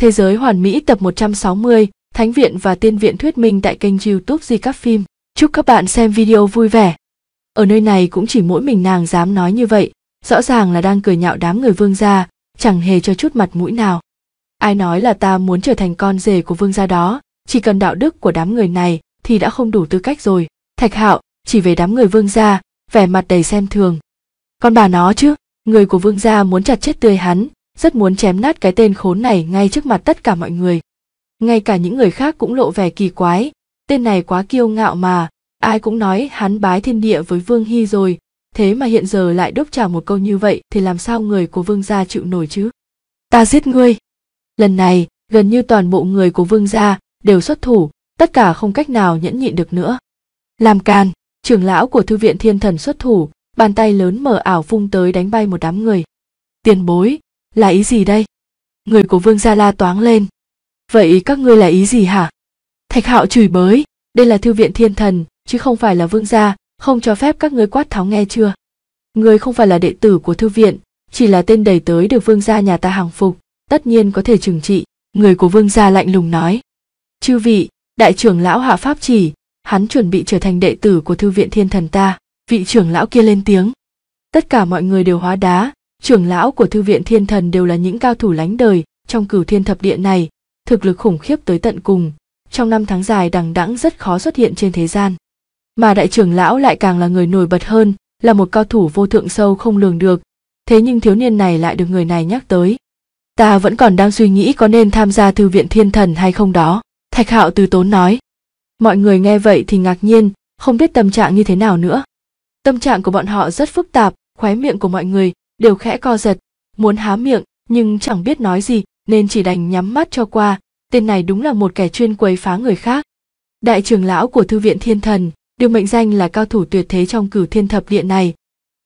Thế giới hoàn mỹ tập 160, Thánh viện và Tiên viện thuyết minh tại kênh YouTube Di các phim. Chúc các bạn xem video vui vẻ. Ở nơi này cũng chỉ mỗi mình nàng dám nói như vậy, rõ ràng là đang cười nhạo đám người vương gia, chẳng hề cho chút mặt mũi nào. Ai nói là ta muốn trở thành con rể của vương gia đó, chỉ cần đạo đức của đám người này thì đã không đủ tư cách rồi. Thạch Hạo chỉ về đám người vương gia, vẻ mặt đầy xem thường. Con bà nó chứ, người của vương gia muốn chặt chết tươi hắn, rất muốn chém nát cái tên khốn này ngay trước mặt tất cả mọi người. Ngay cả những người khác cũng lộ vẻ kỳ quái, tên này quá kiêu ngạo mà, ai cũng nói hắn bái thiên địa với Vương Hy rồi, thế mà hiện giờ lại đốc trả một câu như vậy thì làm sao người của Vương gia chịu nổi chứ? Ta giết ngươi! Lần này, gần như toàn bộ người của Vương gia đều xuất thủ, tất cả không cách nào nhẫn nhịn được nữa. Làm can, trưởng lão của thư viện thiên thần xuất thủ, bàn tay lớn mở ảo phung tới đánh bay một đám người. Tiền bối, là ý gì đây người của vương gia la toáng lên vậy các ngươi là ý gì hả thạch hạo chửi bới đây là thư viện thiên thần chứ không phải là vương gia không cho phép các ngươi quát tháo nghe chưa ngươi không phải là đệ tử của thư viện chỉ là tên đầy tới được vương gia nhà ta hàng phục tất nhiên có thể trừng trị người của vương gia lạnh lùng nói chư vị đại trưởng lão hạ pháp chỉ hắn chuẩn bị trở thành đệ tử của thư viện thiên thần ta vị trưởng lão kia lên tiếng tất cả mọi người đều hóa đá trưởng lão của thư viện thiên thần đều là những cao thủ lánh đời trong cửu thiên thập địa này thực lực khủng khiếp tới tận cùng trong năm tháng dài đằng đẵng rất khó xuất hiện trên thế gian mà đại trưởng lão lại càng là người nổi bật hơn là một cao thủ vô thượng sâu không lường được thế nhưng thiếu niên này lại được người này nhắc tới ta vẫn còn đang suy nghĩ có nên tham gia thư viện thiên thần hay không đó thạch hạo từ tốn nói mọi người nghe vậy thì ngạc nhiên không biết tâm trạng như thế nào nữa tâm trạng của bọn họ rất phức tạp khóe miệng của mọi người đều khẽ co giật muốn há miệng nhưng chẳng biết nói gì nên chỉ đành nhắm mắt cho qua tên này đúng là một kẻ chuyên quấy phá người khác đại trưởng lão của thư viện thiên thần được mệnh danh là cao thủ tuyệt thế trong cửu thiên thập điện này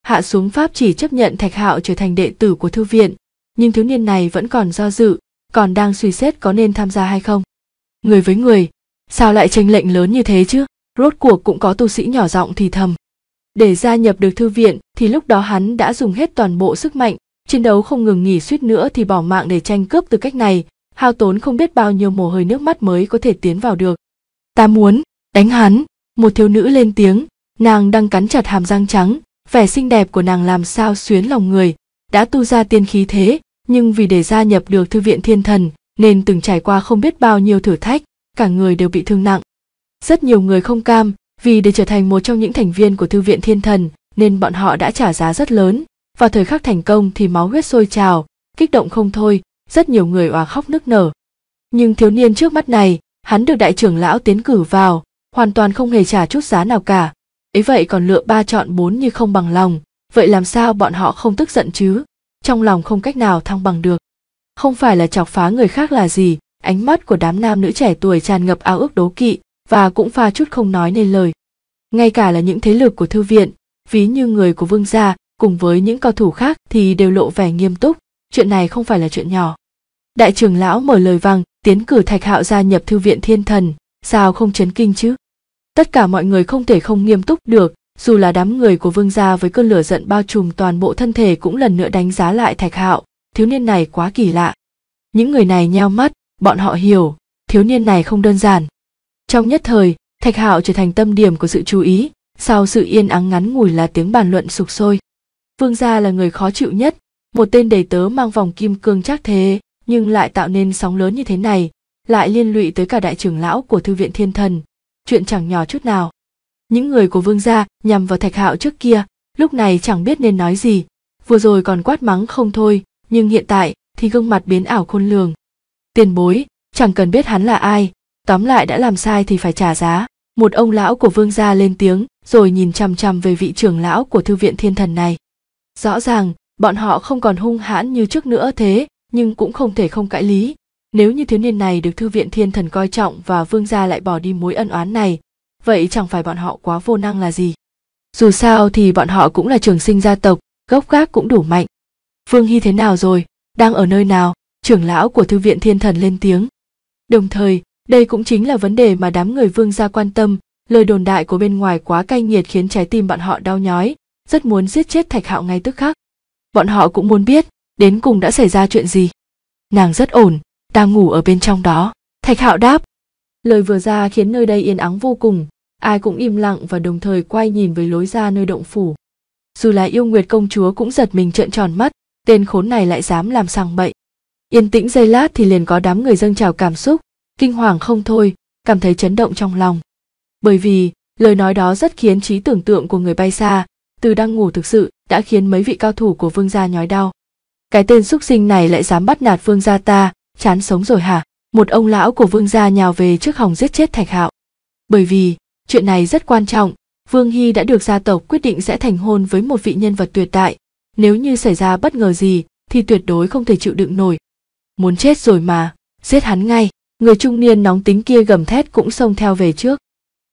hạ xuống pháp chỉ chấp nhận thạch hạo trở thành đệ tử của thư viện nhưng thiếu niên này vẫn còn do dự còn đang suy xét có nên tham gia hay không người với người sao lại tranh lệnh lớn như thế chứ rốt cuộc cũng có tu sĩ nhỏ giọng thì thầm để gia nhập được thư viện thì lúc đó hắn đã dùng hết toàn bộ sức mạnh, chiến đấu không ngừng nghỉ suýt nữa thì bỏ mạng để tranh cướp từ cách này, hao tốn không biết bao nhiêu mồ hôi nước mắt mới có thể tiến vào được. Ta muốn, đánh hắn, một thiếu nữ lên tiếng, nàng đang cắn chặt hàm răng trắng, vẻ xinh đẹp của nàng làm sao xuyến lòng người, đã tu ra tiên khí thế, nhưng vì để gia nhập được thư viện thiên thần nên từng trải qua không biết bao nhiêu thử thách, cả người đều bị thương nặng. Rất nhiều người không cam, vì để trở thành một trong những thành viên của Thư viện Thiên Thần nên bọn họ đã trả giá rất lớn. Vào thời khắc thành công thì máu huyết sôi trào, kích động không thôi, rất nhiều người òa khóc nức nở. Nhưng thiếu niên trước mắt này, hắn được đại trưởng lão tiến cử vào, hoàn toàn không hề trả chút giá nào cả. Ấy vậy còn lựa ba chọn bốn như không bằng lòng, vậy làm sao bọn họ không tức giận chứ? Trong lòng không cách nào thăng bằng được. Không phải là chọc phá người khác là gì, ánh mắt của đám nam nữ trẻ tuổi tràn ngập ao ước đố kỵ và cũng pha chút không nói nên lời ngay cả là những thế lực của thư viện ví như người của vương gia cùng với những cao thủ khác thì đều lộ vẻ nghiêm túc chuyện này không phải là chuyện nhỏ đại trưởng lão mở lời vàng tiến cử thạch hạo gia nhập thư viện thiên thần sao không chấn kinh chứ tất cả mọi người không thể không nghiêm túc được dù là đám người của vương gia với cơn lửa giận bao trùm toàn bộ thân thể cũng lần nữa đánh giá lại thạch hạo thiếu niên này quá kỳ lạ những người này nheo mắt bọn họ hiểu thiếu niên này không đơn giản trong nhất thời Thạch Hạo trở thành tâm điểm của sự chú ý, sau sự yên ắng ngắn ngủi là tiếng bàn luận sục sôi. Vương gia là người khó chịu nhất, một tên đầy tớ mang vòng kim cương chắc thế, nhưng lại tạo nên sóng lớn như thế này, lại liên lụy tới cả đại trưởng lão của thư viện thiên thần, chuyện chẳng nhỏ chút nào. Những người của vương gia nhằm vào Thạch Hạo trước kia, lúc này chẳng biết nên nói gì, vừa rồi còn quát mắng không thôi, nhưng hiện tại thì gương mặt biến ảo khôn lường. Tiền bối, chẳng cần biết hắn là ai, tóm lại đã làm sai thì phải trả giá một ông lão của vương gia lên tiếng rồi nhìn chằm chằm về vị trưởng lão của thư viện thiên thần này rõ ràng bọn họ không còn hung hãn như trước nữa thế nhưng cũng không thể không cãi lý nếu như thiếu niên này được thư viện thiên thần coi trọng và vương gia lại bỏ đi mối ân oán này vậy chẳng phải bọn họ quá vô năng là gì dù sao thì bọn họ cũng là trường sinh gia tộc gốc gác cũng đủ mạnh vương hy thế nào rồi đang ở nơi nào trưởng lão của thư viện thiên thần lên tiếng đồng thời đây cũng chính là vấn đề mà đám người vương gia quan tâm, lời đồn đại của bên ngoài quá cay nghiệt khiến trái tim bọn họ đau nhói, rất muốn giết chết Thạch Hạo ngay tức khắc. Bọn họ cũng muốn biết, đến cùng đã xảy ra chuyện gì. Nàng rất ổn, đang ngủ ở bên trong đó, Thạch Hạo đáp. Lời vừa ra khiến nơi đây yên ắng vô cùng, ai cũng im lặng và đồng thời quay nhìn với lối ra nơi động phủ. Dù là yêu nguyệt công chúa cũng giật mình trợn tròn mắt, tên khốn này lại dám làm sằng bậy. Yên tĩnh giây lát thì liền có đám người dâng trào cảm xúc, kinh hoàng không thôi cảm thấy chấn động trong lòng bởi vì lời nói đó rất khiến trí tưởng tượng của người bay xa từ đang ngủ thực sự đã khiến mấy vị cao thủ của vương gia nhói đau cái tên xúc sinh này lại dám bắt nạt vương gia ta chán sống rồi hả một ông lão của vương gia nhào về trước hòng giết chết thạch hạo bởi vì chuyện này rất quan trọng vương hy đã được gia tộc quyết định sẽ thành hôn với một vị nhân vật tuyệt đại nếu như xảy ra bất ngờ gì thì tuyệt đối không thể chịu đựng nổi muốn chết rồi mà giết hắn ngay người trung niên nóng tính kia gầm thét cũng xông theo về trước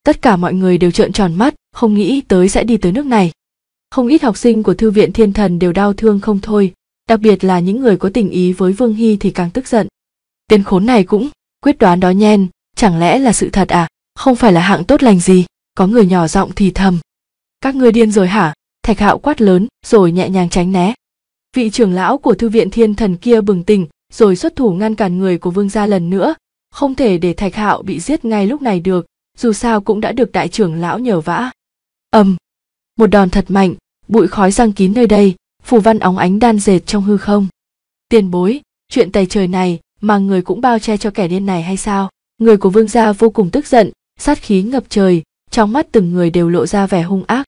tất cả mọi người đều trợn tròn mắt không nghĩ tới sẽ đi tới nước này không ít học sinh của thư viện thiên thần đều đau thương không thôi đặc biệt là những người có tình ý với vương hy thì càng tức giận tên khốn này cũng quyết đoán đó nhen chẳng lẽ là sự thật à không phải là hạng tốt lành gì có người nhỏ giọng thì thầm các ngươi điên rồi hả thạch hạo quát lớn rồi nhẹ nhàng tránh né vị trưởng lão của thư viện thiên thần kia bừng tỉnh rồi xuất thủ ngăn cản người của vương gia lần nữa không thể để thạch hạo bị giết ngay lúc này được dù sao cũng đã được đại trưởng lão nhờ vã ầm một đòn thật mạnh bụi khói răng kín nơi đây phù văn óng ánh đan dệt trong hư không tiền bối chuyện tày trời này mà người cũng bao che cho kẻ điên này hay sao người của vương gia vô cùng tức giận sát khí ngập trời trong mắt từng người đều lộ ra vẻ hung ác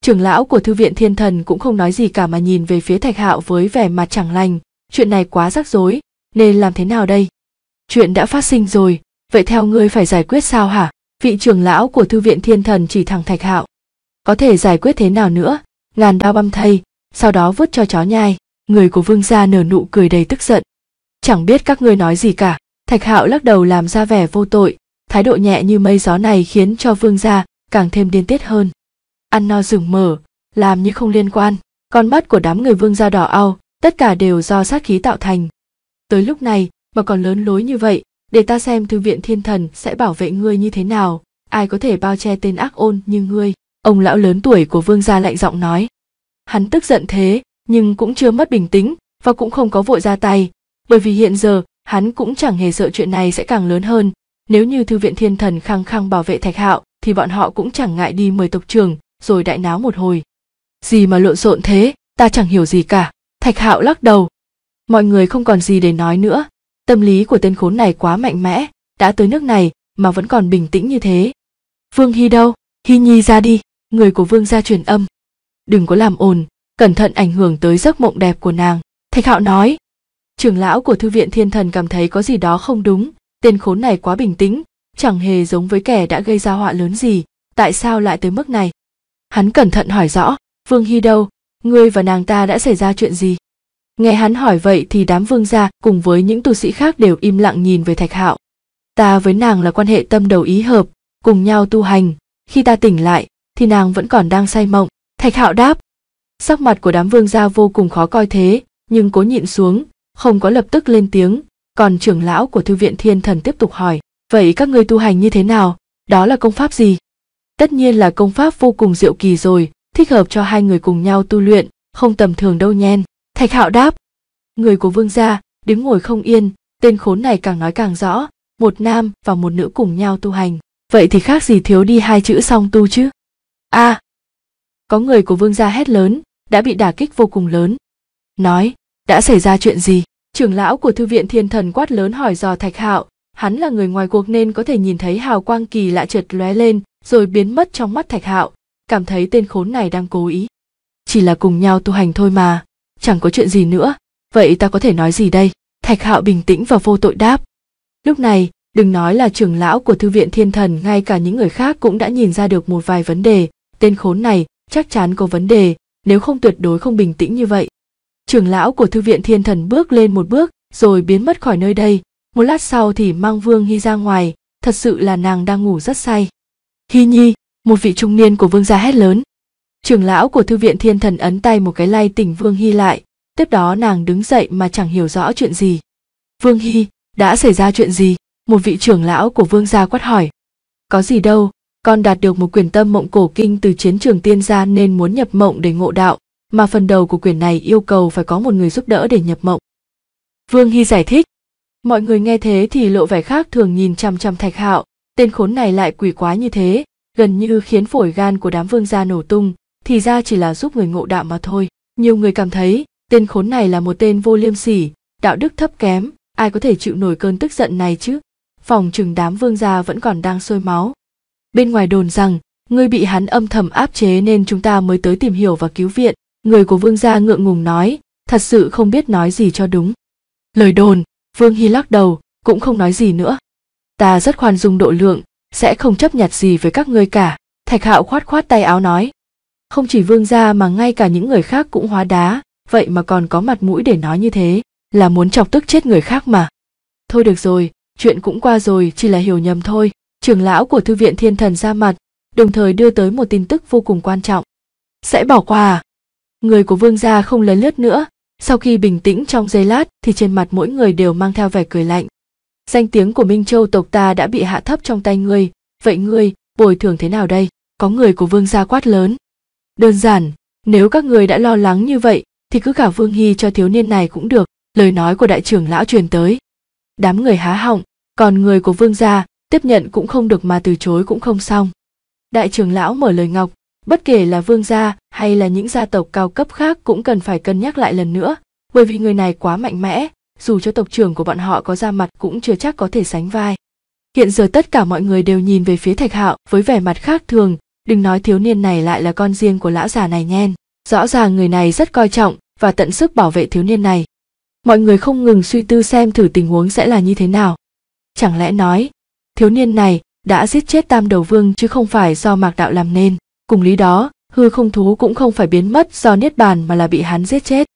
trưởng lão của thư viện thiên thần cũng không nói gì cả mà nhìn về phía thạch hạo với vẻ mặt chẳng lành chuyện này quá rắc rối nên làm thế nào đây chuyện đã phát sinh rồi vậy theo ngươi phải giải quyết sao hả vị trưởng lão của thư viện thiên thần chỉ thẳng thạch hạo có thể giải quyết thế nào nữa ngàn đao băm thây sau đó vứt cho chó nhai người của vương gia nở nụ cười đầy tức giận chẳng biết các ngươi nói gì cả thạch hạo lắc đầu làm ra vẻ vô tội thái độ nhẹ như mây gió này khiến cho vương gia càng thêm điên tiết hơn ăn no rừng mở làm như không liên quan con mắt của đám người vương gia đỏ ao tất cả đều do sát khí tạo thành tới lúc này mà còn lớn lối như vậy để ta xem thư viện thiên thần sẽ bảo vệ ngươi như thế nào ai có thể bao che tên ác ôn như ngươi ông lão lớn tuổi của vương gia lạnh giọng nói hắn tức giận thế nhưng cũng chưa mất bình tĩnh và cũng không có vội ra tay bởi vì hiện giờ hắn cũng chẳng hề sợ chuyện này sẽ càng lớn hơn nếu như thư viện thiên thần khăng khăng bảo vệ thạch hạo thì bọn họ cũng chẳng ngại đi mời tộc trưởng rồi đại náo một hồi gì mà lộn xộn thế ta chẳng hiểu gì cả thạch hạo lắc đầu mọi người không còn gì để nói nữa tâm lý của tên khốn này quá mạnh mẽ đã tới nước này mà vẫn còn bình tĩnh như thế vương hy đâu hy nhi ra đi người của vương gia truyền âm đừng có làm ồn cẩn thận ảnh hưởng tới giấc mộng đẹp của nàng thạch hạo nói trưởng lão của thư viện thiên thần cảm thấy có gì đó không đúng tên khốn này quá bình tĩnh chẳng hề giống với kẻ đã gây ra họa lớn gì tại sao lại tới mức này hắn cẩn thận hỏi rõ vương hy đâu ngươi và nàng ta đã xảy ra chuyện gì nghe hắn hỏi vậy thì đám vương gia cùng với những tu sĩ khác đều im lặng nhìn về thạch hạo ta với nàng là quan hệ tâm đầu ý hợp cùng nhau tu hành khi ta tỉnh lại thì nàng vẫn còn đang say mộng thạch hạo đáp sắc mặt của đám vương gia vô cùng khó coi thế nhưng cố nhịn xuống không có lập tức lên tiếng còn trưởng lão của thư viện thiên thần tiếp tục hỏi vậy các ngươi tu hành như thế nào đó là công pháp gì tất nhiên là công pháp vô cùng diệu kỳ rồi thích hợp cho hai người cùng nhau tu luyện không tầm thường đâu nhen thạch hạo đáp người của vương gia đứng ngồi không yên tên khốn này càng nói càng rõ một nam và một nữ cùng nhau tu hành vậy thì khác gì thiếu đi hai chữ song tu chứ a à, có người của vương gia hét lớn đã bị đả kích vô cùng lớn nói đã xảy ra chuyện gì trưởng lão của thư viện thiên thần quát lớn hỏi dò thạch hạo hắn là người ngoài cuộc nên có thể nhìn thấy hào quang kỳ lạ chợt lóe lên rồi biến mất trong mắt thạch hạo cảm thấy tên khốn này đang cố ý chỉ là cùng nhau tu hành thôi mà chẳng có chuyện gì nữa vậy ta có thể nói gì đây thạch hạo bình tĩnh và vô tội đáp lúc này đừng nói là trưởng lão của thư viện thiên thần ngay cả những người khác cũng đã nhìn ra được một vài vấn đề tên khốn này chắc chắn có vấn đề nếu không tuyệt đối không bình tĩnh như vậy trưởng lão của thư viện thiên thần bước lên một bước rồi biến mất khỏi nơi đây một lát sau thì mang vương hy ra ngoài thật sự là nàng đang ngủ rất say hy nhi một vị trung niên của vương gia hét lớn trưởng lão của thư viện thiên thần ấn tay một cái lay tỉnh vương hy lại tiếp đó nàng đứng dậy mà chẳng hiểu rõ chuyện gì vương hy đã xảy ra chuyện gì một vị trưởng lão của vương gia quát hỏi có gì đâu con đạt được một quyển tâm mộng cổ kinh từ chiến trường tiên gia nên muốn nhập mộng để ngộ đạo mà phần đầu của quyển này yêu cầu phải có một người giúp đỡ để nhập mộng vương hy giải thích mọi người nghe thế thì lộ vẻ khác thường nhìn chằm chằm thạch hạo tên khốn này lại quỷ quá như thế gần như khiến phổi gan của đám vương gia nổ tung thì ra chỉ là giúp người ngộ đạo mà thôi nhiều người cảm thấy tên khốn này là một tên vô liêm sỉ đạo đức thấp kém ai có thể chịu nổi cơn tức giận này chứ phòng chừng đám vương gia vẫn còn đang sôi máu bên ngoài đồn rằng ngươi bị hắn âm thầm áp chế nên chúng ta mới tới tìm hiểu và cứu viện người của vương gia ngượng ngùng nói thật sự không biết nói gì cho đúng lời đồn vương hy lắc đầu cũng không nói gì nữa ta rất khoan dung độ lượng sẽ không chấp nhặt gì với các ngươi cả thạch hạo khoát khoát tay áo nói không chỉ vương gia mà ngay cả những người khác cũng hóa đá vậy mà còn có mặt mũi để nói như thế là muốn chọc tức chết người khác mà thôi được rồi chuyện cũng qua rồi chỉ là hiểu nhầm thôi trưởng lão của thư viện thiên thần ra mặt đồng thời đưa tới một tin tức vô cùng quan trọng sẽ bỏ qua à? người của vương gia không lấn lướt nữa sau khi bình tĩnh trong giây lát thì trên mặt mỗi người đều mang theo vẻ cười lạnh danh tiếng của minh châu tộc ta đã bị hạ thấp trong tay ngươi vậy ngươi bồi thường thế nào đây có người của vương gia quát lớn Đơn giản, nếu các người đã lo lắng như vậy thì cứ cả Vương Hy cho thiếu niên này cũng được, lời nói của đại trưởng lão truyền tới. Đám người há họng, còn người của Vương gia tiếp nhận cũng không được mà từ chối cũng không xong. Đại trưởng lão mở lời ngọc, bất kể là Vương gia hay là những gia tộc cao cấp khác cũng cần phải cân nhắc lại lần nữa, bởi vì người này quá mạnh mẽ, dù cho tộc trưởng của bọn họ có ra mặt cũng chưa chắc có thể sánh vai. Hiện giờ tất cả mọi người đều nhìn về phía Thạch Hạo với vẻ mặt khác thường, đừng nói thiếu niên này lại là con riêng của lão già này nhen rõ ràng người này rất coi trọng và tận sức bảo vệ thiếu niên này mọi người không ngừng suy tư xem thử tình huống sẽ là như thế nào chẳng lẽ nói thiếu niên này đã giết chết tam đầu vương chứ không phải do mạc đạo làm nên cùng lý đó hư không thú cũng không phải biến mất do niết bàn mà là bị hắn giết chết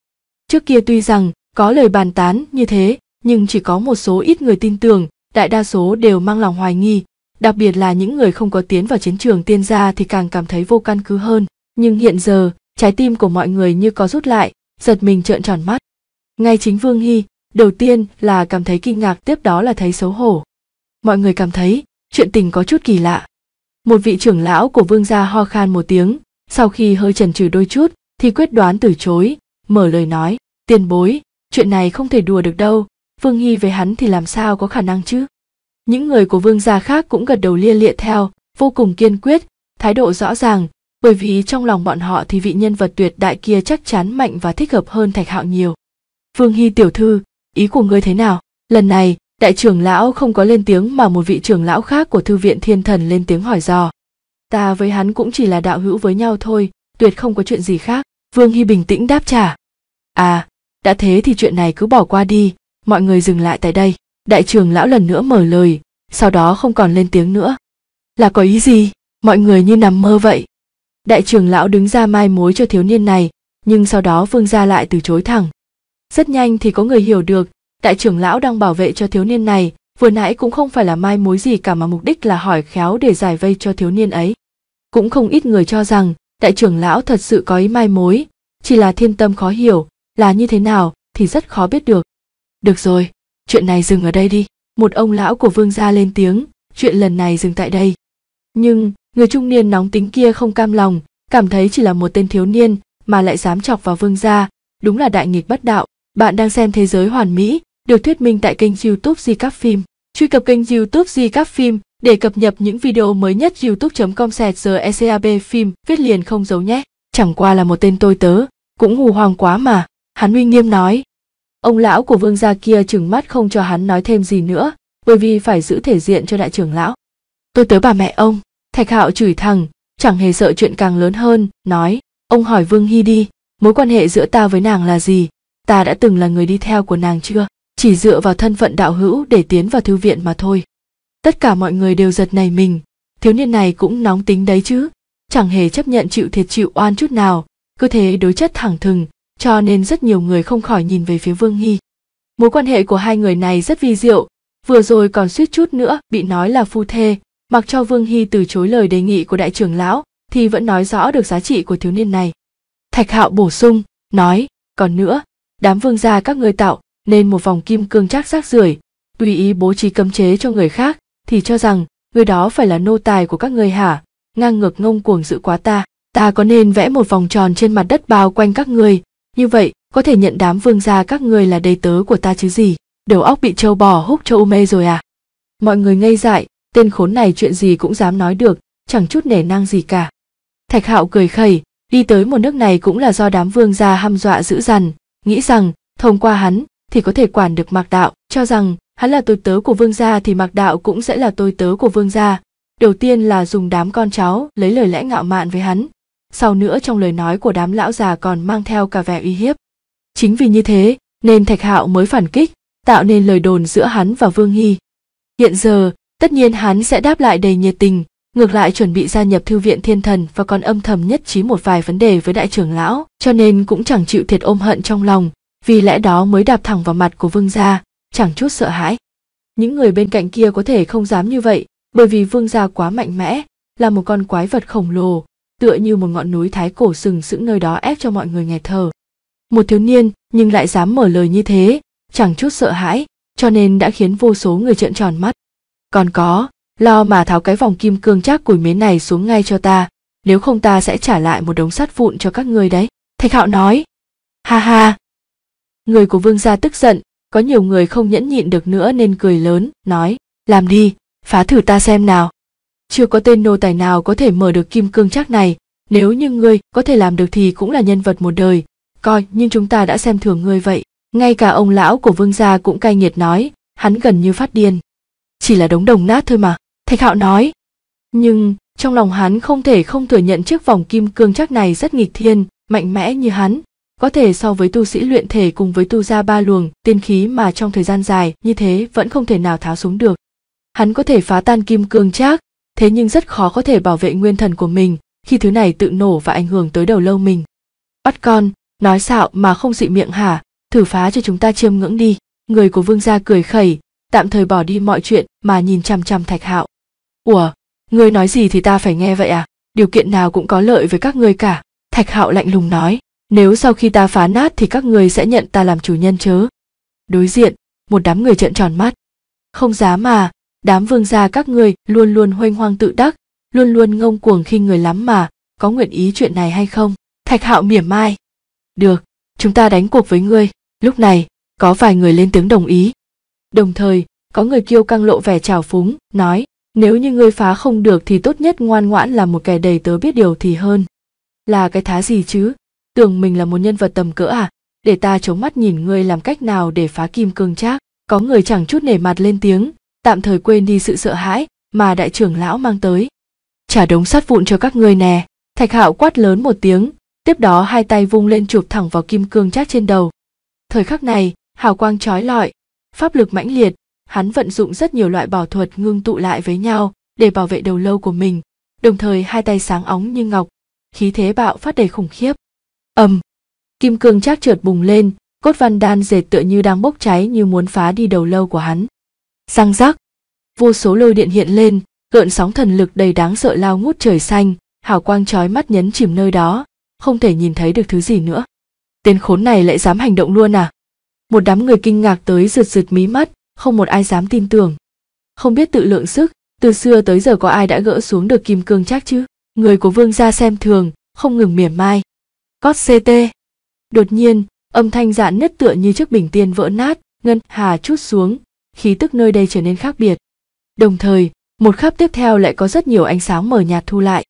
trước kia tuy rằng có lời bàn tán như thế nhưng chỉ có một số ít người tin tưởng đại đa số đều mang lòng hoài nghi đặc biệt là những người không có tiến vào chiến trường tiên gia thì càng cảm thấy vô căn cứ hơn nhưng hiện giờ trái tim của mọi người như có rút lại giật mình trợn tròn mắt ngay chính vương hy đầu tiên là cảm thấy kinh ngạc tiếp đó là thấy xấu hổ mọi người cảm thấy chuyện tình có chút kỳ lạ một vị trưởng lão của vương gia ho khan một tiếng sau khi hơi chần chừ đôi chút thì quyết đoán từ chối mở lời nói tiền bối chuyện này không thể đùa được đâu vương hy với hắn thì làm sao có khả năng chứ những người của vương gia khác cũng gật đầu lia lịa theo, vô cùng kiên quyết, thái độ rõ ràng, bởi vì trong lòng bọn họ thì vị nhân vật tuyệt đại kia chắc chắn mạnh và thích hợp hơn Thạch Hạo nhiều. Vương Hy tiểu thư, ý của ngươi thế nào? Lần này, đại trưởng lão không có lên tiếng mà một vị trưởng lão khác của thư viện thiên thần lên tiếng hỏi dò. Ta với hắn cũng chỉ là đạo hữu với nhau thôi, tuyệt không có chuyện gì khác. Vương Hy bình tĩnh đáp trả. À, đã thế thì chuyện này cứ bỏ qua đi, mọi người dừng lại tại đây đại trưởng lão lần nữa mở lời sau đó không còn lên tiếng nữa là có ý gì mọi người như nằm mơ vậy đại trưởng lão đứng ra mai mối cho thiếu niên này nhưng sau đó vương gia lại từ chối thẳng rất nhanh thì có người hiểu được đại trưởng lão đang bảo vệ cho thiếu niên này vừa nãy cũng không phải là mai mối gì cả mà mục đích là hỏi khéo để giải vây cho thiếu niên ấy cũng không ít người cho rằng đại trưởng lão thật sự có ý mai mối chỉ là thiên tâm khó hiểu là như thế nào thì rất khó biết được được rồi chuyện này dừng ở đây đi một ông lão của vương gia lên tiếng chuyện lần này dừng tại đây nhưng người trung niên nóng tính kia không cam lòng cảm thấy chỉ là một tên thiếu niên mà lại dám chọc vào vương gia đúng là đại nghịch bất đạo bạn đang xem thế giới hoàn mỹ được thuyết minh tại kênh youtube di các phim truy cập kênh youtube di các phim để cập nhật những video mới nhất youtube com sẹt giờ ecab phim viết liền không giấu nhé chẳng qua là một tên tôi tớ cũng hù hoàng quá mà hắn uy nghiêm nói Ông lão của vương gia kia chừng mắt không cho hắn nói thêm gì nữa, bởi vì phải giữ thể diện cho đại trưởng lão. Tôi tới bà mẹ ông, Thạch Hạo chửi thẳng, chẳng hề sợ chuyện càng lớn hơn, nói, ông hỏi Vương Hy đi, mối quan hệ giữa ta với nàng là gì, ta đã từng là người đi theo của nàng chưa, chỉ dựa vào thân phận đạo hữu để tiến vào thư viện mà thôi. Tất cả mọi người đều giật nảy mình, thiếu niên này cũng nóng tính đấy chứ, chẳng hề chấp nhận chịu thiệt chịu oan chút nào, cứ thế đối chất thẳng thừng, cho nên rất nhiều người không khỏi nhìn về phía Vương Hy. Mối quan hệ của hai người này rất vi diệu, vừa rồi còn suýt chút nữa bị nói là phu thê, mặc cho Vương Hy từ chối lời đề nghị của đại trưởng lão thì vẫn nói rõ được giá trị của thiếu niên này. Thạch Hạo bổ sung, nói, còn nữa, đám vương gia các người tạo nên một vòng kim cương chắc rác rưởi, tùy ý bố trí cấm chế cho người khác thì cho rằng người đó phải là nô tài của các người hả, ngang ngược ngông cuồng dự quá ta, ta có nên vẽ một vòng tròn trên mặt đất bao quanh các người, như vậy có thể nhận đám vương gia các người là đầy tớ của ta chứ gì đầu óc bị trâu bò húc trâu u mê rồi à mọi người ngây dại tên khốn này chuyện gì cũng dám nói được chẳng chút nể nang gì cả thạch hạo cười khẩy đi tới một nước này cũng là do đám vương gia hăm dọa dữ dằn nghĩ rằng thông qua hắn thì có thể quản được mạc đạo cho rằng hắn là tôi tớ của vương gia thì mạc đạo cũng sẽ là tôi tớ của vương gia đầu tiên là dùng đám con cháu lấy lời lẽ ngạo mạn với hắn sau nữa trong lời nói của đám lão già còn mang theo cả vẻ uy hiếp. Chính vì như thế, nên Thạch Hạo mới phản kích, tạo nên lời đồn giữa hắn và Vương Hy. Hiện giờ, tất nhiên hắn sẽ đáp lại đầy nhiệt tình, ngược lại chuẩn bị gia nhập thư viện thiên thần và còn âm thầm nhất trí một vài vấn đề với đại trưởng lão, cho nên cũng chẳng chịu thiệt ôm hận trong lòng, vì lẽ đó mới đạp thẳng vào mặt của Vương gia, chẳng chút sợ hãi. Những người bên cạnh kia có thể không dám như vậy, bởi vì Vương gia quá mạnh mẽ, là một con quái vật khổng lồ, tựa như một ngọn núi thái cổ sừng sững nơi đó ép cho mọi người nghẹt thở một thiếu niên nhưng lại dám mở lời như thế chẳng chút sợ hãi cho nên đã khiến vô số người trợn tròn mắt còn có lo mà tháo cái vòng kim cương chắc củi mến này xuống ngay cho ta nếu không ta sẽ trả lại một đống sắt vụn cho các ngươi đấy thạch hạo nói ha ha người của vương gia tức giận có nhiều người không nhẫn nhịn được nữa nên cười lớn nói làm đi phá thử ta xem nào chưa có tên nô tài nào có thể mở được kim cương trác này nếu như ngươi có thể làm được thì cũng là nhân vật một đời coi nhưng chúng ta đã xem thường ngươi vậy ngay cả ông lão của vương gia cũng cay nghiệt nói hắn gần như phát điên chỉ là đống đồng nát thôi mà thạch hạo nói nhưng trong lòng hắn không thể không thừa nhận chiếc vòng kim cương chắc này rất nghịch thiên mạnh mẽ như hắn có thể so với tu sĩ luyện thể cùng với tu gia ba luồng tiên khí mà trong thời gian dài như thế vẫn không thể nào tháo xuống được hắn có thể phá tan kim cương chắc thế nhưng rất khó có thể bảo vệ nguyên thần của mình khi thứ này tự nổ và ảnh hưởng tới đầu lâu mình. Bắt con, nói xạo mà không dị miệng hả, thử phá cho chúng ta chiêm ngưỡng đi. Người của vương gia cười khẩy, tạm thời bỏ đi mọi chuyện mà nhìn chằm chằm thạch hạo. Ủa, ngươi nói gì thì ta phải nghe vậy à? Điều kiện nào cũng có lợi với các ngươi cả. Thạch hạo lạnh lùng nói, nếu sau khi ta phá nát thì các ngươi sẽ nhận ta làm chủ nhân chớ. Đối diện, một đám người trợn tròn mắt. Không dám mà, đám vương gia các ngươi luôn luôn huênh hoang tự đắc luôn luôn ngông cuồng khi người lắm mà có nguyện ý chuyện này hay không thạch hạo mỉa mai được chúng ta đánh cuộc với ngươi lúc này có vài người lên tiếng đồng ý đồng thời có người kiêu căng lộ vẻ trào phúng nói nếu như ngươi phá không được thì tốt nhất ngoan ngoãn là một kẻ đầy tớ biết điều thì hơn là cái thá gì chứ tưởng mình là một nhân vật tầm cỡ à để ta chống mắt nhìn ngươi làm cách nào để phá kim cương trác có người chẳng chút nể mặt lên tiếng tạm thời quên đi sự sợ hãi mà đại trưởng lão mang tới trả đống sắt vụn cho các ngươi nè thạch hạo quát lớn một tiếng tiếp đó hai tay vung lên chụp thẳng vào kim cương chát trên đầu thời khắc này hào quang trói lọi pháp lực mãnh liệt hắn vận dụng rất nhiều loại bảo thuật ngưng tụ lại với nhau để bảo vệ đầu lâu của mình đồng thời hai tay sáng óng như ngọc khí thế bạo phát đầy khủng khiếp ầm kim cương chát trượt bùng lên cốt văn đan dệt tựa như đang bốc cháy như muốn phá đi đầu lâu của hắn răng rắc vô số lôi điện hiện lên gợn sóng thần lực đầy đáng sợ lao ngút trời xanh hào quang trói mắt nhấn chìm nơi đó không thể nhìn thấy được thứ gì nữa tên khốn này lại dám hành động luôn à một đám người kinh ngạc tới rượt rượt mí mắt không một ai dám tin tưởng không biết tự lượng sức từ xưa tới giờ có ai đã gỡ xuống được kim cương chắc chứ người của vương gia xem thường không ngừng mỉa mai cót ct đột nhiên âm thanh dạn nứt tựa như chiếc bình tiên vỡ nát ngân hà chút xuống khí tức nơi đây trở nên khác biệt. Đồng thời, một khắp tiếp theo lại có rất nhiều ánh sáng mờ nhạt thu lại.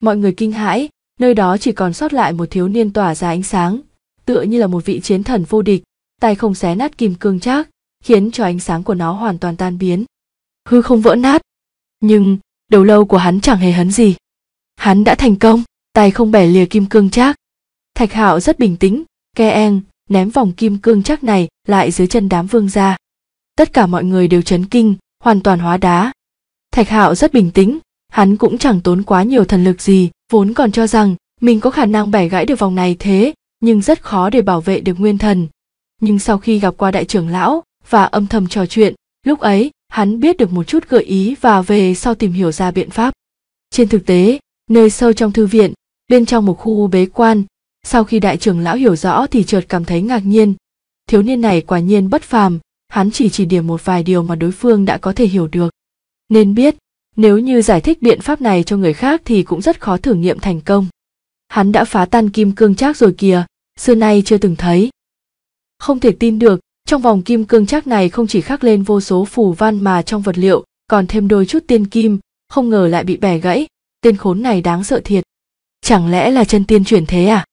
Mọi người kinh hãi, nơi đó chỉ còn sót lại một thiếu niên tỏa ra ánh sáng, tựa như là một vị chiến thần vô địch, tay không xé nát kim cương chắc, khiến cho ánh sáng của nó hoàn toàn tan biến. Hư không vỡ nát, nhưng đầu lâu của hắn chẳng hề hấn gì. Hắn đã thành công, tay không bẻ lìa kim cương chắc. Thạch Hạo rất bình tĩnh, ke eng ném vòng kim cương chắc này lại dưới chân đám vương gia tất cả mọi người đều chấn kinh hoàn toàn hóa đá thạch hạo rất bình tĩnh hắn cũng chẳng tốn quá nhiều thần lực gì vốn còn cho rằng mình có khả năng bẻ gãy được vòng này thế nhưng rất khó để bảo vệ được nguyên thần nhưng sau khi gặp qua đại trưởng lão và âm thầm trò chuyện lúc ấy hắn biết được một chút gợi ý và về sau tìm hiểu ra biện pháp trên thực tế nơi sâu trong thư viện bên trong một khu bế quan sau khi đại trưởng lão hiểu rõ thì chợt cảm thấy ngạc nhiên thiếu niên này quả nhiên bất phàm hắn chỉ chỉ điểm một vài điều mà đối phương đã có thể hiểu được nên biết nếu như giải thích biện pháp này cho người khác thì cũng rất khó thử nghiệm thành công hắn đã phá tan kim cương trác rồi kìa xưa nay chưa từng thấy không thể tin được trong vòng kim cương trác này không chỉ khắc lên vô số phù văn mà trong vật liệu còn thêm đôi chút tiên kim không ngờ lại bị bẻ gãy tên khốn này đáng sợ thiệt chẳng lẽ là chân tiên chuyển thế à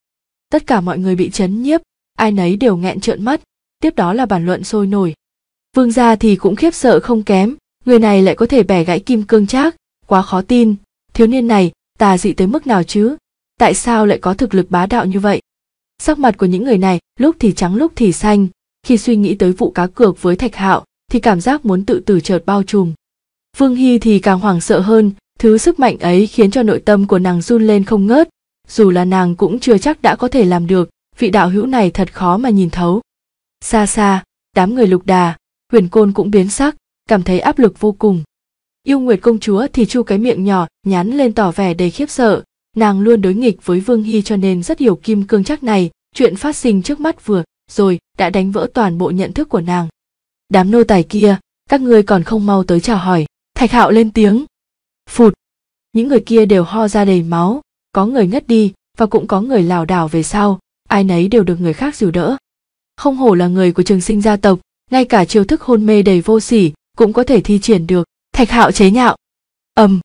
tất cả mọi người bị chấn nhiếp ai nấy đều nghẹn trợn mắt tiếp đó là bàn luận sôi nổi Vương gia thì cũng khiếp sợ không kém, người này lại có thể bẻ gãy kim cương trác, quá khó tin, thiếu niên này tà dị tới mức nào chứ? Tại sao lại có thực lực bá đạo như vậy? Sắc mặt của những người này lúc thì trắng lúc thì xanh, khi suy nghĩ tới vụ cá cược với Thạch Hạo thì cảm giác muốn tự tử chợt bao trùm. Vương Hy thì càng hoảng sợ hơn, thứ sức mạnh ấy khiến cho nội tâm của nàng run lên không ngớt, dù là nàng cũng chưa chắc đã có thể làm được, vị đạo hữu này thật khó mà nhìn thấu. Xa xa, đám người lục đà, huyền côn cũng biến sắc cảm thấy áp lực vô cùng yêu nguyệt công chúa thì chu cái miệng nhỏ nhắn lên tỏ vẻ đầy khiếp sợ nàng luôn đối nghịch với vương hy cho nên rất hiểu kim cương chắc này chuyện phát sinh trước mắt vừa rồi đã đánh vỡ toàn bộ nhận thức của nàng đám nô tài kia các ngươi còn không mau tới chào hỏi thạch hạo lên tiếng phụt những người kia đều ho ra đầy máu có người ngất đi và cũng có người lảo đảo về sau ai nấy đều được người khác dìu đỡ không hổ là người của trường sinh gia tộc ngay cả chiêu thức hôn mê đầy vô sỉ cũng có thể thi triển được thạch hạo chế nhạo ầm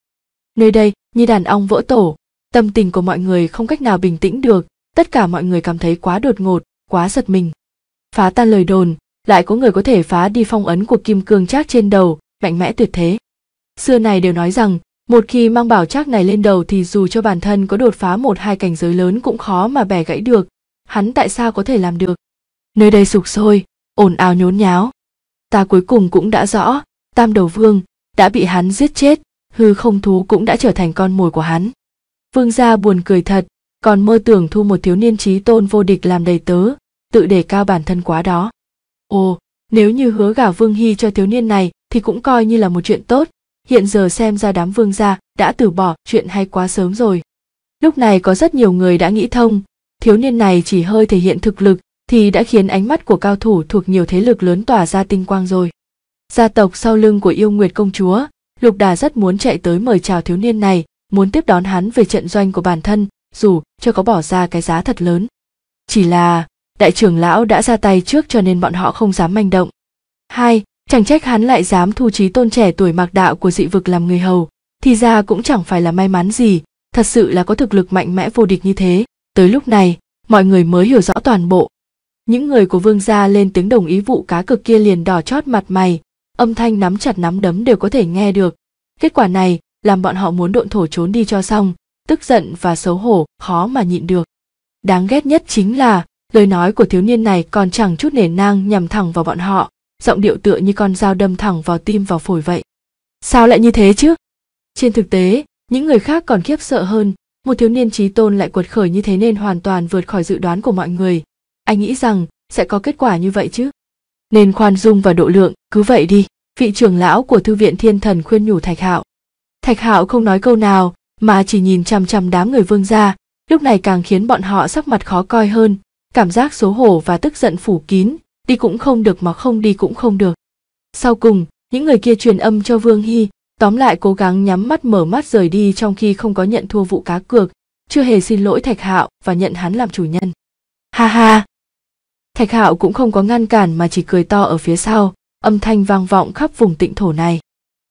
nơi đây như đàn ong vỡ tổ tâm tình của mọi người không cách nào bình tĩnh được tất cả mọi người cảm thấy quá đột ngột quá giật mình phá tan lời đồn lại có người có thể phá đi phong ấn của kim cương trác trên đầu mạnh mẽ tuyệt thế xưa này đều nói rằng một khi mang bảo trác này lên đầu thì dù cho bản thân có đột phá một hai cảnh giới lớn cũng khó mà bẻ gãy được hắn tại sao có thể làm được nơi đây sụp sôi ồn ào nhốn nháo ta cuối cùng cũng đã rõ tam đầu vương đã bị hắn giết chết hư không thú cũng đã trở thành con mồi của hắn vương gia buồn cười thật còn mơ tưởng thu một thiếu niên trí tôn vô địch làm đầy tớ tự đề cao bản thân quá đó ồ nếu như hứa gả vương hy cho thiếu niên này thì cũng coi như là một chuyện tốt hiện giờ xem ra đám vương gia đã từ bỏ chuyện hay quá sớm rồi lúc này có rất nhiều người đã nghĩ thông thiếu niên này chỉ hơi thể hiện thực lực thì đã khiến ánh mắt của cao thủ thuộc nhiều thế lực lớn tỏa ra tinh quang rồi. Gia tộc sau lưng của yêu nguyệt công chúa, Lục Đà rất muốn chạy tới mời chào thiếu niên này, muốn tiếp đón hắn về trận doanh của bản thân, dù cho có bỏ ra cái giá thật lớn. Chỉ là, đại trưởng lão đã ra tay trước cho nên bọn họ không dám manh động. Hai, chẳng trách hắn lại dám thu trí tôn trẻ tuổi mạc đạo của dị vực làm người hầu, thì ra cũng chẳng phải là may mắn gì, thật sự là có thực lực mạnh mẽ vô địch như thế. Tới lúc này, mọi người mới hiểu rõ toàn bộ những người của vương gia lên tiếng đồng ý vụ cá cực kia liền đỏ chót mặt mày âm thanh nắm chặt nắm đấm đều có thể nghe được kết quả này làm bọn họ muốn độn thổ trốn đi cho xong tức giận và xấu hổ khó mà nhịn được đáng ghét nhất chính là lời nói của thiếu niên này còn chẳng chút nể nang nhằm thẳng vào bọn họ giọng điệu tựa như con dao đâm thẳng vào tim vào phổi vậy sao lại như thế chứ trên thực tế những người khác còn khiếp sợ hơn một thiếu niên trí tôn lại quật khởi như thế nên hoàn toàn vượt khỏi dự đoán của mọi người anh nghĩ rằng sẽ có kết quả như vậy chứ nên khoan dung và độ lượng cứ vậy đi vị trưởng lão của thư viện thiên thần khuyên nhủ thạch hạo thạch hạo không nói câu nào mà chỉ nhìn chằm chằm đám người vương gia lúc này càng khiến bọn họ sắc mặt khó coi hơn cảm giác xấu hổ và tức giận phủ kín đi cũng không được mà không đi cũng không được sau cùng những người kia truyền âm cho vương hy tóm lại cố gắng nhắm mắt mở mắt rời đi trong khi không có nhận thua vụ cá cược chưa hề xin lỗi thạch hạo và nhận hắn làm chủ nhân ha ha Thạch Hạo cũng không có ngăn cản mà chỉ cười to ở phía sau, âm thanh vang vọng khắp vùng tịnh thổ này.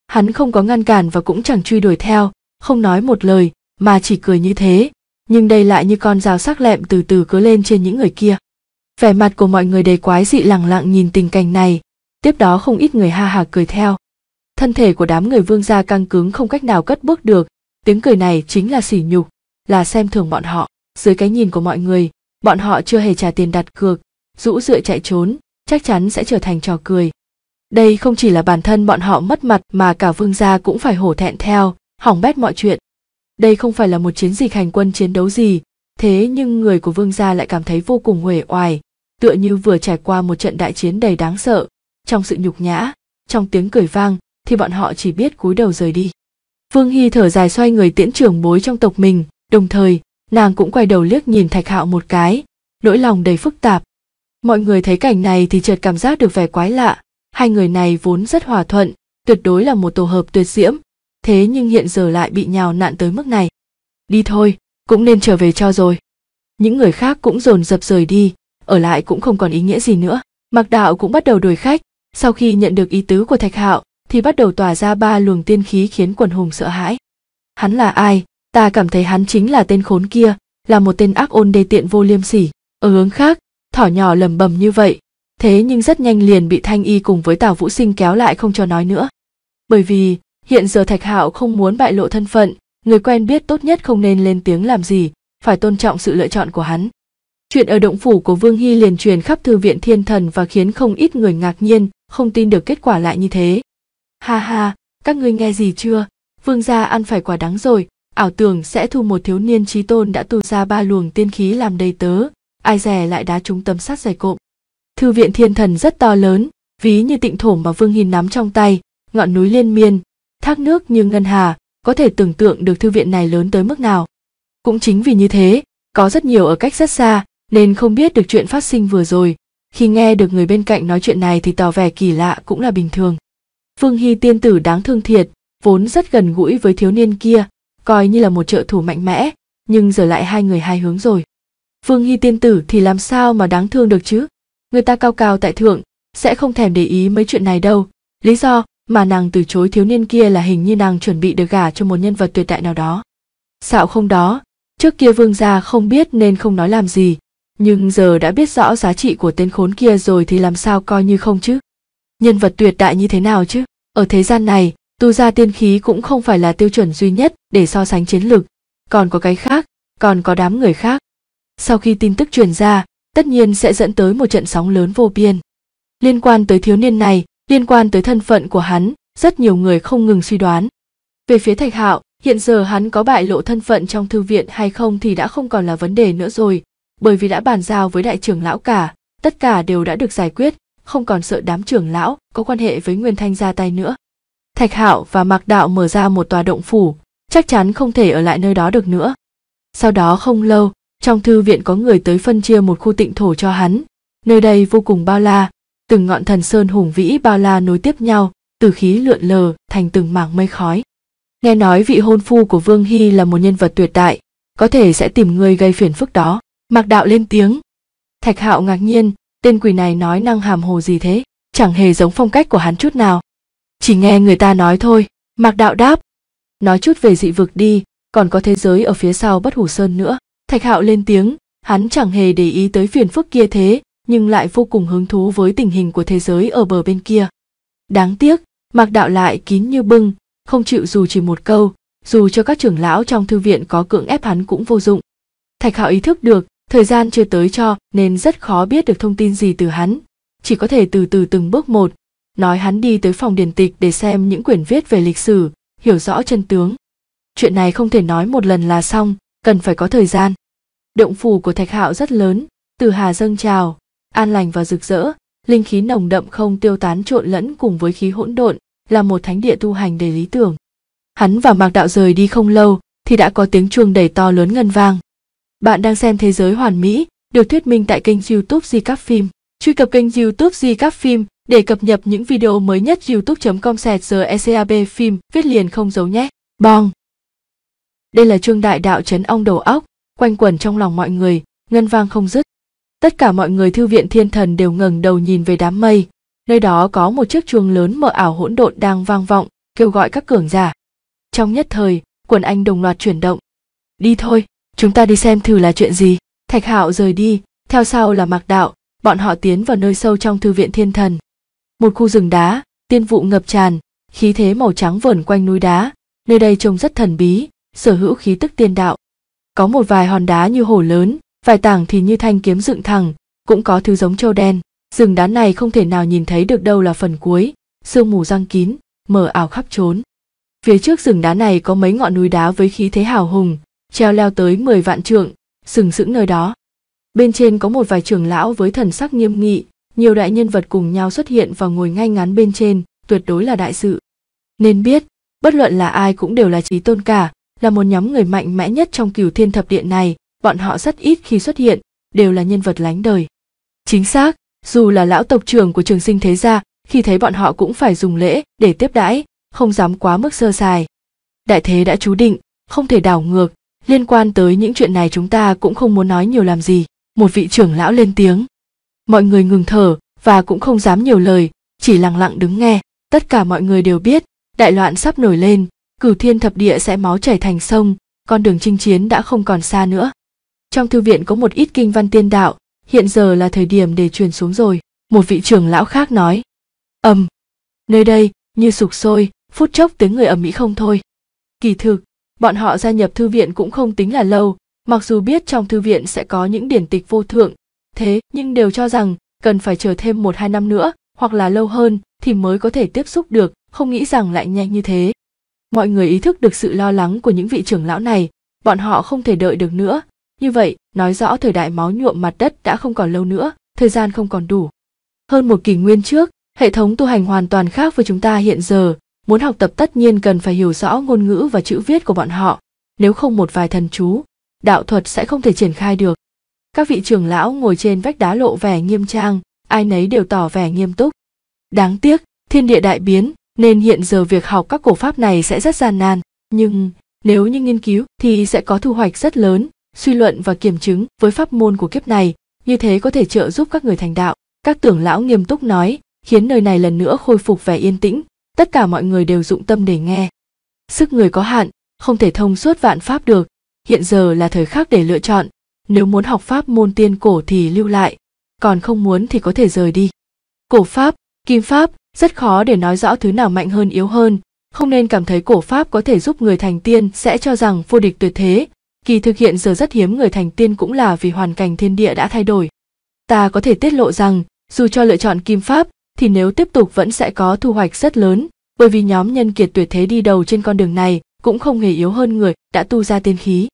Hắn không có ngăn cản và cũng chẳng truy đuổi theo, không nói một lời, mà chỉ cười như thế, nhưng đây lại như con dao sắc lẹm từ từ cứ lên trên những người kia. Vẻ mặt của mọi người đầy quái dị lẳng lặng nhìn tình cảnh này, tiếp đó không ít người ha hà cười theo. Thân thể của đám người vương gia căng cứng không cách nào cất bước được, tiếng cười này chính là sỉ nhục, là xem thường bọn họ. Dưới cái nhìn của mọi người, bọn họ chưa hề trả tiền đặt cược, rũ rượi chạy trốn chắc chắn sẽ trở thành trò cười đây không chỉ là bản thân bọn họ mất mặt mà cả vương gia cũng phải hổ thẹn theo hỏng bét mọi chuyện đây không phải là một chiến dịch hành quân chiến đấu gì thế nhưng người của vương gia lại cảm thấy vô cùng huề oài tựa như vừa trải qua một trận đại chiến đầy đáng sợ trong sự nhục nhã trong tiếng cười vang thì bọn họ chỉ biết cúi đầu rời đi vương hy thở dài xoay người tiễn trưởng bối trong tộc mình đồng thời nàng cũng quay đầu liếc nhìn thạch hạo một cái nỗi lòng đầy phức tạp Mọi người thấy cảnh này thì chợt cảm giác được vẻ quái lạ, hai người này vốn rất hòa thuận, tuyệt đối là một tổ hợp tuyệt diễm, thế nhưng hiện giờ lại bị nhào nặn tới mức này. Đi thôi, cũng nên trở về cho rồi. Những người khác cũng dồn dập rời đi, ở lại cũng không còn ý nghĩa gì nữa. Mặc đạo cũng bắt đầu đuổi khách, sau khi nhận được ý tứ của Thạch Hạo thì bắt đầu tỏa ra ba luồng tiên khí khiến quần hùng sợ hãi. Hắn là ai? Ta cảm thấy hắn chính là tên khốn kia, là một tên ác ôn đê tiện vô liêm sỉ. Ở hướng khác, thỏ nhỏ lầm bầm như vậy thế nhưng rất nhanh liền bị thanh y cùng với tào vũ sinh kéo lại không cho nói nữa bởi vì hiện giờ thạch hạo không muốn bại lộ thân phận người quen biết tốt nhất không nên lên tiếng làm gì phải tôn trọng sự lựa chọn của hắn chuyện ở động phủ của vương hy liền truyền khắp thư viện thiên thần và khiến không ít người ngạc nhiên không tin được kết quả lại như thế ha ha các ngươi nghe gì chưa vương gia ăn phải quả đắng rồi ảo tưởng sẽ thu một thiếu niên trí tôn đã tu ra ba luồng tiên khí làm đầy tớ ai rẻ lại đá trúng tấm sắt dày cộm thư viện thiên thần rất to lớn ví như tịnh thổ mà vương hiền nắm trong tay ngọn núi liên miên thác nước như ngân hà có thể tưởng tượng được thư viện này lớn tới mức nào cũng chính vì như thế có rất nhiều ở cách rất xa nên không biết được chuyện phát sinh vừa rồi khi nghe được người bên cạnh nói chuyện này thì tỏ vẻ kỳ lạ cũng là bình thường vương hy tiên tử đáng thương thiệt vốn rất gần gũi với thiếu niên kia coi như là một trợ thủ mạnh mẽ nhưng giờ lại hai người hai hướng rồi Vương Hy tiên tử thì làm sao mà đáng thương được chứ? Người ta cao cao tại thượng, sẽ không thèm để ý mấy chuyện này đâu. Lý do mà nàng từ chối thiếu niên kia là hình như nàng chuẩn bị được gả cho một nhân vật tuyệt đại nào đó. Xạo không đó, trước kia vương gia không biết nên không nói làm gì, nhưng giờ đã biết rõ giá trị của tên khốn kia rồi thì làm sao coi như không chứ? Nhân vật tuyệt đại như thế nào chứ? Ở thế gian này, tu gia tiên khí cũng không phải là tiêu chuẩn duy nhất để so sánh chiến lược, còn có cái khác, còn có đám người khác sau khi tin tức truyền ra, tất nhiên sẽ dẫn tới một trận sóng lớn vô biên. Liên quan tới thiếu niên này, liên quan tới thân phận của hắn, rất nhiều người không ngừng suy đoán. Về phía Thạch Hạo, hiện giờ hắn có bại lộ thân phận trong thư viện hay không thì đã không còn là vấn đề nữa rồi, bởi vì đã bàn giao với đại trưởng lão cả, tất cả đều đã được giải quyết, không còn sợ đám trưởng lão có quan hệ với Nguyên Thanh ra tay nữa. Thạch Hạo và Mạc Đạo mở ra một tòa động phủ, chắc chắn không thể ở lại nơi đó được nữa. Sau đó không lâu, trong thư viện có người tới phân chia một khu tịnh thổ cho hắn, nơi đây vô cùng bao la, từng ngọn thần sơn hùng vĩ bao la nối tiếp nhau, từ khí lượn lờ thành từng mảng mây khói. Nghe nói vị hôn phu của Vương Hy là một nhân vật tuyệt đại, có thể sẽ tìm người gây phiền phức đó. Mạc Đạo lên tiếng. Thạch Hạo ngạc nhiên, tên quỷ này nói năng hàm hồ gì thế, chẳng hề giống phong cách của hắn chút nào. Chỉ nghe người ta nói thôi, Mạc Đạo đáp. Nói chút về dị vực đi, còn có thế giới ở phía sau bất hủ sơn nữa thạch hạo lên tiếng hắn chẳng hề để ý tới phiền phức kia thế nhưng lại vô cùng hứng thú với tình hình của thế giới ở bờ bên kia đáng tiếc mạc đạo lại kín như bưng không chịu dù chỉ một câu dù cho các trưởng lão trong thư viện có cưỡng ép hắn cũng vô dụng thạch hạo ý thức được thời gian chưa tới cho nên rất khó biết được thông tin gì từ hắn chỉ có thể từ từ từng bước một nói hắn đi tới phòng điển tịch để xem những quyển viết về lịch sử hiểu rõ chân tướng chuyện này không thể nói một lần là xong cần phải có thời gian động phủ của thạch hạo rất lớn từ hà dâng trào an lành và rực rỡ linh khí nồng đậm không tiêu tán trộn lẫn cùng với khí hỗn độn là một thánh địa tu hành đầy lý tưởng hắn và mạc đạo rời đi không lâu thì đã có tiếng chuông đầy to lớn ngân vang bạn đang xem thế giới hoàn mỹ được thuyết minh tại kênh youtube di các phim truy cập kênh youtube di các phim để cập nhật những video mới nhất youtube com sẹt giờ ecav phim viết liền không giấu nhé bong đây là trương đại đạo chấn ông đầu óc quanh quẩn trong lòng mọi người ngân vang không dứt tất cả mọi người thư viện thiên thần đều ngẩng đầu nhìn về đám mây nơi đó có một chiếc chuông lớn mờ ảo hỗn độn đang vang vọng kêu gọi các cường giả trong nhất thời quần anh đồng loạt chuyển động đi thôi chúng ta đi xem thử là chuyện gì thạch hạo rời đi theo sau là mạc đạo bọn họ tiến vào nơi sâu trong thư viện thiên thần một khu rừng đá tiên vụ ngập tràn khí thế màu trắng vờn quanh núi đá nơi đây trông rất thần bí sở hữu khí tức tiên đạo. Có một vài hòn đá như hổ lớn, vài tảng thì như thanh kiếm dựng thẳng, cũng có thứ giống châu đen. Rừng đá này không thể nào nhìn thấy được đâu là phần cuối, sương mù răng kín, mờ ảo khắp trốn. Phía trước rừng đá này có mấy ngọn núi đá với khí thế hào hùng, treo leo tới 10 vạn trượng, sừng sững nơi đó. Bên trên có một vài trưởng lão với thần sắc nghiêm nghị, nhiều đại nhân vật cùng nhau xuất hiện và ngồi ngay ngắn bên trên, tuyệt đối là đại sự. Nên biết, bất luận là ai cũng đều là trí tôn cả, là một nhóm người mạnh mẽ nhất trong cửu thiên thập điện này bọn họ rất ít khi xuất hiện đều là nhân vật lánh đời chính xác dù là lão tộc trưởng của trường sinh thế gia khi thấy bọn họ cũng phải dùng lễ để tiếp đãi không dám quá mức sơ sài đại thế đã chú định không thể đảo ngược liên quan tới những chuyện này chúng ta cũng không muốn nói nhiều làm gì một vị trưởng lão lên tiếng mọi người ngừng thở và cũng không dám nhiều lời chỉ lặng lặng đứng nghe tất cả mọi người đều biết đại loạn sắp nổi lên cửu thiên thập địa sẽ máu chảy thành sông con đường chinh chiến đã không còn xa nữa trong thư viện có một ít kinh văn tiên đạo hiện giờ là thời điểm để truyền xuống rồi một vị trưởng lão khác nói ầm nơi đây như sục sôi phút chốc tiếng người ầm mỹ không thôi kỳ thực bọn họ gia nhập thư viện cũng không tính là lâu mặc dù biết trong thư viện sẽ có những điển tịch vô thượng thế nhưng đều cho rằng cần phải chờ thêm một hai năm nữa hoặc là lâu hơn thì mới có thể tiếp xúc được không nghĩ rằng lại nhanh như thế mọi người ý thức được sự lo lắng của những vị trưởng lão này bọn họ không thể đợi được nữa như vậy nói rõ thời đại máu nhuộm mặt đất đã không còn lâu nữa thời gian không còn đủ hơn một kỷ nguyên trước hệ thống tu hành hoàn toàn khác với chúng ta hiện giờ muốn học tập tất nhiên cần phải hiểu rõ ngôn ngữ và chữ viết của bọn họ nếu không một vài thần chú đạo thuật sẽ không thể triển khai được các vị trưởng lão ngồi trên vách đá lộ vẻ nghiêm trang ai nấy đều tỏ vẻ nghiêm túc đáng tiếc thiên địa đại biến nên hiện giờ việc học các cổ pháp này sẽ rất gian nan nhưng nếu như nghiên cứu thì sẽ có thu hoạch rất lớn suy luận và kiểm chứng với pháp môn của kiếp này như thế có thể trợ giúp các người thành đạo các tưởng lão nghiêm túc nói khiến nơi này lần nữa khôi phục vẻ yên tĩnh tất cả mọi người đều dụng tâm để nghe sức người có hạn không thể thông suốt vạn pháp được hiện giờ là thời khắc để lựa chọn nếu muốn học pháp môn tiên cổ thì lưu lại còn không muốn thì có thể rời đi cổ pháp Kim Pháp, rất khó để nói rõ thứ nào mạnh hơn yếu hơn, không nên cảm thấy cổ Pháp có thể giúp người thành tiên sẽ cho rằng vô địch tuyệt thế. Kỳ thực hiện giờ rất hiếm người thành tiên cũng là vì hoàn cảnh thiên địa đã thay đổi. Ta có thể tiết lộ rằng, dù cho lựa chọn Kim Pháp, thì nếu tiếp tục vẫn sẽ có thu hoạch rất lớn, bởi vì nhóm nhân kiệt tuyệt thế đi đầu trên con đường này cũng không hề yếu hơn người đã tu ra tiên khí.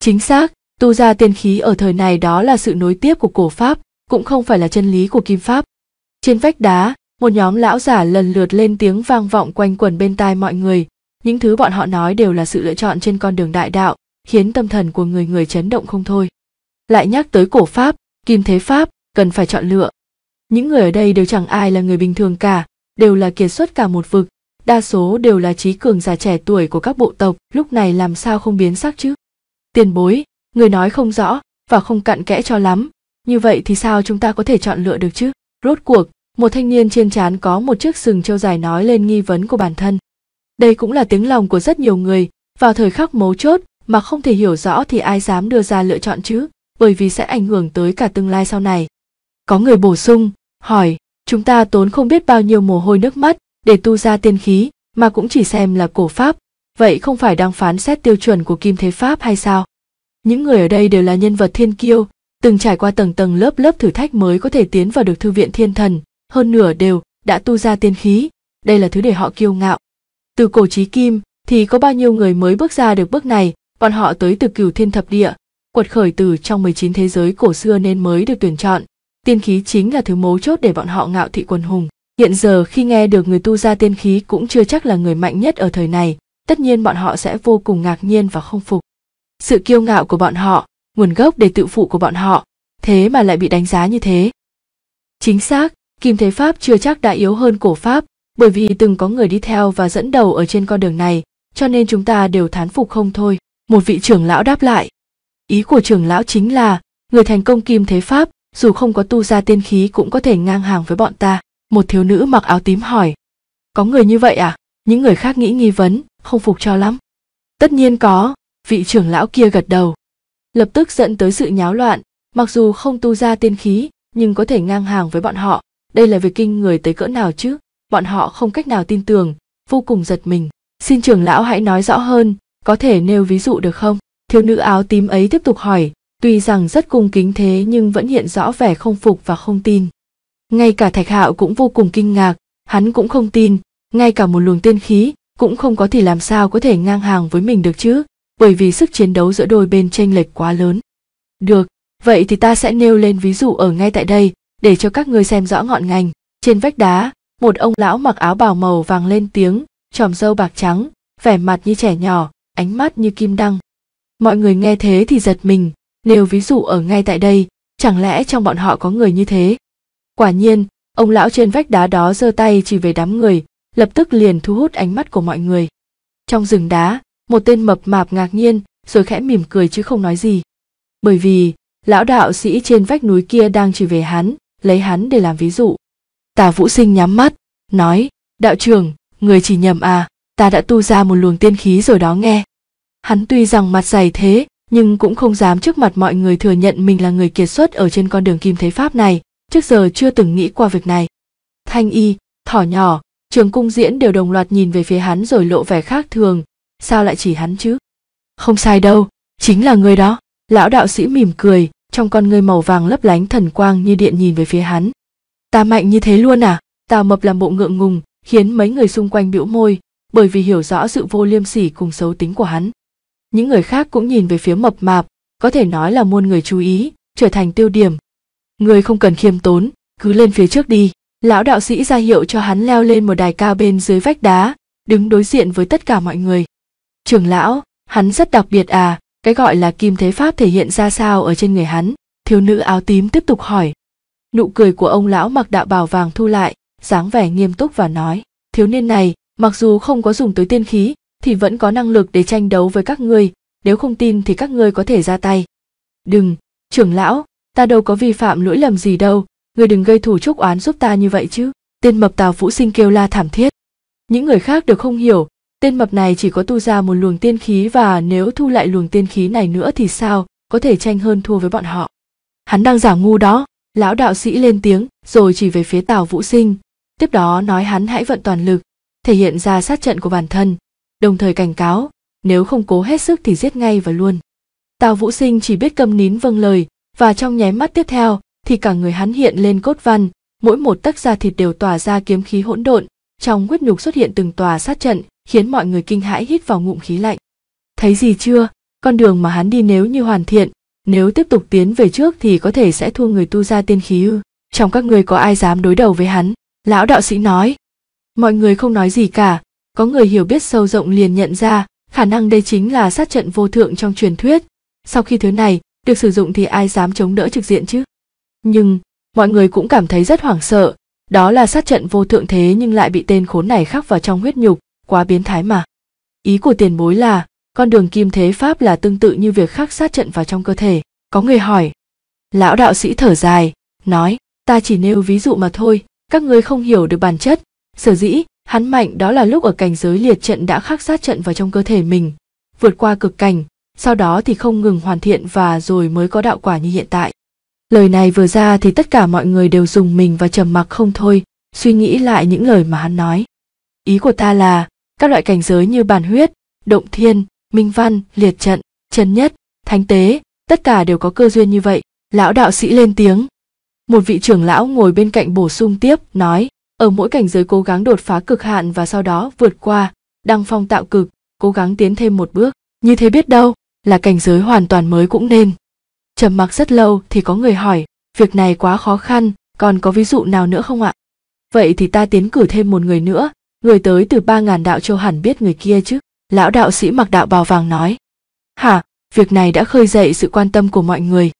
Chính xác, tu ra tiên khí ở thời này đó là sự nối tiếp của cổ Pháp, cũng không phải là chân lý của Kim Pháp. Trên vách đá, một nhóm lão giả lần lượt lên tiếng vang vọng quanh quẩn bên tai mọi người những thứ bọn họ nói đều là sự lựa chọn trên con đường đại đạo khiến tâm thần của người người chấn động không thôi lại nhắc tới cổ pháp kim thế pháp cần phải chọn lựa những người ở đây đều chẳng ai là người bình thường cả đều là kiệt xuất cả một vực đa số đều là trí cường già trẻ tuổi của các bộ tộc lúc này làm sao không biến sắc chứ tiền bối người nói không rõ và không cặn kẽ cho lắm như vậy thì sao chúng ta có thể chọn lựa được chứ rốt cuộc một thanh niên trên trán có một chiếc sừng trâu dài nói lên nghi vấn của bản thân. Đây cũng là tiếng lòng của rất nhiều người, vào thời khắc mấu chốt mà không thể hiểu rõ thì ai dám đưa ra lựa chọn chứ, bởi vì sẽ ảnh hưởng tới cả tương lai sau này. Có người bổ sung, hỏi, chúng ta tốn không biết bao nhiêu mồ hôi nước mắt để tu ra tiên khí mà cũng chỉ xem là cổ pháp, vậy không phải đang phán xét tiêu chuẩn của kim thế pháp hay sao? Những người ở đây đều là nhân vật thiên kiêu, từng trải qua tầng tầng lớp lớp thử thách mới có thể tiến vào được thư viện thiên thần, hơn nửa đều đã tu ra tiên khí đây là thứ để họ kiêu ngạo từ cổ chí kim thì có bao nhiêu người mới bước ra được bước này bọn họ tới từ cửu thiên thập địa quật khởi từ trong 19 thế giới cổ xưa nên mới được tuyển chọn tiên khí chính là thứ mấu chốt để bọn họ ngạo thị quần hùng hiện giờ khi nghe được người tu ra tiên khí cũng chưa chắc là người mạnh nhất ở thời này tất nhiên bọn họ sẽ vô cùng ngạc nhiên và không phục sự kiêu ngạo của bọn họ nguồn gốc để tự phụ của bọn họ thế mà lại bị đánh giá như thế chính xác Kim Thế Pháp chưa chắc đã yếu hơn cổ Pháp, bởi vì từng có người đi theo và dẫn đầu ở trên con đường này, cho nên chúng ta đều thán phục không thôi. Một vị trưởng lão đáp lại. Ý của trưởng lão chính là, người thành công Kim Thế Pháp, dù không có tu ra tiên khí cũng có thể ngang hàng với bọn ta. Một thiếu nữ mặc áo tím hỏi. Có người như vậy à? Những người khác nghĩ nghi vấn, không phục cho lắm. Tất nhiên có, vị trưởng lão kia gật đầu. Lập tức dẫn tới sự nháo loạn, mặc dù không tu ra tiên khí, nhưng có thể ngang hàng với bọn họ, đây là việc kinh người tới cỡ nào chứ bọn họ không cách nào tin tưởng vô cùng giật mình xin trưởng lão hãy nói rõ hơn có thể nêu ví dụ được không thiếu nữ áo tím ấy tiếp tục hỏi tuy rằng rất cung kính thế nhưng vẫn hiện rõ vẻ không phục và không tin ngay cả thạch hạo cũng vô cùng kinh ngạc hắn cũng không tin ngay cả một luồng tiên khí cũng không có thì làm sao có thể ngang hàng với mình được chứ bởi vì sức chiến đấu giữa đôi bên chênh lệch quá lớn được vậy thì ta sẽ nêu lên ví dụ ở ngay tại đây để cho các ngươi xem rõ ngọn ngành trên vách đá một ông lão mặc áo bào màu vàng lên tiếng tròm râu bạc trắng vẻ mặt như trẻ nhỏ ánh mắt như kim đăng mọi người nghe thế thì giật mình nếu ví dụ ở ngay tại đây chẳng lẽ trong bọn họ có người như thế quả nhiên ông lão trên vách đá đó giơ tay chỉ về đám người lập tức liền thu hút ánh mắt của mọi người trong rừng đá một tên mập mạp ngạc nhiên rồi khẽ mỉm cười chứ không nói gì bởi vì lão đạo sĩ trên vách núi kia đang chỉ về hắn lấy hắn để làm ví dụ tả vũ sinh nhắm mắt nói đạo trưởng người chỉ nhầm à ta đã tu ra một luồng tiên khí rồi đó nghe hắn tuy rằng mặt dày thế nhưng cũng không dám trước mặt mọi người thừa nhận mình là người kiệt xuất ở trên con đường kim thế pháp này trước giờ chưa từng nghĩ qua việc này thanh y thỏ nhỏ trường cung diễn đều đồng loạt nhìn về phía hắn rồi lộ vẻ khác thường sao lại chỉ hắn chứ không sai đâu chính là người đó lão đạo sĩ mỉm cười trong con ngươi màu vàng lấp lánh thần quang như điện nhìn về phía hắn. Ta mạnh như thế luôn à? Tào mập làm bộ ngượng ngùng, khiến mấy người xung quanh bĩu môi, bởi vì hiểu rõ sự vô liêm sỉ cùng xấu tính của hắn. Những người khác cũng nhìn về phía mập mạp, có thể nói là muôn người chú ý, trở thành tiêu điểm. Người không cần khiêm tốn, cứ lên phía trước đi. Lão đạo sĩ ra hiệu cho hắn leo lên một đài cao bên dưới vách đá, đứng đối diện với tất cả mọi người. Trưởng lão, hắn rất đặc biệt à, cái gọi là kim thế pháp thể hiện ra sao ở trên người hắn thiếu nữ áo tím tiếp tục hỏi nụ cười của ông lão mặc đạo bào vàng thu lại dáng vẻ nghiêm túc và nói thiếu niên này mặc dù không có dùng tới tiên khí thì vẫn có năng lực để tranh đấu với các ngươi nếu không tin thì các ngươi có thể ra tay đừng trưởng lão ta đâu có vi phạm lỗi lầm gì đâu người đừng gây thủ trúc oán giúp ta như vậy chứ tên mập tào vũ sinh kêu la thảm thiết những người khác đều không hiểu Tên mập này chỉ có tu ra một luồng tiên khí và nếu thu lại luồng tiên khí này nữa thì sao, có thể tranh hơn thua với bọn họ. Hắn đang giả ngu đó, lão đạo sĩ lên tiếng rồi chỉ về phía Tào Vũ Sinh, tiếp đó nói hắn hãy vận toàn lực, thể hiện ra sát trận của bản thân, đồng thời cảnh cáo, nếu không cố hết sức thì giết ngay và luôn. Tào Vũ Sinh chỉ biết câm nín vâng lời, và trong nháy mắt tiếp theo thì cả người hắn hiện lên cốt văn, mỗi một tấc da thịt đều tỏa ra kiếm khí hỗn độn, trong huyết nhục xuất hiện từng tòa sát trận, khiến mọi người kinh hãi hít vào ngụm khí lạnh. Thấy gì chưa, con đường mà hắn đi nếu như hoàn thiện, nếu tiếp tục tiến về trước thì có thể sẽ thua người tu ra tiên khí ư. Trong các người có ai dám đối đầu với hắn, lão đạo sĩ nói. Mọi người không nói gì cả, có người hiểu biết sâu rộng liền nhận ra, khả năng đây chính là sát trận vô thượng trong truyền thuyết. Sau khi thứ này được sử dụng thì ai dám chống đỡ trực diện chứ? Nhưng, mọi người cũng cảm thấy rất hoảng sợ, đó là sát trận vô thượng thế nhưng lại bị tên khốn này khắc vào trong huyết nhục, quá biến thái mà ý của tiền bối là con đường kim thế pháp là tương tự như việc khắc sát trận vào trong cơ thể có người hỏi lão đạo sĩ thở dài nói ta chỉ nêu ví dụ mà thôi các ngươi không hiểu được bản chất sở dĩ hắn mạnh đó là lúc ở cảnh giới liệt trận đã khắc sát trận vào trong cơ thể mình vượt qua cực cảnh sau đó thì không ngừng hoàn thiện và rồi mới có đạo quả như hiện tại lời này vừa ra thì tất cả mọi người đều dùng mình và trầm mặc không thôi suy nghĩ lại những lời mà hắn nói ý của ta là các loại cảnh giới như bản huyết động thiên minh văn liệt trận chân nhất thánh tế tất cả đều có cơ duyên như vậy lão đạo sĩ lên tiếng một vị trưởng lão ngồi bên cạnh bổ sung tiếp nói ở mỗi cảnh giới cố gắng đột phá cực hạn và sau đó vượt qua đăng phong tạo cực cố gắng tiến thêm một bước như thế biết đâu là cảnh giới hoàn toàn mới cũng nên trầm mặc rất lâu thì có người hỏi việc này quá khó khăn còn có ví dụ nào nữa không ạ vậy thì ta tiến cử thêm một người nữa người tới từ ba ngàn đạo châu hẳn biết người kia chứ lão đạo sĩ mặc đạo bào vàng nói hả việc này đã khơi dậy sự quan tâm của mọi người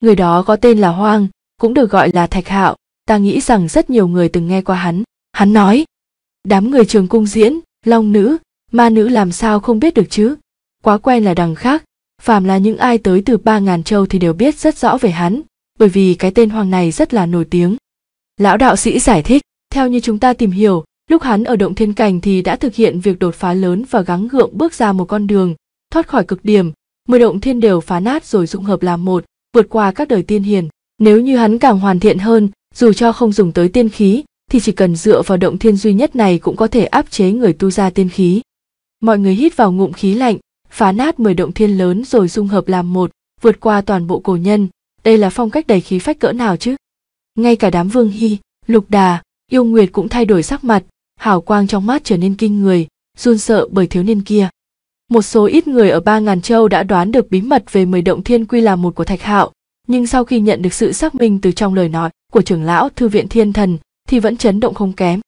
người đó có tên là hoang cũng được gọi là thạch hạo ta nghĩ rằng rất nhiều người từng nghe qua hắn hắn nói đám người trường cung diễn long nữ ma nữ làm sao không biết được chứ quá quen là đằng khác phàm là những ai tới từ ba ngàn châu thì đều biết rất rõ về hắn bởi vì cái tên hoàng này rất là nổi tiếng lão đạo sĩ giải thích theo như chúng ta tìm hiểu Lúc hắn ở động thiên cảnh thì đã thực hiện việc đột phá lớn và gắng gượng bước ra một con đường, thoát khỏi cực điểm, mười động thiên đều phá nát rồi dung hợp làm một, vượt qua các đời tiên hiền. Nếu như hắn càng hoàn thiện hơn, dù cho không dùng tới tiên khí, thì chỉ cần dựa vào động thiên duy nhất này cũng có thể áp chế người tu ra tiên khí. Mọi người hít vào ngụm khí lạnh, phá nát mười động thiên lớn rồi dung hợp làm một, vượt qua toàn bộ cổ nhân, đây là phong cách đầy khí phách cỡ nào chứ? Ngay cả đám Vương Hy, Lục Đà, Yêu Nguyệt cũng thay đổi sắc mặt, hào quang trong mắt trở nên kinh người run sợ bởi thiếu niên kia một số ít người ở ba ngàn châu đã đoán được bí mật về mười động thiên quy là một của thạch hạo nhưng sau khi nhận được sự xác minh từ trong lời nói của trưởng lão thư viện thiên thần thì vẫn chấn động không kém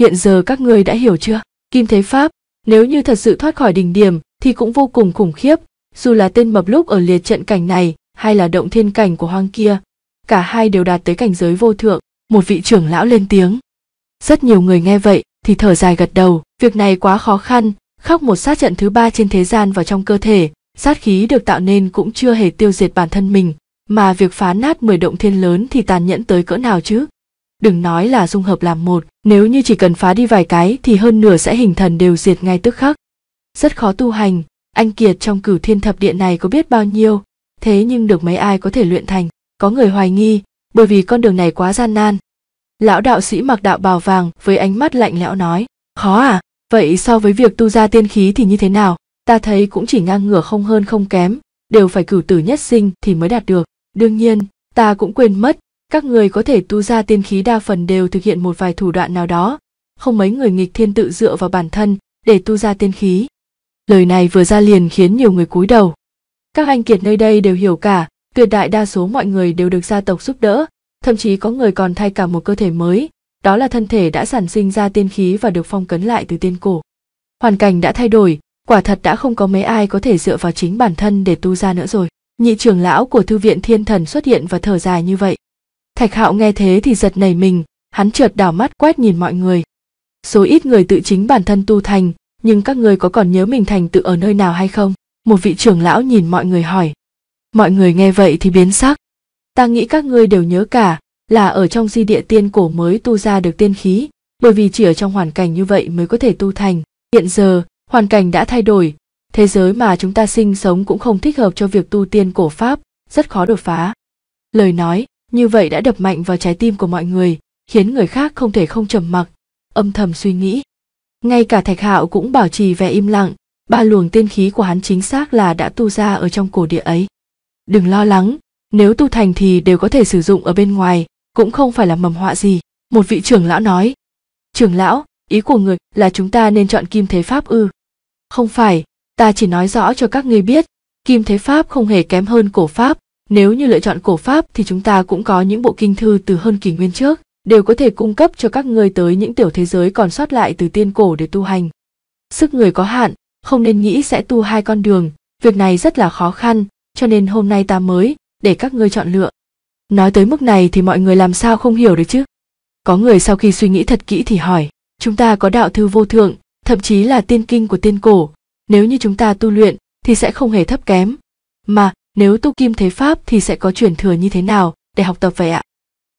hiện giờ các người đã hiểu chưa kim thế pháp nếu như thật sự thoát khỏi đỉnh điểm thì cũng vô cùng khủng khiếp dù là tên mập lúc ở liệt trận cảnh này hay là động thiên cảnh của hoang kia cả hai đều đạt tới cảnh giới vô thượng một vị trưởng lão lên tiếng rất nhiều người nghe vậy thì thở dài gật đầu, việc này quá khó khăn, khắc một sát trận thứ ba trên thế gian vào trong cơ thể, sát khí được tạo nên cũng chưa hề tiêu diệt bản thân mình, mà việc phá nát mười động thiên lớn thì tàn nhẫn tới cỡ nào chứ? Đừng nói là dung hợp làm một, nếu như chỉ cần phá đi vài cái thì hơn nửa sẽ hình thần đều diệt ngay tức khắc. Rất khó tu hành, anh Kiệt trong cửu thiên thập địa này có biết bao nhiêu, thế nhưng được mấy ai có thể luyện thành, có người hoài nghi, bởi vì con đường này quá gian nan, lão đạo sĩ mặc đạo bào vàng với ánh mắt lạnh lẽo nói khó à vậy so với việc tu ra tiên khí thì như thế nào ta thấy cũng chỉ ngang ngửa không hơn không kém đều phải cử tử nhất sinh thì mới đạt được đương nhiên ta cũng quên mất các người có thể tu ra tiên khí đa phần đều thực hiện một vài thủ đoạn nào đó không mấy người nghịch thiên tự dựa vào bản thân để tu ra tiên khí lời này vừa ra liền khiến nhiều người cúi đầu các anh kiệt nơi đây đều hiểu cả tuyệt đại đa số mọi người đều được gia tộc giúp đỡ thậm chí có người còn thay cả một cơ thể mới, đó là thân thể đã sản sinh ra tiên khí và được phong cấn lại từ tiên cổ. Hoàn cảnh đã thay đổi, quả thật đã không có mấy ai có thể dựa vào chính bản thân để tu ra nữa rồi. Nhị trưởng lão của thư viện thiên thần xuất hiện và thở dài như vậy. Thạch hạo nghe thế thì giật nảy mình, hắn trượt đảo mắt quét nhìn mọi người. Số ít người tự chính bản thân tu thành, nhưng các người có còn nhớ mình thành tự ở nơi nào hay không? Một vị trưởng lão nhìn mọi người hỏi. Mọi người nghe vậy thì biến sắc, ta nghĩ các ngươi đều nhớ cả là ở trong di địa tiên cổ mới tu ra được tiên khí bởi vì chỉ ở trong hoàn cảnh như vậy mới có thể tu thành hiện giờ hoàn cảnh đã thay đổi thế giới mà chúng ta sinh sống cũng không thích hợp cho việc tu tiên cổ pháp rất khó đột phá lời nói như vậy đã đập mạnh vào trái tim của mọi người khiến người khác không thể không trầm mặc âm thầm suy nghĩ ngay cả thạch hạo cũng bảo trì vẻ im lặng ba luồng tiên khí của hắn chính xác là đã tu ra ở trong cổ địa ấy đừng lo lắng nếu tu thành thì đều có thể sử dụng ở bên ngoài cũng không phải là mầm họa gì một vị trưởng lão nói trưởng lão ý của người là chúng ta nên chọn kim thế pháp ư không phải ta chỉ nói rõ cho các ngươi biết kim thế pháp không hề kém hơn cổ pháp nếu như lựa chọn cổ pháp thì chúng ta cũng có những bộ kinh thư từ hơn kỷ nguyên trước đều có thể cung cấp cho các ngươi tới những tiểu thế giới còn sót lại từ tiên cổ để tu hành sức người có hạn không nên nghĩ sẽ tu hai con đường việc này rất là khó khăn cho nên hôm nay ta mới để các ngươi chọn lựa nói tới mức này thì mọi người làm sao không hiểu được chứ có người sau khi suy nghĩ thật kỹ thì hỏi chúng ta có đạo thư vô thượng thậm chí là tiên kinh của tiên cổ nếu như chúng ta tu luyện thì sẽ không hề thấp kém mà nếu tu kim thế pháp thì sẽ có chuyển thừa như thế nào để học tập vậy ạ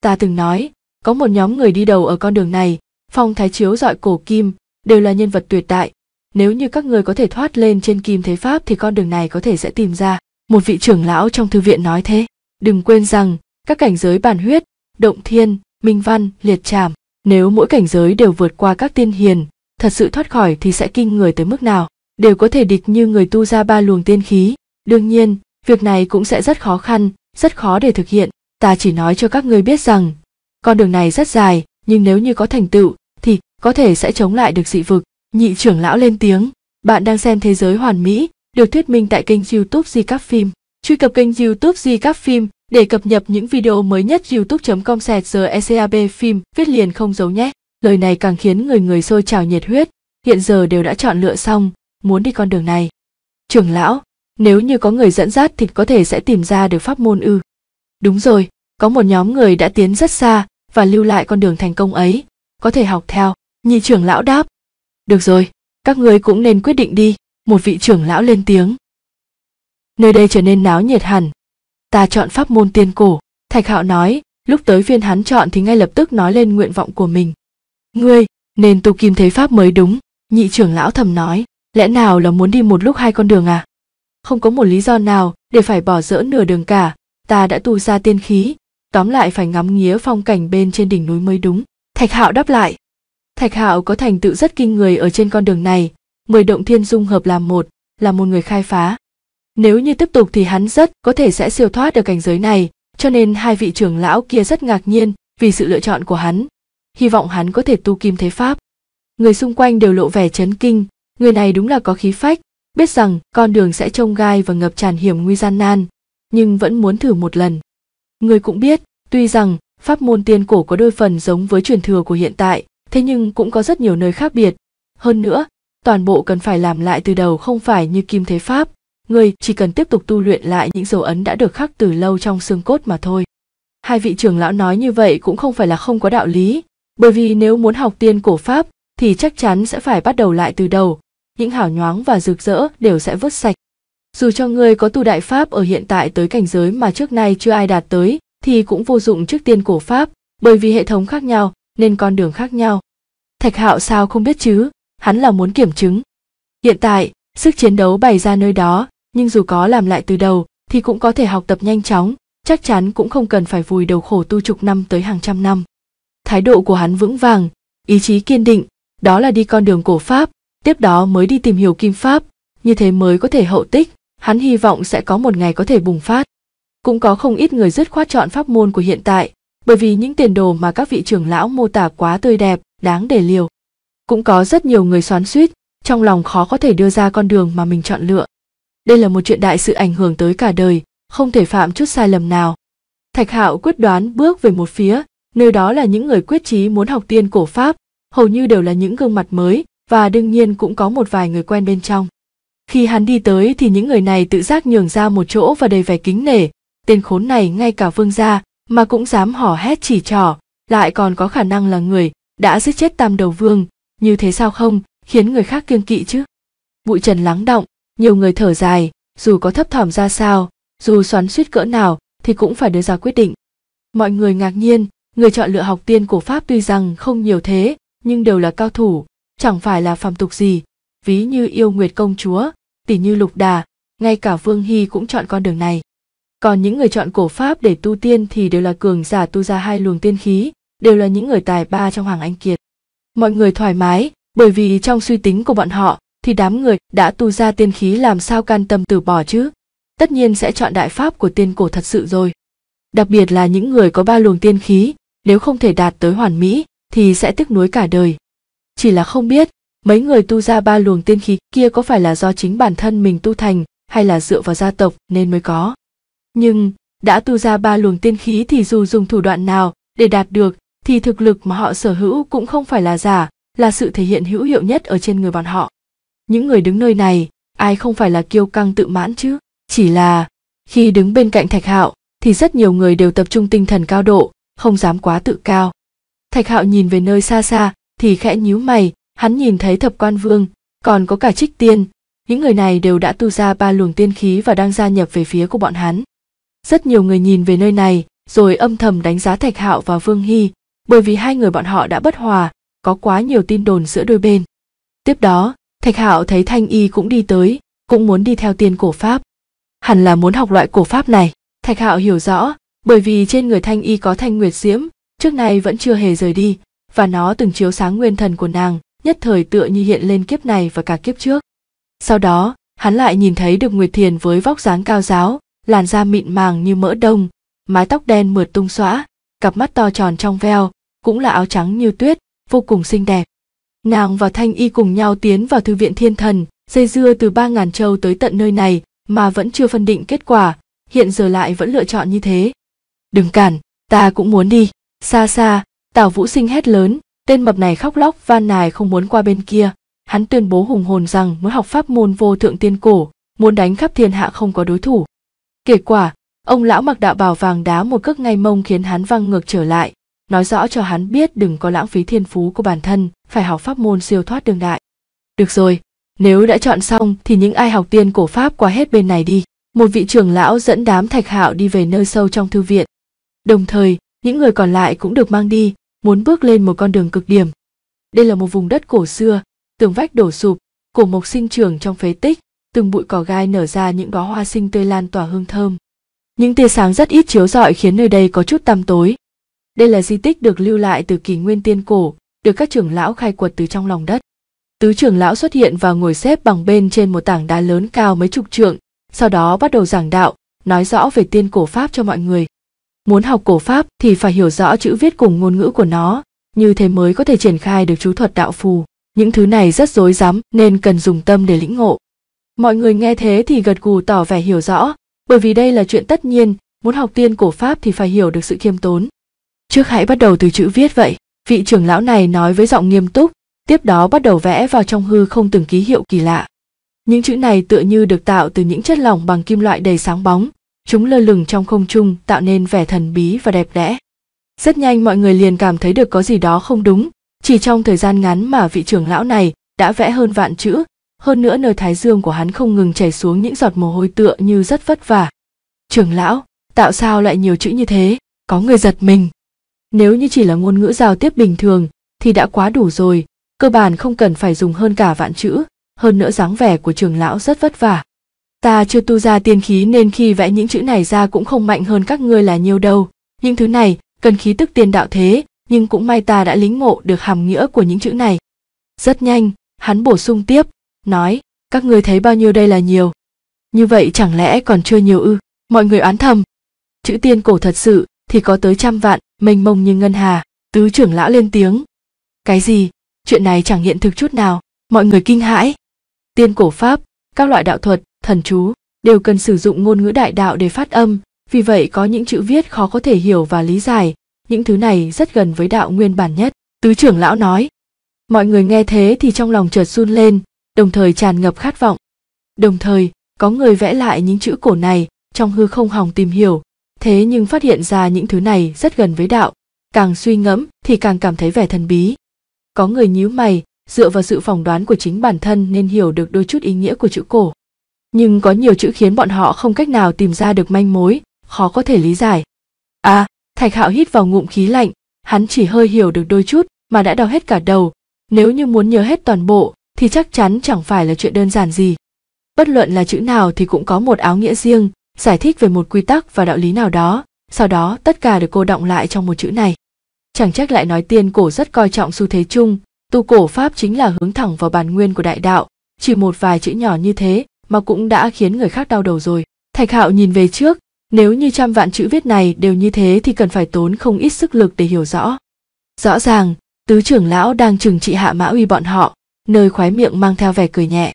ta từng nói có một nhóm người đi đầu ở con đường này phong thái chiếu dọi cổ kim đều là nhân vật tuyệt đại nếu như các người có thể thoát lên trên kim thế pháp thì con đường này có thể sẽ tìm ra một vị trưởng lão trong thư viện nói thế đừng quên rằng các cảnh giới bản huyết động thiên minh văn liệt trảm nếu mỗi cảnh giới đều vượt qua các tiên hiền thật sự thoát khỏi thì sẽ kinh người tới mức nào đều có thể địch như người tu ra ba luồng tiên khí đương nhiên việc này cũng sẽ rất khó khăn rất khó để thực hiện ta chỉ nói cho các ngươi biết rằng con đường này rất dài nhưng nếu như có thành tựu thì có thể sẽ chống lại được dị vực nhị trưởng lão lên tiếng bạn đang xem thế giới hoàn mỹ được thuyết minh tại kênh youtube di các phim truy cập kênh youtube di các phim để cập nhật những video mới nhất youtube com sẹt ecab phim viết liền không giấu nhé lời này càng khiến người người sôi trào nhiệt huyết hiện giờ đều đã chọn lựa xong muốn đi con đường này trưởng lão nếu như có người dẫn dắt thì có thể sẽ tìm ra được pháp môn ư đúng rồi có một nhóm người đã tiến rất xa và lưu lại con đường thành công ấy có thể học theo nhị trưởng lão đáp được rồi các ngươi cũng nên quyết định đi một vị trưởng lão lên tiếng nơi đây trở nên náo nhiệt hẳn ta chọn pháp môn tiên cổ thạch hạo nói lúc tới viên hắn chọn thì ngay lập tức nói lên nguyện vọng của mình ngươi nên tu kim thế pháp mới đúng nhị trưởng lão thầm nói lẽ nào là muốn đi một lúc hai con đường à không có một lý do nào để phải bỏ dỡ nửa đường cả ta đã tu ra tiên khí tóm lại phải ngắm nghía phong cảnh bên trên đỉnh núi mới đúng thạch hạo đáp lại thạch hạo có thành tựu rất kinh người ở trên con đường này mười động thiên dung hợp làm một là một người khai phá nếu như tiếp tục thì hắn rất có thể sẽ siêu thoát được cảnh giới này cho nên hai vị trưởng lão kia rất ngạc nhiên vì sự lựa chọn của hắn hy vọng hắn có thể tu kim thế pháp người xung quanh đều lộ vẻ chấn kinh người này đúng là có khí phách biết rằng con đường sẽ trông gai và ngập tràn hiểm nguy gian nan nhưng vẫn muốn thử một lần người cũng biết tuy rằng pháp môn tiên cổ có đôi phần giống với truyền thừa của hiện tại thế nhưng cũng có rất nhiều nơi khác biệt hơn nữa toàn bộ cần phải làm lại từ đầu không phải như kim thế pháp người chỉ cần tiếp tục tu luyện lại những dấu ấn đã được khắc từ lâu trong xương cốt mà thôi hai vị trưởng lão nói như vậy cũng không phải là không có đạo lý bởi vì nếu muốn học tiên cổ pháp thì chắc chắn sẽ phải bắt đầu lại từ đầu những hảo nhoáng và rực rỡ đều sẽ vứt sạch dù cho người có tu đại pháp ở hiện tại tới cảnh giới mà trước nay chưa ai đạt tới thì cũng vô dụng trước tiên cổ pháp bởi vì hệ thống khác nhau nên con đường khác nhau thạch hạo sao không biết chứ hắn là muốn kiểm chứng. Hiện tại, sức chiến đấu bày ra nơi đó, nhưng dù có làm lại từ đầu thì cũng có thể học tập nhanh chóng, chắc chắn cũng không cần phải vùi đầu khổ tu chục năm tới hàng trăm năm. Thái độ của hắn vững vàng, ý chí kiên định, đó là đi con đường cổ Pháp, tiếp đó mới đi tìm hiểu kim Pháp, như thế mới có thể hậu tích, hắn hy vọng sẽ có một ngày có thể bùng phát. Cũng có không ít người dứt khoát chọn pháp môn của hiện tại, bởi vì những tiền đồ mà các vị trưởng lão mô tả quá tươi đẹp, đáng để liều cũng có rất nhiều người xoắn suýt trong lòng khó có thể đưa ra con đường mà mình chọn lựa đây là một chuyện đại sự ảnh hưởng tới cả đời không thể phạm chút sai lầm nào thạch hạo quyết đoán bước về một phía nơi đó là những người quyết chí muốn học tiên cổ pháp hầu như đều là những gương mặt mới và đương nhiên cũng có một vài người quen bên trong khi hắn đi tới thì những người này tự giác nhường ra một chỗ và đầy vẻ kính nể tên khốn này ngay cả vương gia mà cũng dám hò hét chỉ trỏ lại còn có khả năng là người đã giết chết tam đầu vương như thế sao không khiến người khác kiêng kỵ chứ bụi trần lắng động nhiều người thở dài dù có thấp thỏm ra sao dù xoắn suýt cỡ nào thì cũng phải đưa ra quyết định mọi người ngạc nhiên người chọn lựa học tiên của pháp tuy rằng không nhiều thế nhưng đều là cao thủ chẳng phải là phàm tục gì ví như yêu nguyệt công chúa tỷ như lục đà ngay cả vương hy cũng chọn con đường này còn những người chọn cổ pháp để tu tiên thì đều là cường giả tu ra hai luồng tiên khí đều là những người tài ba trong hoàng anh kiệt mọi người thoải mái bởi vì trong suy tính của bọn họ thì đám người đã tu ra tiên khí làm sao can tâm từ bỏ chứ tất nhiên sẽ chọn đại pháp của tiên cổ thật sự rồi đặc biệt là những người có ba luồng tiên khí nếu không thể đạt tới hoàn mỹ thì sẽ tiếc nuối cả đời chỉ là không biết mấy người tu ra ba luồng tiên khí kia có phải là do chính bản thân mình tu thành hay là dựa vào gia tộc nên mới có nhưng đã tu ra ba luồng tiên khí thì dù dùng thủ đoạn nào để đạt được thì thực lực mà họ sở hữu cũng không phải là giả, là sự thể hiện hữu hiệu nhất ở trên người bọn họ. Những người đứng nơi này, ai không phải là kiêu căng tự mãn chứ? Chỉ là khi đứng bên cạnh Thạch Hạo thì rất nhiều người đều tập trung tinh thần cao độ, không dám quá tự cao. Thạch Hạo nhìn về nơi xa xa thì khẽ nhíu mày, hắn nhìn thấy Thập Quan Vương, còn có cả Trích Tiên, những người này đều đã tu ra ba luồng tiên khí và đang gia nhập về phía của bọn hắn. Rất nhiều người nhìn về nơi này, rồi âm thầm đánh giá Thạch Hạo và Vương Hy, bởi vì hai người bọn họ đã bất hòa, có quá nhiều tin đồn giữa đôi bên. Tiếp đó, Thạch Hạo thấy Thanh Y cũng đi tới, cũng muốn đi theo tiên cổ pháp. Hẳn là muốn học loại cổ pháp này, Thạch Hạo hiểu rõ, bởi vì trên người Thanh Y có thanh nguyệt diễm, trước nay vẫn chưa hề rời đi, và nó từng chiếu sáng nguyên thần của nàng, nhất thời tựa như hiện lên kiếp này và cả kiếp trước. Sau đó, hắn lại nhìn thấy được Nguyệt Thiền với vóc dáng cao giáo, làn da mịn màng như mỡ đông, mái tóc đen mượt tung xõa, cặp mắt to tròn trong veo, cũng là áo trắng như tuyết, vô cùng xinh đẹp. Nàng và Thanh Y cùng nhau tiến vào thư viện thiên thần, dây dưa từ ba ngàn châu tới tận nơi này mà vẫn chưa phân định kết quả, hiện giờ lại vẫn lựa chọn như thế. Đừng cản, ta cũng muốn đi, xa xa, Tào Vũ Sinh hét lớn, tên mập này khóc lóc van nài không muốn qua bên kia. Hắn tuyên bố hùng hồn rằng muốn học pháp môn vô thượng tiên cổ, muốn đánh khắp thiên hạ không có đối thủ. Kết quả, Ông lão mặc đạo bào vàng đá một cước ngay mông khiến hắn văng ngược trở lại, nói rõ cho hắn biết đừng có lãng phí thiên phú của bản thân, phải học pháp môn siêu thoát đương đại. Được rồi, nếu đã chọn xong thì những ai học tiên cổ pháp qua hết bên này đi. Một vị trưởng lão dẫn đám thạch hạo đi về nơi sâu trong thư viện. Đồng thời, những người còn lại cũng được mang đi, muốn bước lên một con đường cực điểm. Đây là một vùng đất cổ xưa, tường vách đổ sụp, cổ mộc sinh trưởng trong phế tích, từng bụi cỏ gai nở ra những bó hoa sinh tươi lan tỏa hương thơm. Những tia sáng rất ít chiếu rọi khiến nơi đây có chút tăm tối. Đây là di tích được lưu lại từ kỷ nguyên tiên cổ, được các trưởng lão khai quật từ trong lòng đất. Tứ trưởng lão xuất hiện và ngồi xếp bằng bên trên một tảng đá lớn cao mấy chục trượng, sau đó bắt đầu giảng đạo, nói rõ về tiên cổ Pháp cho mọi người. Muốn học cổ Pháp thì phải hiểu rõ chữ viết cùng ngôn ngữ của nó, như thế mới có thể triển khai được chú thuật đạo phù. Những thứ này rất rối rắm nên cần dùng tâm để lĩnh ngộ. Mọi người nghe thế thì gật gù tỏ vẻ hiểu rõ, bởi vì đây là chuyện tất nhiên muốn học tiên cổ pháp thì phải hiểu được sự khiêm tốn trước hãy bắt đầu từ chữ viết vậy vị trưởng lão này nói với giọng nghiêm túc tiếp đó bắt đầu vẽ vào trong hư không từng ký hiệu kỳ lạ những chữ này tựa như được tạo từ những chất lỏng bằng kim loại đầy sáng bóng chúng lơ lửng trong không trung tạo nên vẻ thần bí và đẹp đẽ rất nhanh mọi người liền cảm thấy được có gì đó không đúng chỉ trong thời gian ngắn mà vị trưởng lão này đã vẽ hơn vạn chữ hơn nữa nơi thái dương của hắn không ngừng chảy xuống những giọt mồ hôi tựa như rất vất vả trưởng lão tạo sao lại nhiều chữ như thế có người giật mình nếu như chỉ là ngôn ngữ giao tiếp bình thường thì đã quá đủ rồi cơ bản không cần phải dùng hơn cả vạn chữ hơn nữa dáng vẻ của trường lão rất vất vả ta chưa tu ra tiên khí nên khi vẽ những chữ này ra cũng không mạnh hơn các ngươi là nhiều đâu những thứ này cần khí tức tiên đạo thế nhưng cũng may ta đã lính ngộ được hàm nghĩa của những chữ này rất nhanh hắn bổ sung tiếp nói các ngươi thấy bao nhiêu đây là nhiều như vậy chẳng lẽ còn chưa nhiều ư mọi người oán thầm chữ tiên cổ thật sự thì có tới trăm vạn mênh mông như ngân hà tứ trưởng lão lên tiếng cái gì chuyện này chẳng hiện thực chút nào mọi người kinh hãi tiên cổ pháp các loại đạo thuật thần chú đều cần sử dụng ngôn ngữ đại đạo để phát âm vì vậy có những chữ viết khó có thể hiểu và lý giải những thứ này rất gần với đạo nguyên bản nhất tứ trưởng lão nói mọi người nghe thế thì trong lòng chợt run lên đồng thời tràn ngập khát vọng đồng thời có người vẽ lại những chữ cổ này trong hư không hòng tìm hiểu thế nhưng phát hiện ra những thứ này rất gần với đạo càng suy ngẫm thì càng cảm thấy vẻ thần bí có người nhíu mày dựa vào sự phỏng đoán của chính bản thân nên hiểu được đôi chút ý nghĩa của chữ cổ nhưng có nhiều chữ khiến bọn họ không cách nào tìm ra được manh mối khó có thể lý giải à thạch hạo hít vào ngụm khí lạnh hắn chỉ hơi hiểu được đôi chút mà đã đau hết cả đầu nếu như muốn nhớ hết toàn bộ thì chắc chắn chẳng phải là chuyện đơn giản gì. Bất luận là chữ nào thì cũng có một áo nghĩa riêng, giải thích về một quy tắc và đạo lý nào đó, sau đó tất cả được cô động lại trong một chữ này. Chẳng trách lại nói tiên cổ rất coi trọng xu thế chung, tu cổ Pháp chính là hướng thẳng vào bản nguyên của đại đạo, chỉ một vài chữ nhỏ như thế mà cũng đã khiến người khác đau đầu rồi. Thạch Hạo nhìn về trước, nếu như trăm vạn chữ viết này đều như thế thì cần phải tốn không ít sức lực để hiểu rõ. Rõ ràng, tứ trưởng lão đang trừng trị hạ mã uy bọn họ, nơi khoái miệng mang theo vẻ cười nhẹ.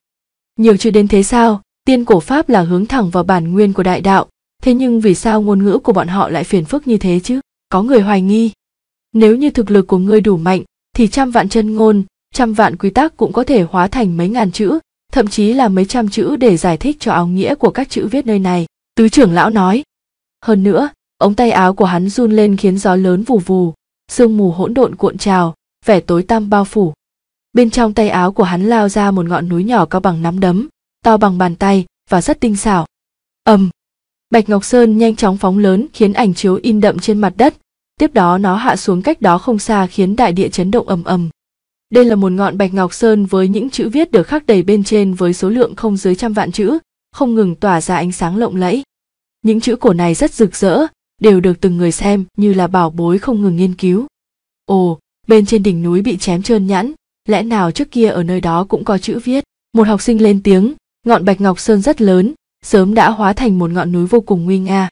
nhiều chưa đến thế sao, tiên cổ Pháp là hướng thẳng vào bản nguyên của đại đạo, thế nhưng vì sao ngôn ngữ của bọn họ lại phiền phức như thế chứ? Có người hoài nghi. Nếu như thực lực của ngươi đủ mạnh, thì trăm vạn chân ngôn, trăm vạn quy tắc cũng có thể hóa thành mấy ngàn chữ, thậm chí là mấy trăm chữ để giải thích cho áo nghĩa của các chữ viết nơi này, tứ trưởng lão nói. Hơn nữa, ống tay áo của hắn run lên khiến gió lớn vù vù, sương mù hỗn độn cuộn trào, vẻ tối tăm bao phủ bên trong tay áo của hắn lao ra một ngọn núi nhỏ cao bằng nắm đấm to bằng bàn tay và rất tinh xảo ầm bạch ngọc sơn nhanh chóng phóng lớn khiến ảnh chiếu in đậm trên mặt đất tiếp đó nó hạ xuống cách đó không xa khiến đại địa chấn động ầm ầm đây là một ngọn bạch ngọc sơn với những chữ viết được khắc đầy bên trên với số lượng không dưới trăm vạn chữ không ngừng tỏa ra ánh sáng lộng lẫy những chữ cổ này rất rực rỡ đều được từng người xem như là bảo bối không ngừng nghiên cứu ồ bên trên đỉnh núi bị chém trơn nhẵn lẽ nào trước kia ở nơi đó cũng có chữ viết một học sinh lên tiếng ngọn bạch ngọc sơn rất lớn sớm đã hóa thành một ngọn núi vô cùng nguy nga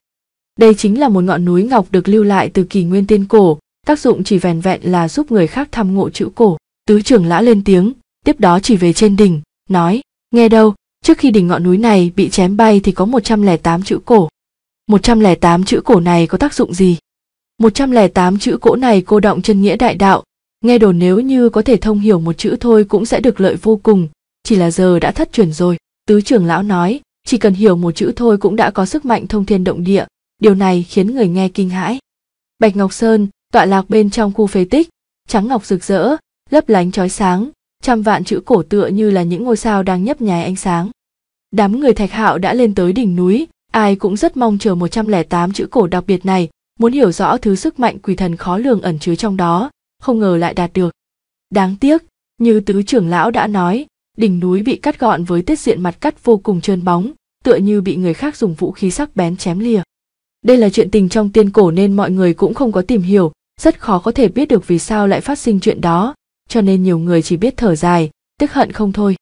đây chính là một ngọn núi ngọc được lưu lại từ kỷ nguyên tiên cổ tác dụng chỉ vẻn vẹn là giúp người khác thăm ngộ chữ cổ tứ trưởng lã lên tiếng tiếp đó chỉ về trên đỉnh nói nghe đâu trước khi đỉnh ngọn núi này bị chém bay thì có 108 chữ cổ 108 chữ cổ này có tác dụng gì 108 chữ cổ này cô động chân nghĩa đại đạo nghe đồn nếu như có thể thông hiểu một chữ thôi cũng sẽ được lợi vô cùng chỉ là giờ đã thất truyền rồi tứ trưởng lão nói chỉ cần hiểu một chữ thôi cũng đã có sức mạnh thông thiên động địa điều này khiến người nghe kinh hãi bạch ngọc sơn tọa lạc bên trong khu phế tích trắng ngọc rực rỡ lấp lánh trói sáng trăm vạn chữ cổ tựa như là những ngôi sao đang nhấp nháy ánh sáng đám người thạch hạo đã lên tới đỉnh núi ai cũng rất mong chờ 108 chữ cổ đặc biệt này muốn hiểu rõ thứ sức mạnh quỷ thần khó lường ẩn chứa trong đó không ngờ lại đạt được. Đáng tiếc, như tứ trưởng lão đã nói, đỉnh núi bị cắt gọn với tiết diện mặt cắt vô cùng trơn bóng, tựa như bị người khác dùng vũ khí sắc bén chém lìa. Đây là chuyện tình trong tiên cổ nên mọi người cũng không có tìm hiểu, rất khó có thể biết được vì sao lại phát sinh chuyện đó, cho nên nhiều người chỉ biết thở dài, tức hận không thôi.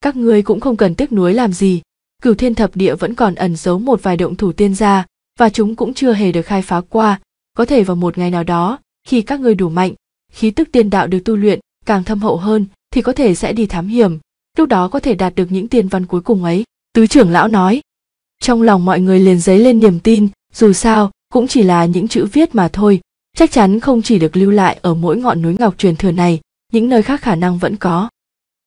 Các ngươi cũng không cần tiếc nuối làm gì, cửu thiên thập địa vẫn còn ẩn giấu một vài động thủ tiên gia, và chúng cũng chưa hề được khai phá qua, có thể vào một ngày nào đó, khi các ngươi đủ mạnh, khí tức tiên đạo được tu luyện càng thâm hậu hơn thì có thể sẽ đi thám hiểm lúc đó có thể đạt được những tiên văn cuối cùng ấy tứ trưởng lão nói trong lòng mọi người liền dấy lên niềm tin dù sao cũng chỉ là những chữ viết mà thôi chắc chắn không chỉ được lưu lại ở mỗi ngọn núi ngọc truyền thừa này những nơi khác khả năng vẫn có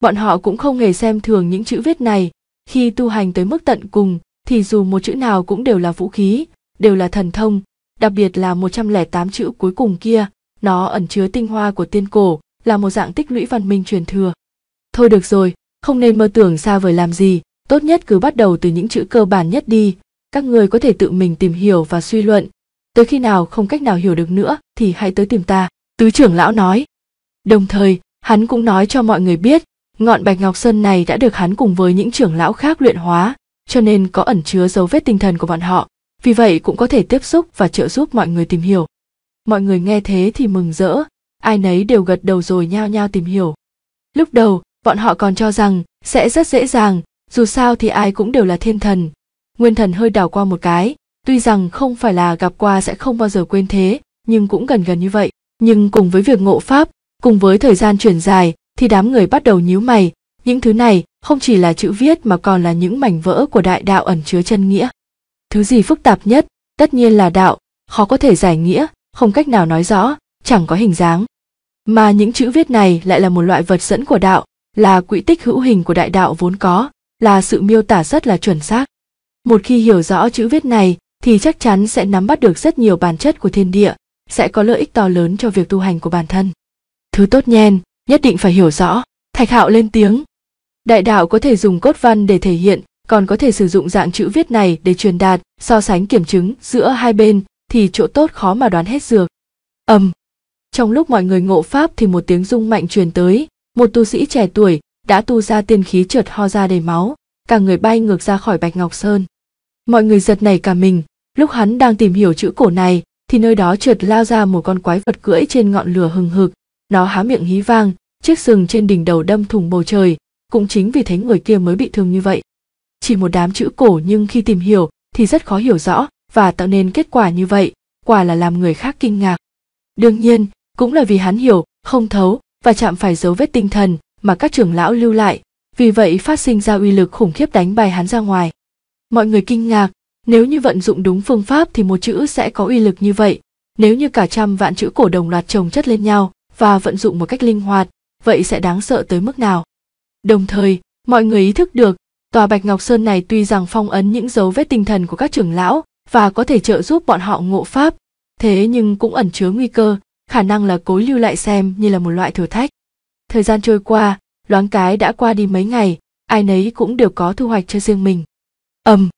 bọn họ cũng không hề xem thường những chữ viết này khi tu hành tới mức tận cùng thì dù một chữ nào cũng đều là vũ khí đều là thần thông đặc biệt là 108 chữ cuối cùng kia nó ẩn chứa tinh hoa của tiên cổ là một dạng tích lũy văn minh truyền thừa thôi được rồi không nên mơ tưởng xa vời làm gì tốt nhất cứ bắt đầu từ những chữ cơ bản nhất đi các người có thể tự mình tìm hiểu và suy luận tới khi nào không cách nào hiểu được nữa thì hãy tới tìm ta tứ trưởng lão nói đồng thời hắn cũng nói cho mọi người biết ngọn bạch ngọc sơn này đã được hắn cùng với những trưởng lão khác luyện hóa cho nên có ẩn chứa dấu vết tinh thần của bọn họ vì vậy cũng có thể tiếp xúc và trợ giúp mọi người tìm hiểu mọi người nghe thế thì mừng rỡ ai nấy đều gật đầu rồi nhao nhao tìm hiểu lúc đầu bọn họ còn cho rằng sẽ rất dễ dàng dù sao thì ai cũng đều là thiên thần nguyên thần hơi đảo qua một cái tuy rằng không phải là gặp qua sẽ không bao giờ quên thế nhưng cũng gần gần như vậy nhưng cùng với việc ngộ pháp cùng với thời gian chuyển dài thì đám người bắt đầu nhíu mày những thứ này không chỉ là chữ viết mà còn là những mảnh vỡ của đại đạo ẩn chứa chân nghĩa thứ gì phức tạp nhất tất nhiên là đạo khó có thể giải nghĩa không cách nào nói rõ chẳng có hình dáng mà những chữ viết này lại là một loại vật dẫn của đạo là quỹ tích hữu hình của đại đạo vốn có là sự miêu tả rất là chuẩn xác một khi hiểu rõ chữ viết này thì chắc chắn sẽ nắm bắt được rất nhiều bản chất của thiên địa sẽ có lợi ích to lớn cho việc tu hành của bản thân thứ tốt nhen nhất định phải hiểu rõ thạch hạo lên tiếng đại đạo có thể dùng cốt văn để thể hiện còn có thể sử dụng dạng chữ viết này để truyền đạt so sánh kiểm chứng giữa hai bên thì chỗ tốt khó mà đoán hết dược. Ầm. Trong lúc mọi người ngộ pháp thì một tiếng rung mạnh truyền tới, một tu sĩ trẻ tuổi đã tu ra tiên khí trượt ho ra đầy máu, cả người bay ngược ra khỏi Bạch Ngọc Sơn. Mọi người giật nảy cả mình, lúc hắn đang tìm hiểu chữ cổ này thì nơi đó trượt lao ra một con quái vật cưỡi trên ngọn lửa hừng hực, nó há miệng hí vang, chiếc sừng trên đỉnh đầu đâm thủng bầu trời, cũng chính vì thế người kia mới bị thương như vậy. Chỉ một đám chữ cổ nhưng khi tìm hiểu thì rất khó hiểu rõ, và tạo nên kết quả như vậy quả là làm người khác kinh ngạc đương nhiên cũng là vì hắn hiểu không thấu và chạm phải dấu vết tinh thần mà các trưởng lão lưu lại vì vậy phát sinh ra uy lực khủng khiếp đánh bài hắn ra ngoài mọi người kinh ngạc nếu như vận dụng đúng phương pháp thì một chữ sẽ có uy lực như vậy nếu như cả trăm vạn chữ cổ đồng loạt trồng chất lên nhau và vận dụng một cách linh hoạt vậy sẽ đáng sợ tới mức nào đồng thời mọi người ý thức được tòa bạch ngọc sơn này tuy rằng phong ấn những dấu vết tinh thần của các trưởng lão và có thể trợ giúp bọn họ ngộ pháp thế nhưng cũng ẩn chứa nguy cơ khả năng là cối lưu lại xem như là một loại thử thách thời gian trôi qua loáng cái đã qua đi mấy ngày ai nấy cũng đều có thu hoạch cho riêng mình ầm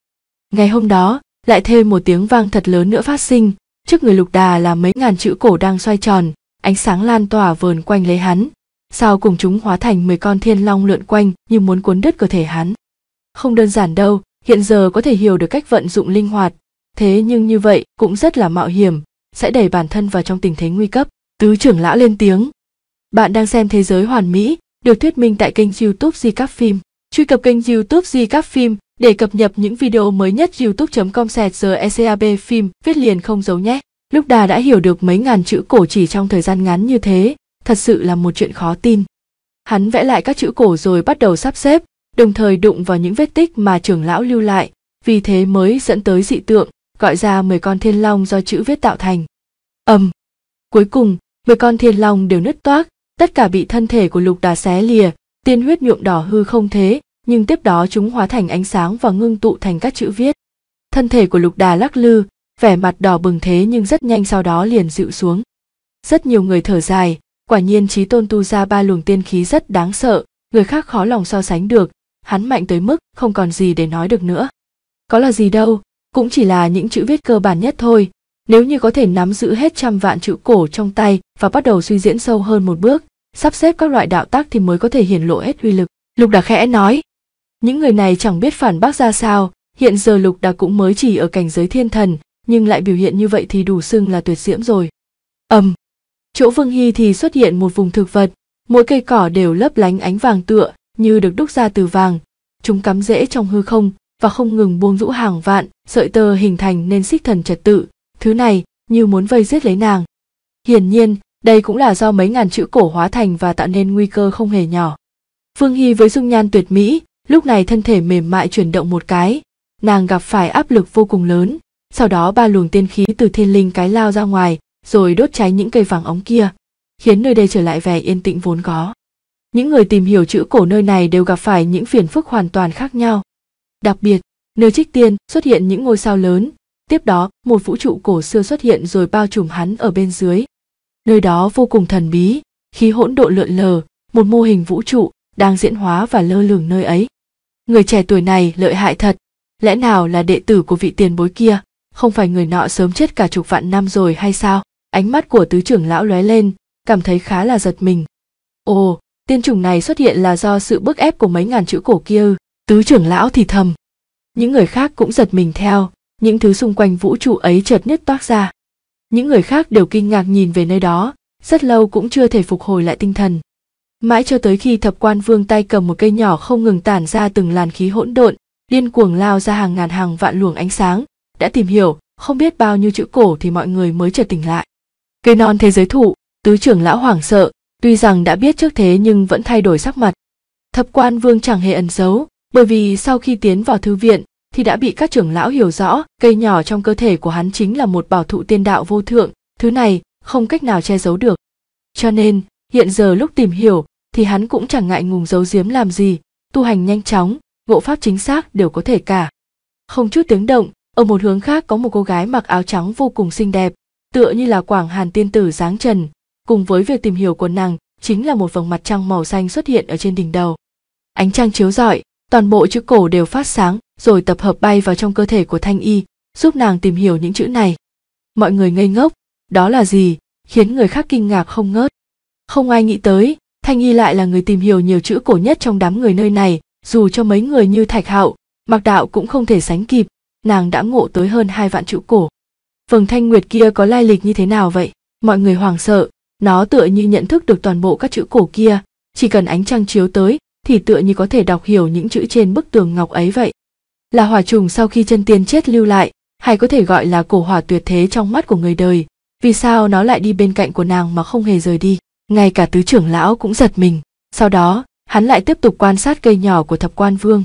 ngày hôm đó lại thêm một tiếng vang thật lớn nữa phát sinh trước người lục đà là mấy ngàn chữ cổ đang xoay tròn ánh sáng lan tỏa vờn quanh lấy hắn sao cùng chúng hóa thành mười con thiên long lượn quanh như muốn cuốn đứt cơ thể hắn không đơn giản đâu hiện giờ có thể hiểu được cách vận dụng linh hoạt thế nhưng như vậy cũng rất là mạo hiểm sẽ đẩy bản thân vào trong tình thế nguy cấp tứ trưởng lão lên tiếng bạn đang xem thế giới hoàn mỹ được thuyết minh tại kênh youtube di các phim truy cập kênh youtube di các phim để cập nhật những video mới nhất youtube com sẹt giờ ecab phim viết liền không giấu nhé lúc đà đã hiểu được mấy ngàn chữ cổ chỉ trong thời gian ngắn như thế thật sự là một chuyện khó tin hắn vẽ lại các chữ cổ rồi bắt đầu sắp xếp đồng thời đụng vào những vết tích mà trưởng lão lưu lại vì thế mới dẫn tới dị tượng gọi ra 10 con thiên long do chữ viết tạo thành. Ầm. cuối cùng, 10 con thiên long đều nứt toác, tất cả bị thân thể của Lục Đà xé lìa, tiên huyết nhuộm đỏ hư không thế, nhưng tiếp đó chúng hóa thành ánh sáng và ngưng tụ thành các chữ viết. Thân thể của Lục Đà lắc lư, vẻ mặt đỏ bừng thế nhưng rất nhanh sau đó liền dịu xuống. Rất nhiều người thở dài, quả nhiên trí tôn tu ra ba luồng tiên khí rất đáng sợ, người khác khó lòng so sánh được, hắn mạnh tới mức không còn gì để nói được nữa. Có là gì đâu, cũng chỉ là những chữ viết cơ bản nhất thôi nếu như có thể nắm giữ hết trăm vạn chữ cổ trong tay và bắt đầu suy diễn sâu hơn một bước sắp xếp các loại đạo tác thì mới có thể hiển lộ hết uy lực lục đà khẽ nói những người này chẳng biết phản bác ra sao hiện giờ lục đà cũng mới chỉ ở cảnh giới thiên thần nhưng lại biểu hiện như vậy thì đủ xưng là tuyệt diễm rồi ầm um, chỗ vương hy thì xuất hiện một vùng thực vật mỗi cây cỏ đều lấp lánh ánh vàng tựa như được đúc ra từ vàng chúng cắm rễ trong hư không và không ngừng buông rũ hàng vạn sợi tơ hình thành nên xích thần trật tự thứ này như muốn vây giết lấy nàng hiển nhiên đây cũng là do mấy ngàn chữ cổ hóa thành và tạo nên nguy cơ không hề nhỏ phương hy với dung nhan tuyệt mỹ lúc này thân thể mềm mại chuyển động một cái nàng gặp phải áp lực vô cùng lớn sau đó ba luồng tiên khí từ thiên linh cái lao ra ngoài rồi đốt cháy những cây vàng ống kia khiến nơi đây trở lại vẻ yên tĩnh vốn có những người tìm hiểu chữ cổ nơi này đều gặp phải những phiền phức hoàn toàn khác nhau Đặc biệt, nơi trích tiên xuất hiện những ngôi sao lớn, tiếp đó một vũ trụ cổ xưa xuất hiện rồi bao trùm hắn ở bên dưới. Nơi đó vô cùng thần bí, khí hỗn độ lượn lờ, một mô hình vũ trụ đang diễn hóa và lơ lửng nơi ấy. Người trẻ tuổi này lợi hại thật, lẽ nào là đệ tử của vị tiền bối kia, không phải người nọ sớm chết cả chục vạn năm rồi hay sao? Ánh mắt của tứ trưởng lão lóe lên, cảm thấy khá là giật mình. Ồ, tiên chủng này xuất hiện là do sự bức ép của mấy ngàn chữ cổ kia ư? tứ trưởng lão thì thầm những người khác cũng giật mình theo những thứ xung quanh vũ trụ ấy chợt nhất toát ra những người khác đều kinh ngạc nhìn về nơi đó rất lâu cũng chưa thể phục hồi lại tinh thần mãi cho tới khi thập quan vương tay cầm một cây nhỏ không ngừng tản ra từng làn khí hỗn độn điên cuồng lao ra hàng ngàn hàng vạn luồng ánh sáng đã tìm hiểu không biết bao nhiêu chữ cổ thì mọi người mới chợt tỉnh lại cây non thế giới thụ tứ trưởng lão hoảng sợ tuy rằng đã biết trước thế nhưng vẫn thay đổi sắc mặt thập quan vương chẳng hề ẩn giấu bởi vì sau khi tiến vào thư viện thì đã bị các trưởng lão hiểu rõ cây nhỏ trong cơ thể của hắn chính là một bảo thụ tiên đạo vô thượng thứ này không cách nào che giấu được cho nên hiện giờ lúc tìm hiểu thì hắn cũng chẳng ngại ngùng giấu giếm làm gì tu hành nhanh chóng ngộ pháp chính xác đều có thể cả không chút tiếng động ở một hướng khác có một cô gái mặc áo trắng vô cùng xinh đẹp tựa như là quảng hàn tiên tử giáng trần cùng với việc tìm hiểu của nàng chính là một vòng mặt trăng màu xanh xuất hiện ở trên đỉnh đầu ánh trăng chiếu rọi toàn bộ chữ cổ đều phát sáng rồi tập hợp bay vào trong cơ thể của thanh y giúp nàng tìm hiểu những chữ này mọi người ngây ngốc đó là gì khiến người khác kinh ngạc không ngớt không ai nghĩ tới thanh y lại là người tìm hiểu nhiều chữ cổ nhất trong đám người nơi này dù cho mấy người như thạch hạo mặc đạo cũng không thể sánh kịp nàng đã ngộ tới hơn hai vạn chữ cổ vầng thanh nguyệt kia có lai lịch như thế nào vậy mọi người hoảng sợ nó tựa như nhận thức được toàn bộ các chữ cổ kia chỉ cần ánh trăng chiếu tới thì tựa như có thể đọc hiểu những chữ trên bức tường ngọc ấy vậy là hỏa trùng sau khi chân tiên chết lưu lại hay có thể gọi là cổ hỏa tuyệt thế trong mắt của người đời vì sao nó lại đi bên cạnh của nàng mà không hề rời đi ngay cả tứ trưởng lão cũng giật mình sau đó hắn lại tiếp tục quan sát cây nhỏ của thập quan vương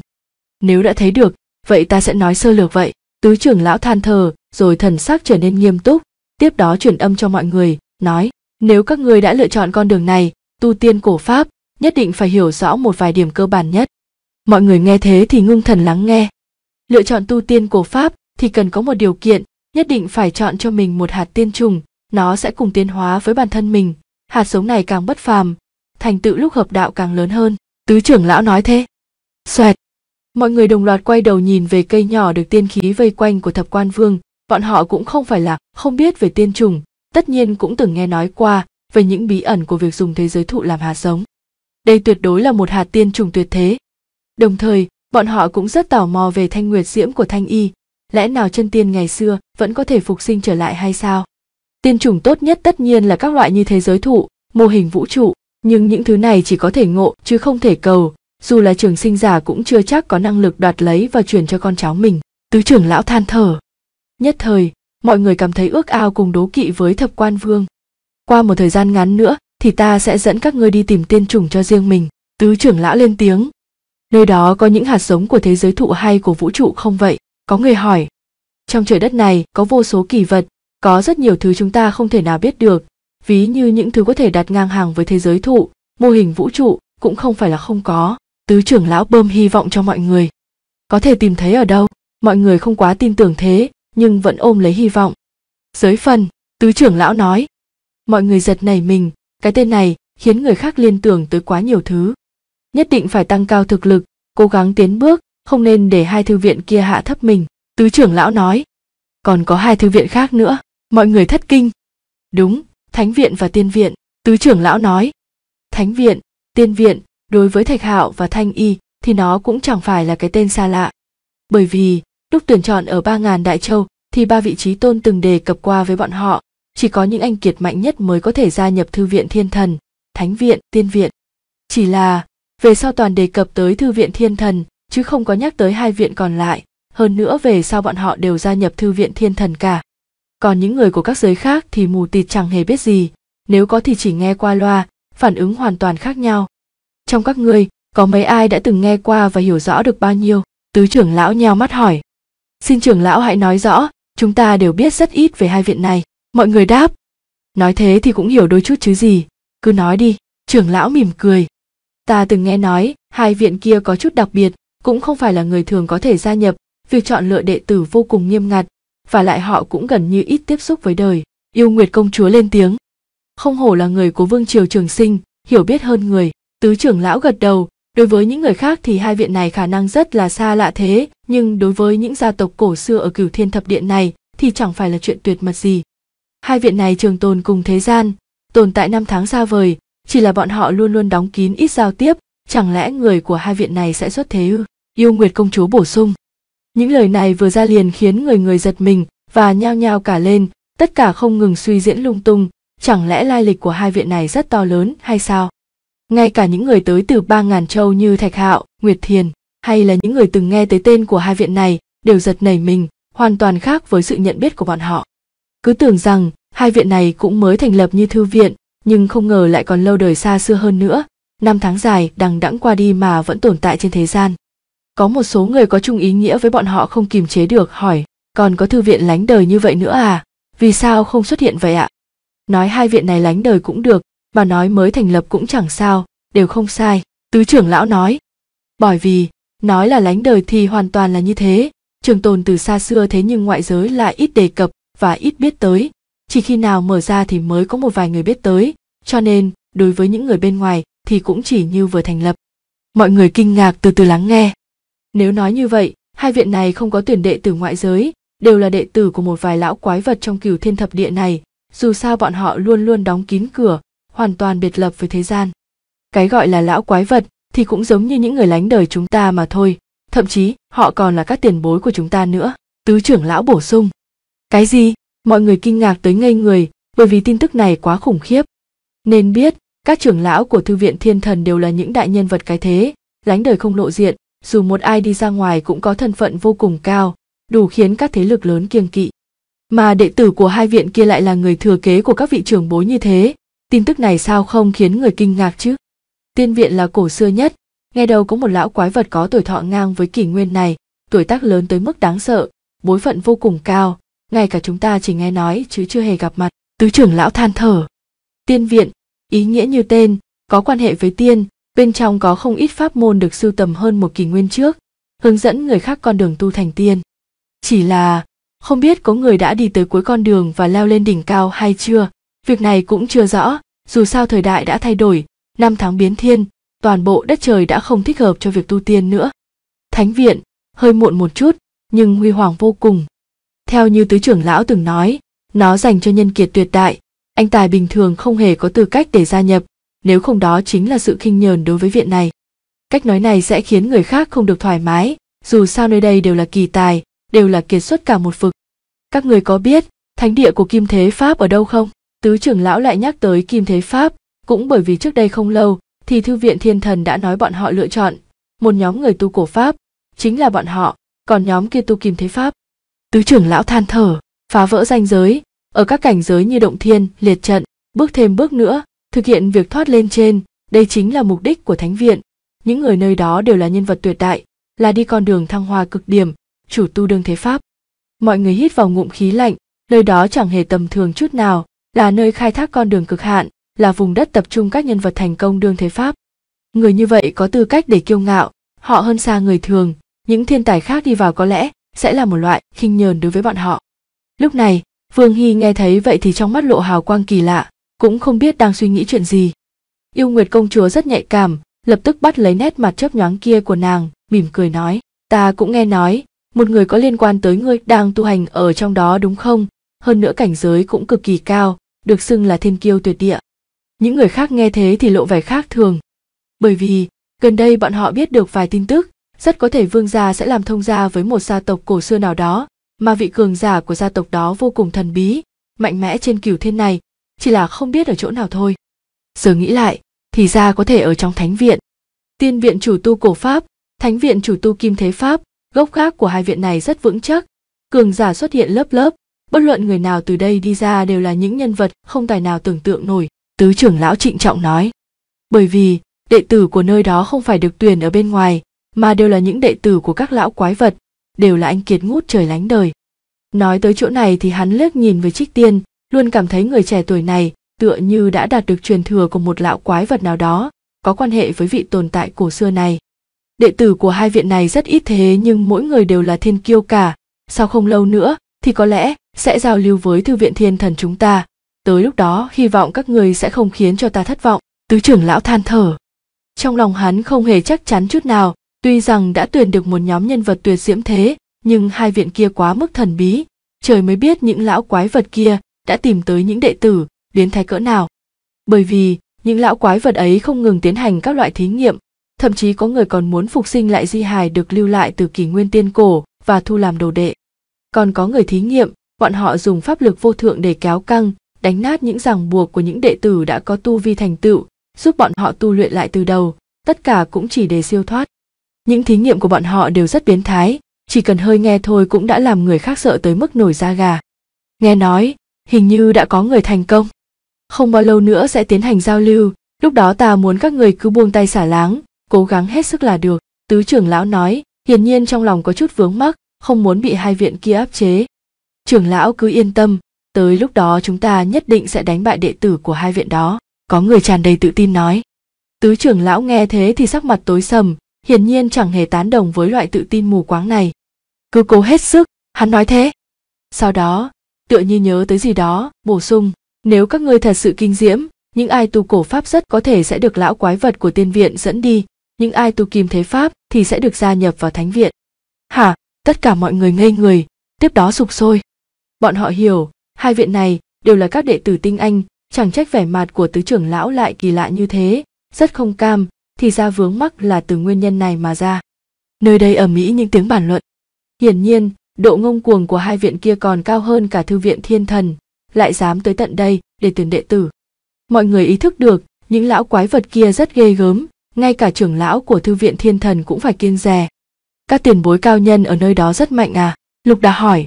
nếu đã thấy được vậy ta sẽ nói sơ lược vậy tứ trưởng lão than thờ rồi thần sắc trở nên nghiêm túc tiếp đó truyền âm cho mọi người nói nếu các ngươi đã lựa chọn con đường này tu tiên cổ pháp nhất định phải hiểu rõ một vài điểm cơ bản nhất. Mọi người nghe thế thì ngưng thần lắng nghe. Lựa chọn tu tiên cổ pháp thì cần có một điều kiện, nhất định phải chọn cho mình một hạt tiên trùng, nó sẽ cùng tiến hóa với bản thân mình, hạt sống này càng bất phàm, thành tựu lúc hợp đạo càng lớn hơn, tứ trưởng lão nói thế. Xoẹt. Mọi người đồng loạt quay đầu nhìn về cây nhỏ được tiên khí vây quanh của thập quan vương, bọn họ cũng không phải là không biết về tiên trùng, tất nhiên cũng từng nghe nói qua về những bí ẩn của việc dùng thế giới thụ làm hạt sống đây tuyệt đối là một hạt tiên trùng tuyệt thế đồng thời bọn họ cũng rất tò mò về thanh nguyệt diễm của thanh y lẽ nào chân tiên ngày xưa vẫn có thể phục sinh trở lại hay sao tiên trùng tốt nhất tất nhiên là các loại như thế giới thụ mô hình vũ trụ nhưng những thứ này chỉ có thể ngộ chứ không thể cầu dù là trường sinh giả cũng chưa chắc có năng lực đoạt lấy và truyền cho con cháu mình tứ trưởng lão than thở nhất thời mọi người cảm thấy ước ao cùng đố kỵ với thập quan vương qua một thời gian ngắn nữa thì ta sẽ dẫn các ngươi đi tìm tiên trùng cho riêng mình tứ trưởng lão lên tiếng nơi đó có những hạt giống của thế giới thụ hay của vũ trụ không vậy có người hỏi trong trời đất này có vô số kỳ vật có rất nhiều thứ chúng ta không thể nào biết được ví như những thứ có thể đặt ngang hàng với thế giới thụ mô hình vũ trụ cũng không phải là không có tứ trưởng lão bơm hy vọng cho mọi người có thể tìm thấy ở đâu mọi người không quá tin tưởng thế nhưng vẫn ôm lấy hy vọng giới phần tứ trưởng lão nói mọi người giật nảy mình cái tên này khiến người khác liên tưởng tới quá nhiều thứ. Nhất định phải tăng cao thực lực, cố gắng tiến bước, không nên để hai thư viện kia hạ thấp mình, tứ trưởng lão nói. Còn có hai thư viện khác nữa, mọi người thất kinh. Đúng, Thánh viện và Tiên viện, tứ trưởng lão nói. Thánh viện, Tiên viện, đối với Thạch Hạo và Thanh Y thì nó cũng chẳng phải là cái tên xa lạ. Bởi vì, lúc tuyển chọn ở ba ngàn Đại Châu thì ba vị trí tôn từng đề cập qua với bọn họ, chỉ có những anh kiệt mạnh nhất mới có thể gia nhập thư viện thiên thần thánh viện tiên viện chỉ là về sau toàn đề cập tới thư viện thiên thần chứ không có nhắc tới hai viện còn lại hơn nữa về sau bọn họ đều gia nhập thư viện thiên thần cả còn những người của các giới khác thì mù tịt chẳng hề biết gì nếu có thì chỉ nghe qua loa phản ứng hoàn toàn khác nhau trong các ngươi có mấy ai đã từng nghe qua và hiểu rõ được bao nhiêu tứ trưởng lão nheo mắt hỏi xin trưởng lão hãy nói rõ chúng ta đều biết rất ít về hai viện này mọi người đáp nói thế thì cũng hiểu đôi chút chứ gì cứ nói đi trưởng lão mỉm cười ta từng nghe nói hai viện kia có chút đặc biệt cũng không phải là người thường có thể gia nhập việc chọn lựa đệ tử vô cùng nghiêm ngặt và lại họ cũng gần như ít tiếp xúc với đời yêu nguyệt công chúa lên tiếng không hổ là người của vương triều trường sinh hiểu biết hơn người tứ trưởng lão gật đầu đối với những người khác thì hai viện này khả năng rất là xa lạ thế nhưng đối với những gia tộc cổ xưa ở cửu thiên thập điện này thì chẳng phải là chuyện tuyệt mật gì hai viện này trường tồn cùng thế gian tồn tại năm tháng xa vời chỉ là bọn họ luôn luôn đóng kín ít giao tiếp chẳng lẽ người của hai viện này sẽ xuất thế ư yêu nguyệt công chúa bổ sung những lời này vừa ra liền khiến người người giật mình và nhao nhao cả lên tất cả không ngừng suy diễn lung tung chẳng lẽ lai lịch của hai viện này rất to lớn hay sao ngay cả những người tới từ ba ngàn châu như thạch hạo nguyệt thiền hay là những người từng nghe tới tên của hai viện này đều giật nảy mình hoàn toàn khác với sự nhận biết của bọn họ cứ tưởng rằng hai viện này cũng mới thành lập như thư viện nhưng không ngờ lại còn lâu đời xa xưa hơn nữa năm tháng dài đằng đẵng qua đi mà vẫn tồn tại trên thế gian có một số người có chung ý nghĩa với bọn họ không kìm chế được hỏi còn có thư viện lánh đời như vậy nữa à vì sao không xuất hiện vậy ạ nói hai viện này lánh đời cũng được mà nói mới thành lập cũng chẳng sao đều không sai tứ trưởng lão nói bởi vì nói là lánh đời thì hoàn toàn là như thế trường tồn từ xa xưa thế nhưng ngoại giới lại ít đề cập và ít biết tới chỉ khi nào mở ra thì mới có một vài người biết tới cho nên đối với những người bên ngoài thì cũng chỉ như vừa thành lập mọi người kinh ngạc từ từ lắng nghe nếu nói như vậy hai viện này không có tuyển đệ tử ngoại giới đều là đệ tử của một vài lão quái vật trong cửu thiên thập địa này dù sao bọn họ luôn luôn đóng kín cửa hoàn toàn biệt lập với thế gian cái gọi là lão quái vật thì cũng giống như những người lánh đời chúng ta mà thôi thậm chí họ còn là các tiền bối của chúng ta nữa tứ trưởng lão bổ sung cái gì? Mọi người kinh ngạc tới ngây người, bởi vì tin tức này quá khủng khiếp. Nên biết, các trưởng lão của thư viện thiên thần đều là những đại nhân vật cái thế, lánh đời không lộ diện, dù một ai đi ra ngoài cũng có thân phận vô cùng cao, đủ khiến các thế lực lớn kiêng kỵ. Mà đệ tử của hai viện kia lại là người thừa kế của các vị trưởng bối như thế, tin tức này sao không khiến người kinh ngạc chứ? Tiên viện là cổ xưa nhất, nghe đầu có một lão quái vật có tuổi thọ ngang với kỷ nguyên này, tuổi tác lớn tới mức đáng sợ, bối phận vô cùng cao, ngay cả chúng ta chỉ nghe nói chứ chưa hề gặp mặt tứ trưởng lão than thở tiên viện ý nghĩa như tên có quan hệ với tiên bên trong có không ít pháp môn được sưu tầm hơn một kỷ nguyên trước hướng dẫn người khác con đường tu thành tiên chỉ là không biết có người đã đi tới cuối con đường và leo lên đỉnh cao hay chưa việc này cũng chưa rõ dù sao thời đại đã thay đổi năm tháng biến thiên toàn bộ đất trời đã không thích hợp cho việc tu tiên nữa thánh viện hơi muộn một chút nhưng huy hoàng vô cùng theo như tứ trưởng lão từng nói, nó dành cho nhân kiệt tuyệt đại, anh tài bình thường không hề có tư cách để gia nhập, nếu không đó chính là sự khinh nhờn đối với viện này. Cách nói này sẽ khiến người khác không được thoải mái, dù sao nơi đây đều là kỳ tài, đều là kiệt xuất cả một vực. Các người có biết, thánh địa của Kim Thế Pháp ở đâu không? Tứ trưởng lão lại nhắc tới Kim Thế Pháp, cũng bởi vì trước đây không lâu thì Thư viện Thiên Thần đã nói bọn họ lựa chọn. Một nhóm người tu cổ Pháp, chính là bọn họ, còn nhóm kia tu Kim Thế Pháp tứ trưởng lão than thở phá vỡ ranh giới ở các cảnh giới như động thiên liệt trận bước thêm bước nữa thực hiện việc thoát lên trên đây chính là mục đích của thánh viện những người nơi đó đều là nhân vật tuyệt đại là đi con đường thăng hoa cực điểm chủ tu đương thế pháp mọi người hít vào ngụm khí lạnh nơi đó chẳng hề tầm thường chút nào là nơi khai thác con đường cực hạn là vùng đất tập trung các nhân vật thành công đương thế pháp người như vậy có tư cách để kiêu ngạo họ hơn xa người thường những thiên tài khác đi vào có lẽ sẽ là một loại khinh nhờn đối với bọn họ. Lúc này, Vương Hy nghe thấy vậy thì trong mắt lộ hào quang kỳ lạ, cũng không biết đang suy nghĩ chuyện gì. Yêu Nguyệt công chúa rất nhạy cảm, lập tức bắt lấy nét mặt chớp nhoáng kia của nàng, mỉm cười nói, ta cũng nghe nói, một người có liên quan tới ngươi đang tu hành ở trong đó đúng không? Hơn nữa cảnh giới cũng cực kỳ cao, được xưng là thiên kiêu tuyệt địa. Những người khác nghe thế thì lộ vẻ khác thường, bởi vì gần đây bọn họ biết được vài tin tức rất có thể vương gia sẽ làm thông gia với một gia tộc cổ xưa nào đó mà vị cường giả của gia tộc đó vô cùng thần bí mạnh mẽ trên cửu thiên này chỉ là không biết ở chỗ nào thôi giờ nghĩ lại thì ra có thể ở trong thánh viện tiên viện chủ tu cổ pháp thánh viện chủ tu kim thế pháp gốc khác của hai viện này rất vững chắc cường giả xuất hiện lớp lớp bất luận người nào từ đây đi ra đều là những nhân vật không tài nào tưởng tượng nổi tứ trưởng lão trịnh trọng nói bởi vì đệ tử của nơi đó không phải được tuyển ở bên ngoài mà đều là những đệ tử của các lão quái vật, đều là anh kiệt ngút trời lánh đời. Nói tới chỗ này thì hắn liếc nhìn với Trích Tiên, luôn cảm thấy người trẻ tuổi này tựa như đã đạt được truyền thừa của một lão quái vật nào đó, có quan hệ với vị tồn tại cổ xưa này. Đệ tử của hai viện này rất ít thế nhưng mỗi người đều là thiên kiêu cả, sau không lâu nữa thì có lẽ sẽ giao lưu với thư viện thiên thần chúng ta. Tới lúc đó hy vọng các người sẽ không khiến cho ta thất vọng, tứ trưởng lão than thở. Trong lòng hắn không hề chắc chắn chút nào, Tuy rằng đã tuyển được một nhóm nhân vật tuyệt diễm thế, nhưng hai viện kia quá mức thần bí, trời mới biết những lão quái vật kia đã tìm tới những đệ tử, biến thái cỡ nào. Bởi vì, những lão quái vật ấy không ngừng tiến hành các loại thí nghiệm, thậm chí có người còn muốn phục sinh lại di hài được lưu lại từ kỷ nguyên tiên cổ và thu làm đồ đệ. Còn có người thí nghiệm, bọn họ dùng pháp lực vô thượng để kéo căng, đánh nát những ràng buộc của những đệ tử đã có tu vi thành tựu, giúp bọn họ tu luyện lại từ đầu, tất cả cũng chỉ để siêu thoát những thí nghiệm của bọn họ đều rất biến thái chỉ cần hơi nghe thôi cũng đã làm người khác sợ tới mức nổi da gà nghe nói hình như đã có người thành công không bao lâu nữa sẽ tiến hành giao lưu lúc đó ta muốn các người cứ buông tay xả láng cố gắng hết sức là được tứ trưởng lão nói hiển nhiên trong lòng có chút vướng mắc không muốn bị hai viện kia áp chế trưởng lão cứ yên tâm tới lúc đó chúng ta nhất định sẽ đánh bại đệ tử của hai viện đó có người tràn đầy tự tin nói tứ trưởng lão nghe thế thì sắc mặt tối sầm hiển nhiên chẳng hề tán đồng với loại tự tin mù quáng này. Cứ cố hết sức, hắn nói thế. Sau đó, tựa như nhớ tới gì đó, bổ sung, nếu các ngươi thật sự kinh diễm, những ai tu cổ pháp rất có thể sẽ được lão quái vật của tiên viện dẫn đi, những ai tu kim thế pháp thì sẽ được gia nhập vào thánh viện. Hả, tất cả mọi người ngây người, tiếp đó sụp sôi. Bọn họ hiểu, hai viện này đều là các đệ tử tinh anh, chẳng trách vẻ mặt của tứ trưởng lão lại kỳ lạ như thế, rất không cam thì ra vướng mắc là từ nguyên nhân này mà ra. Nơi đây ở Mỹ những tiếng bàn luận. Hiển nhiên, độ ngông cuồng của hai viện kia còn cao hơn cả thư viện thiên thần, lại dám tới tận đây để tuyển đệ tử. Mọi người ý thức được, những lão quái vật kia rất ghê gớm, ngay cả trưởng lão của thư viện thiên thần cũng phải kiêng dè. Các tiền bối cao nhân ở nơi đó rất mạnh à? Lục đã hỏi.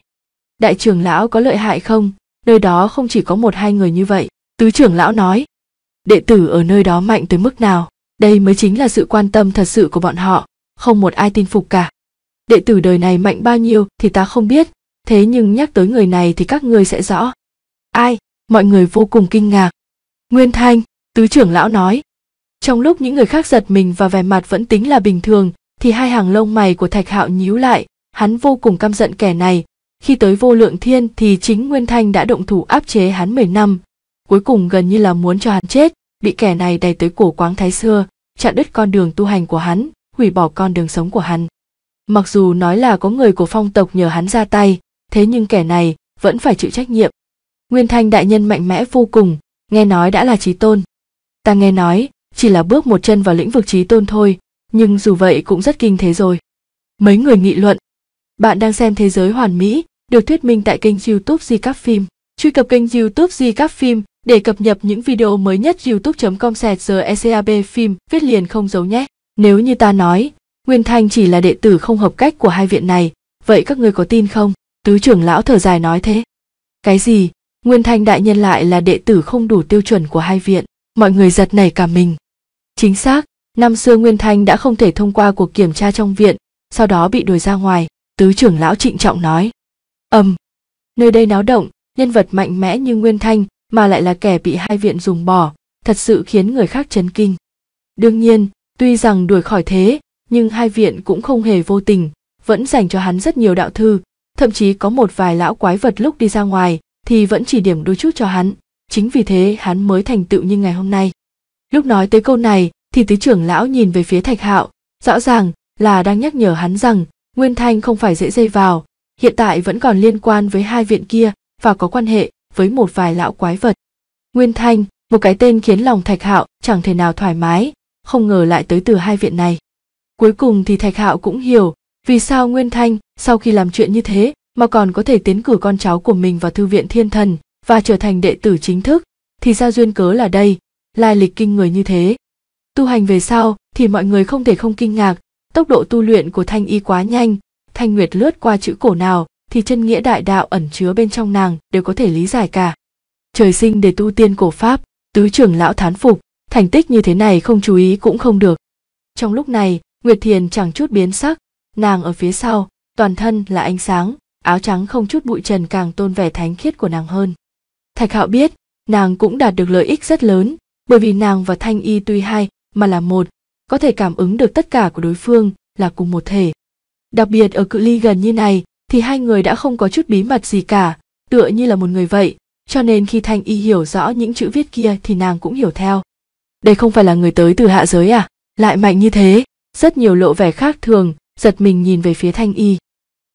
Đại trưởng lão có lợi hại không? Nơi đó không chỉ có một hai người như vậy. Tứ trưởng lão nói. Đệ tử ở nơi đó mạnh tới mức nào? đây mới chính là sự quan tâm thật sự của bọn họ không một ai tin phục cả đệ tử đời này mạnh bao nhiêu thì ta không biết thế nhưng nhắc tới người này thì các ngươi sẽ rõ ai mọi người vô cùng kinh ngạc nguyên thanh tứ trưởng lão nói trong lúc những người khác giật mình và vẻ mặt vẫn tính là bình thường thì hai hàng lông mày của thạch hạo nhíu lại hắn vô cùng căm giận kẻ này khi tới vô lượng thiên thì chính nguyên thanh đã động thủ áp chế hắn mười năm cuối cùng gần như là muốn cho hắn chết bị kẻ này đè tới cổ quáng thái xưa chặn đứt con đường tu hành của hắn hủy bỏ con đường sống của hắn mặc dù nói là có người của phong tộc nhờ hắn ra tay thế nhưng kẻ này vẫn phải chịu trách nhiệm nguyên thanh đại nhân mạnh mẽ vô cùng nghe nói đã là trí tôn ta nghe nói chỉ là bước một chân vào lĩnh vực trí tôn thôi nhưng dù vậy cũng rất kinh thế rồi mấy người nghị luận bạn đang xem thế giới hoàn mỹ được thuyết minh tại kênh youtube di các phim truy cập kênh youtube di các phim để cập nhật những video mới nhất youtube.com sẹt giờ ECAB phim viết liền không giấu nhé. Nếu như ta nói, Nguyên Thanh chỉ là đệ tử không hợp cách của hai viện này, vậy các người có tin không? Tứ trưởng lão thở dài nói thế. Cái gì? Nguyên Thanh đại nhân lại là đệ tử không đủ tiêu chuẩn của hai viện, mọi người giật nảy cả mình. Chính xác, năm xưa Nguyên Thanh đã không thể thông qua cuộc kiểm tra trong viện, sau đó bị đuổi ra ngoài, tứ trưởng lão trịnh trọng nói. Ầm. nơi đây náo động, nhân vật mạnh mẽ như Nguyên Thanh mà lại là kẻ bị hai viện dùng bỏ thật sự khiến người khác chấn kinh đương nhiên tuy rằng đuổi khỏi thế nhưng hai viện cũng không hề vô tình vẫn dành cho hắn rất nhiều đạo thư thậm chí có một vài lão quái vật lúc đi ra ngoài thì vẫn chỉ điểm đôi chút cho hắn chính vì thế hắn mới thành tựu như ngày hôm nay lúc nói tới câu này thì tứ trưởng lão nhìn về phía thạch hạo rõ ràng là đang nhắc nhở hắn rằng nguyên thanh không phải dễ dây vào hiện tại vẫn còn liên quan với hai viện kia và có quan hệ với một vài lão quái vật. Nguyên Thanh, một cái tên khiến lòng Thạch Hạo chẳng thể nào thoải mái, không ngờ lại tới từ hai viện này. Cuối cùng thì Thạch Hạo cũng hiểu vì sao Nguyên Thanh sau khi làm chuyện như thế mà còn có thể tiến cử con cháu của mình vào thư viện thiên thần và trở thành đệ tử chính thức, thì ra duyên cớ là đây, lai lịch kinh người như thế. Tu hành về sau thì mọi người không thể không kinh ngạc, tốc độ tu luyện của Thanh Y quá nhanh, Thanh Nguyệt lướt qua chữ cổ nào thì chân nghĩa đại đạo ẩn chứa bên trong nàng đều có thể lý giải cả trời sinh để tu tiên cổ pháp tứ trưởng lão thán phục thành tích như thế này không chú ý cũng không được trong lúc này nguyệt thiền chẳng chút biến sắc nàng ở phía sau toàn thân là ánh sáng áo trắng không chút bụi trần càng tôn vẻ thánh khiết của nàng hơn thạch hạo biết nàng cũng đạt được lợi ích rất lớn bởi vì nàng và thanh y tuy hai mà là một có thể cảm ứng được tất cả của đối phương là cùng một thể đặc biệt ở cự ly gần như này thì hai người đã không có chút bí mật gì cả tựa như là một người vậy cho nên khi thanh y hiểu rõ những chữ viết kia thì nàng cũng hiểu theo đây không phải là người tới từ hạ giới à lại mạnh như thế rất nhiều lộ vẻ khác thường giật mình nhìn về phía thanh y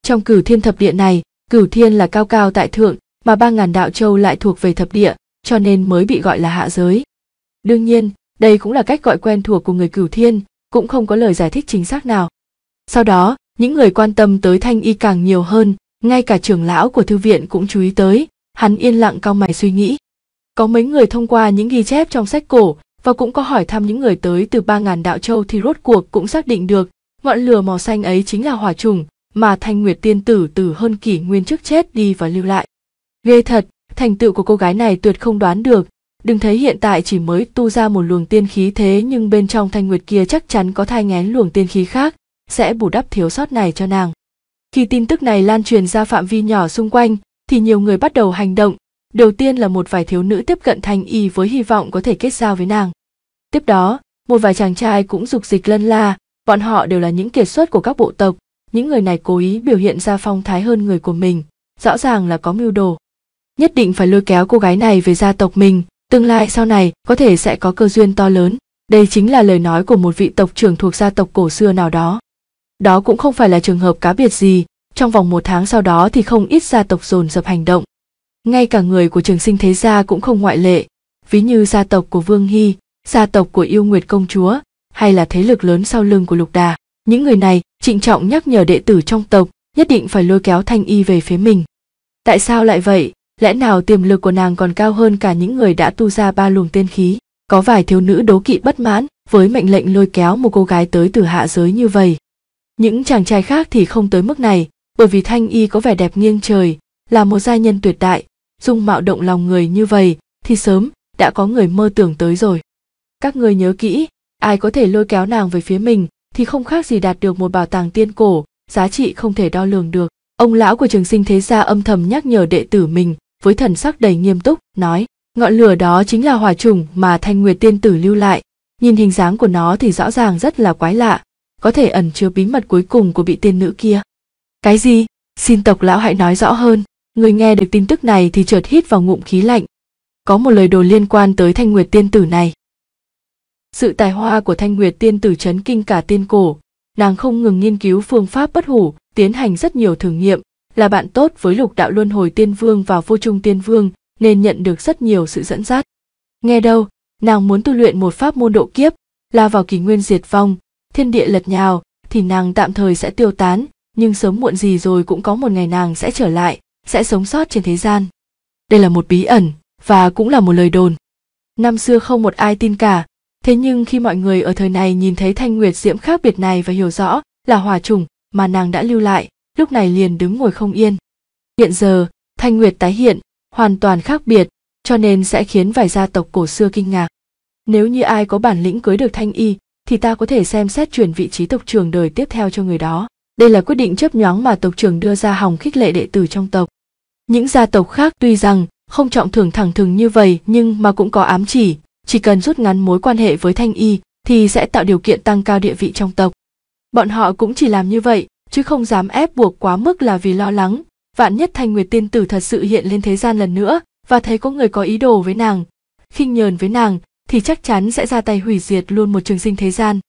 trong cửu thiên thập địa này cửu thiên là cao cao tại thượng mà ba ngàn đạo châu lại thuộc về thập địa cho nên mới bị gọi là hạ giới đương nhiên đây cũng là cách gọi quen thuộc của người cửu thiên cũng không có lời giải thích chính xác nào sau đó những người quan tâm tới thanh y càng nhiều hơn ngay cả trưởng lão của thư viện cũng chú ý tới hắn yên lặng cau mày suy nghĩ có mấy người thông qua những ghi chép trong sách cổ và cũng có hỏi thăm những người tới từ ba ngàn đạo châu thì rốt cuộc cũng xác định được ngọn lửa màu xanh ấy chính là hỏa trùng mà thanh nguyệt tiên tử từ hơn kỷ nguyên trước chết đi và lưu lại ghê thật thành tựu của cô gái này tuyệt không đoán được đừng thấy hiện tại chỉ mới tu ra một luồng tiên khí thế nhưng bên trong thanh nguyệt kia chắc chắn có thai ngén luồng tiên khí khác sẽ bù đắp thiếu sót này cho nàng khi tin tức này lan truyền ra phạm vi nhỏ xung quanh thì nhiều người bắt đầu hành động đầu tiên là một vài thiếu nữ tiếp cận thanh y với hy vọng có thể kết giao với nàng tiếp đó một vài chàng trai cũng dục dịch lân la bọn họ đều là những kiệt xuất của các bộ tộc những người này cố ý biểu hiện ra phong thái hơn người của mình rõ ràng là có mưu đồ nhất định phải lôi kéo cô gái này về gia tộc mình tương lai sau này có thể sẽ có cơ duyên to lớn đây chính là lời nói của một vị tộc trưởng thuộc gia tộc cổ xưa nào đó đó cũng không phải là trường hợp cá biệt gì, trong vòng một tháng sau đó thì không ít gia tộc dồn dập hành động. Ngay cả người của trường sinh thế gia cũng không ngoại lệ, ví như gia tộc của Vương Hy, gia tộc của Yêu Nguyệt Công Chúa, hay là thế lực lớn sau lưng của Lục Đà. Những người này trịnh trọng nhắc nhở đệ tử trong tộc nhất định phải lôi kéo Thanh Y về phía mình. Tại sao lại vậy? Lẽ nào tiềm lực của nàng còn cao hơn cả những người đã tu ra ba luồng tiên khí? Có vài thiếu nữ đố kỵ bất mãn với mệnh lệnh lôi kéo một cô gái tới từ hạ giới như vậy những chàng trai khác thì không tới mức này bởi vì thanh y có vẻ đẹp nghiêng trời là một gia nhân tuyệt đại dung mạo động lòng người như vậy thì sớm đã có người mơ tưởng tới rồi các người nhớ kỹ ai có thể lôi kéo nàng về phía mình thì không khác gì đạt được một bảo tàng tiên cổ giá trị không thể đo lường được ông lão của trường sinh thế gia âm thầm nhắc nhở đệ tử mình với thần sắc đầy nghiêm túc nói ngọn lửa đó chính là hỏa trùng mà thanh nguyệt tiên tử lưu lại nhìn hình dáng của nó thì rõ ràng rất là quái lạ có thể ẩn chứa bí mật cuối cùng của vị tiên nữ kia. Cái gì? Xin tộc lão hãy nói rõ hơn. Người nghe được tin tức này thì chợt hít vào ngụm khí lạnh. Có một lời đồn liên quan tới Thanh Nguyệt tiên tử này. Sự tài hoa của Thanh Nguyệt tiên tử chấn kinh cả tiên cổ, nàng không ngừng nghiên cứu phương pháp bất hủ, tiến hành rất nhiều thử nghiệm, là bạn tốt với lục đạo luân hồi tiên vương và vô trung tiên vương nên nhận được rất nhiều sự dẫn dắt. Nghe đâu, nàng muốn tu luyện một pháp môn độ kiếp, la vào kỳ nguyên diệt vong, thiên địa lật nhào thì nàng tạm thời sẽ tiêu tán nhưng sớm muộn gì rồi cũng có một ngày nàng sẽ trở lại sẽ sống sót trên thế gian đây là một bí ẩn và cũng là một lời đồn năm xưa không một ai tin cả thế nhưng khi mọi người ở thời này nhìn thấy thanh nguyệt diễm khác biệt này và hiểu rõ là hòa trùng mà nàng đã lưu lại lúc này liền đứng ngồi không yên hiện giờ thanh nguyệt tái hiện hoàn toàn khác biệt cho nên sẽ khiến vài gia tộc cổ xưa kinh ngạc nếu như ai có bản lĩnh cưới được thanh y thì ta có thể xem xét chuyển vị trí tộc trưởng đời tiếp theo cho người đó. Đây là quyết định chấp nhoáng mà tộc trưởng đưa ra hòng khích lệ đệ tử trong tộc. Những gia tộc khác tuy rằng không trọng thưởng thẳng thừng như vậy nhưng mà cũng có ám chỉ, chỉ cần rút ngắn mối quan hệ với Thanh Y thì sẽ tạo điều kiện tăng cao địa vị trong tộc. Bọn họ cũng chỉ làm như vậy, chứ không dám ép buộc quá mức là vì lo lắng, vạn nhất Thanh Nguyệt tiên tử thật sự hiện lên thế gian lần nữa và thấy có người có ý đồ với nàng, khinh nhờn với nàng thì chắc chắn sẽ ra tay hủy diệt luôn một trường sinh thế gian.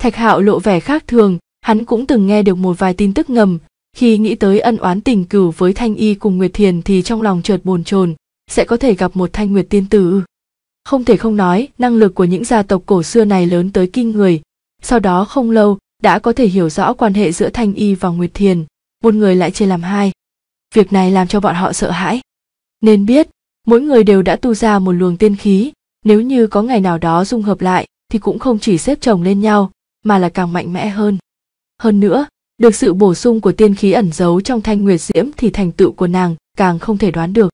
Thạch Hạo lộ vẻ khác thường, hắn cũng từng nghe được một vài tin tức ngầm, khi nghĩ tới ân oán tình cửu với Thanh Y cùng Nguyệt Thiền thì trong lòng chợt bồn chồn, sẽ có thể gặp một Thanh Nguyệt tiên tử. Không thể không nói, năng lực của những gia tộc cổ xưa này lớn tới kinh người. Sau đó không lâu, đã có thể hiểu rõ quan hệ giữa Thanh Y và Nguyệt Thiền, một người lại chia làm hai. Việc này làm cho bọn họ sợ hãi. Nên biết, mỗi người đều đã tu ra một luồng tiên khí, nếu như có ngày nào đó dung hợp lại thì cũng không chỉ xếp chồng lên nhau mà là càng mạnh mẽ hơn hơn nữa được sự bổ sung của tiên khí ẩn giấu trong thanh nguyệt diễm thì thành tựu của nàng càng không thể đoán được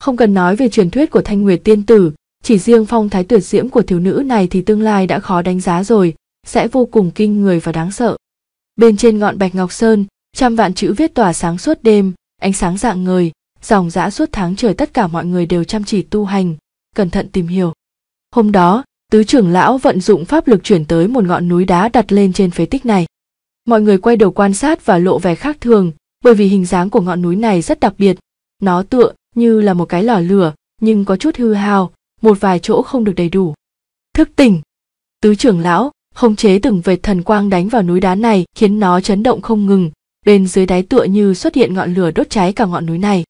không cần nói về truyền thuyết của thanh nguyệt tiên tử chỉ riêng phong thái tuyệt diễm của thiếu nữ này thì tương lai đã khó đánh giá rồi sẽ vô cùng kinh người và đáng sợ bên trên ngọn bạch ngọc sơn trăm vạn chữ viết tỏa sáng suốt đêm ánh sáng dạng người dòng dã suốt tháng trời tất cả mọi người đều chăm chỉ tu hành cẩn thận tìm hiểu Hôm đó, tứ trưởng lão vận dụng pháp lực chuyển tới một ngọn núi đá đặt lên trên phế tích này. Mọi người quay đầu quan sát và lộ vẻ khác thường, bởi vì hình dáng của ngọn núi này rất đặc biệt. Nó tựa như là một cái lò lửa, nhưng có chút hư hao, một vài chỗ không được đầy đủ. Thức tỉnh. Tứ trưởng lão không chế từng vệt thần quang đánh vào núi đá này khiến nó chấn động không ngừng, bên dưới đáy tựa như xuất hiện ngọn lửa đốt cháy cả ngọn núi này.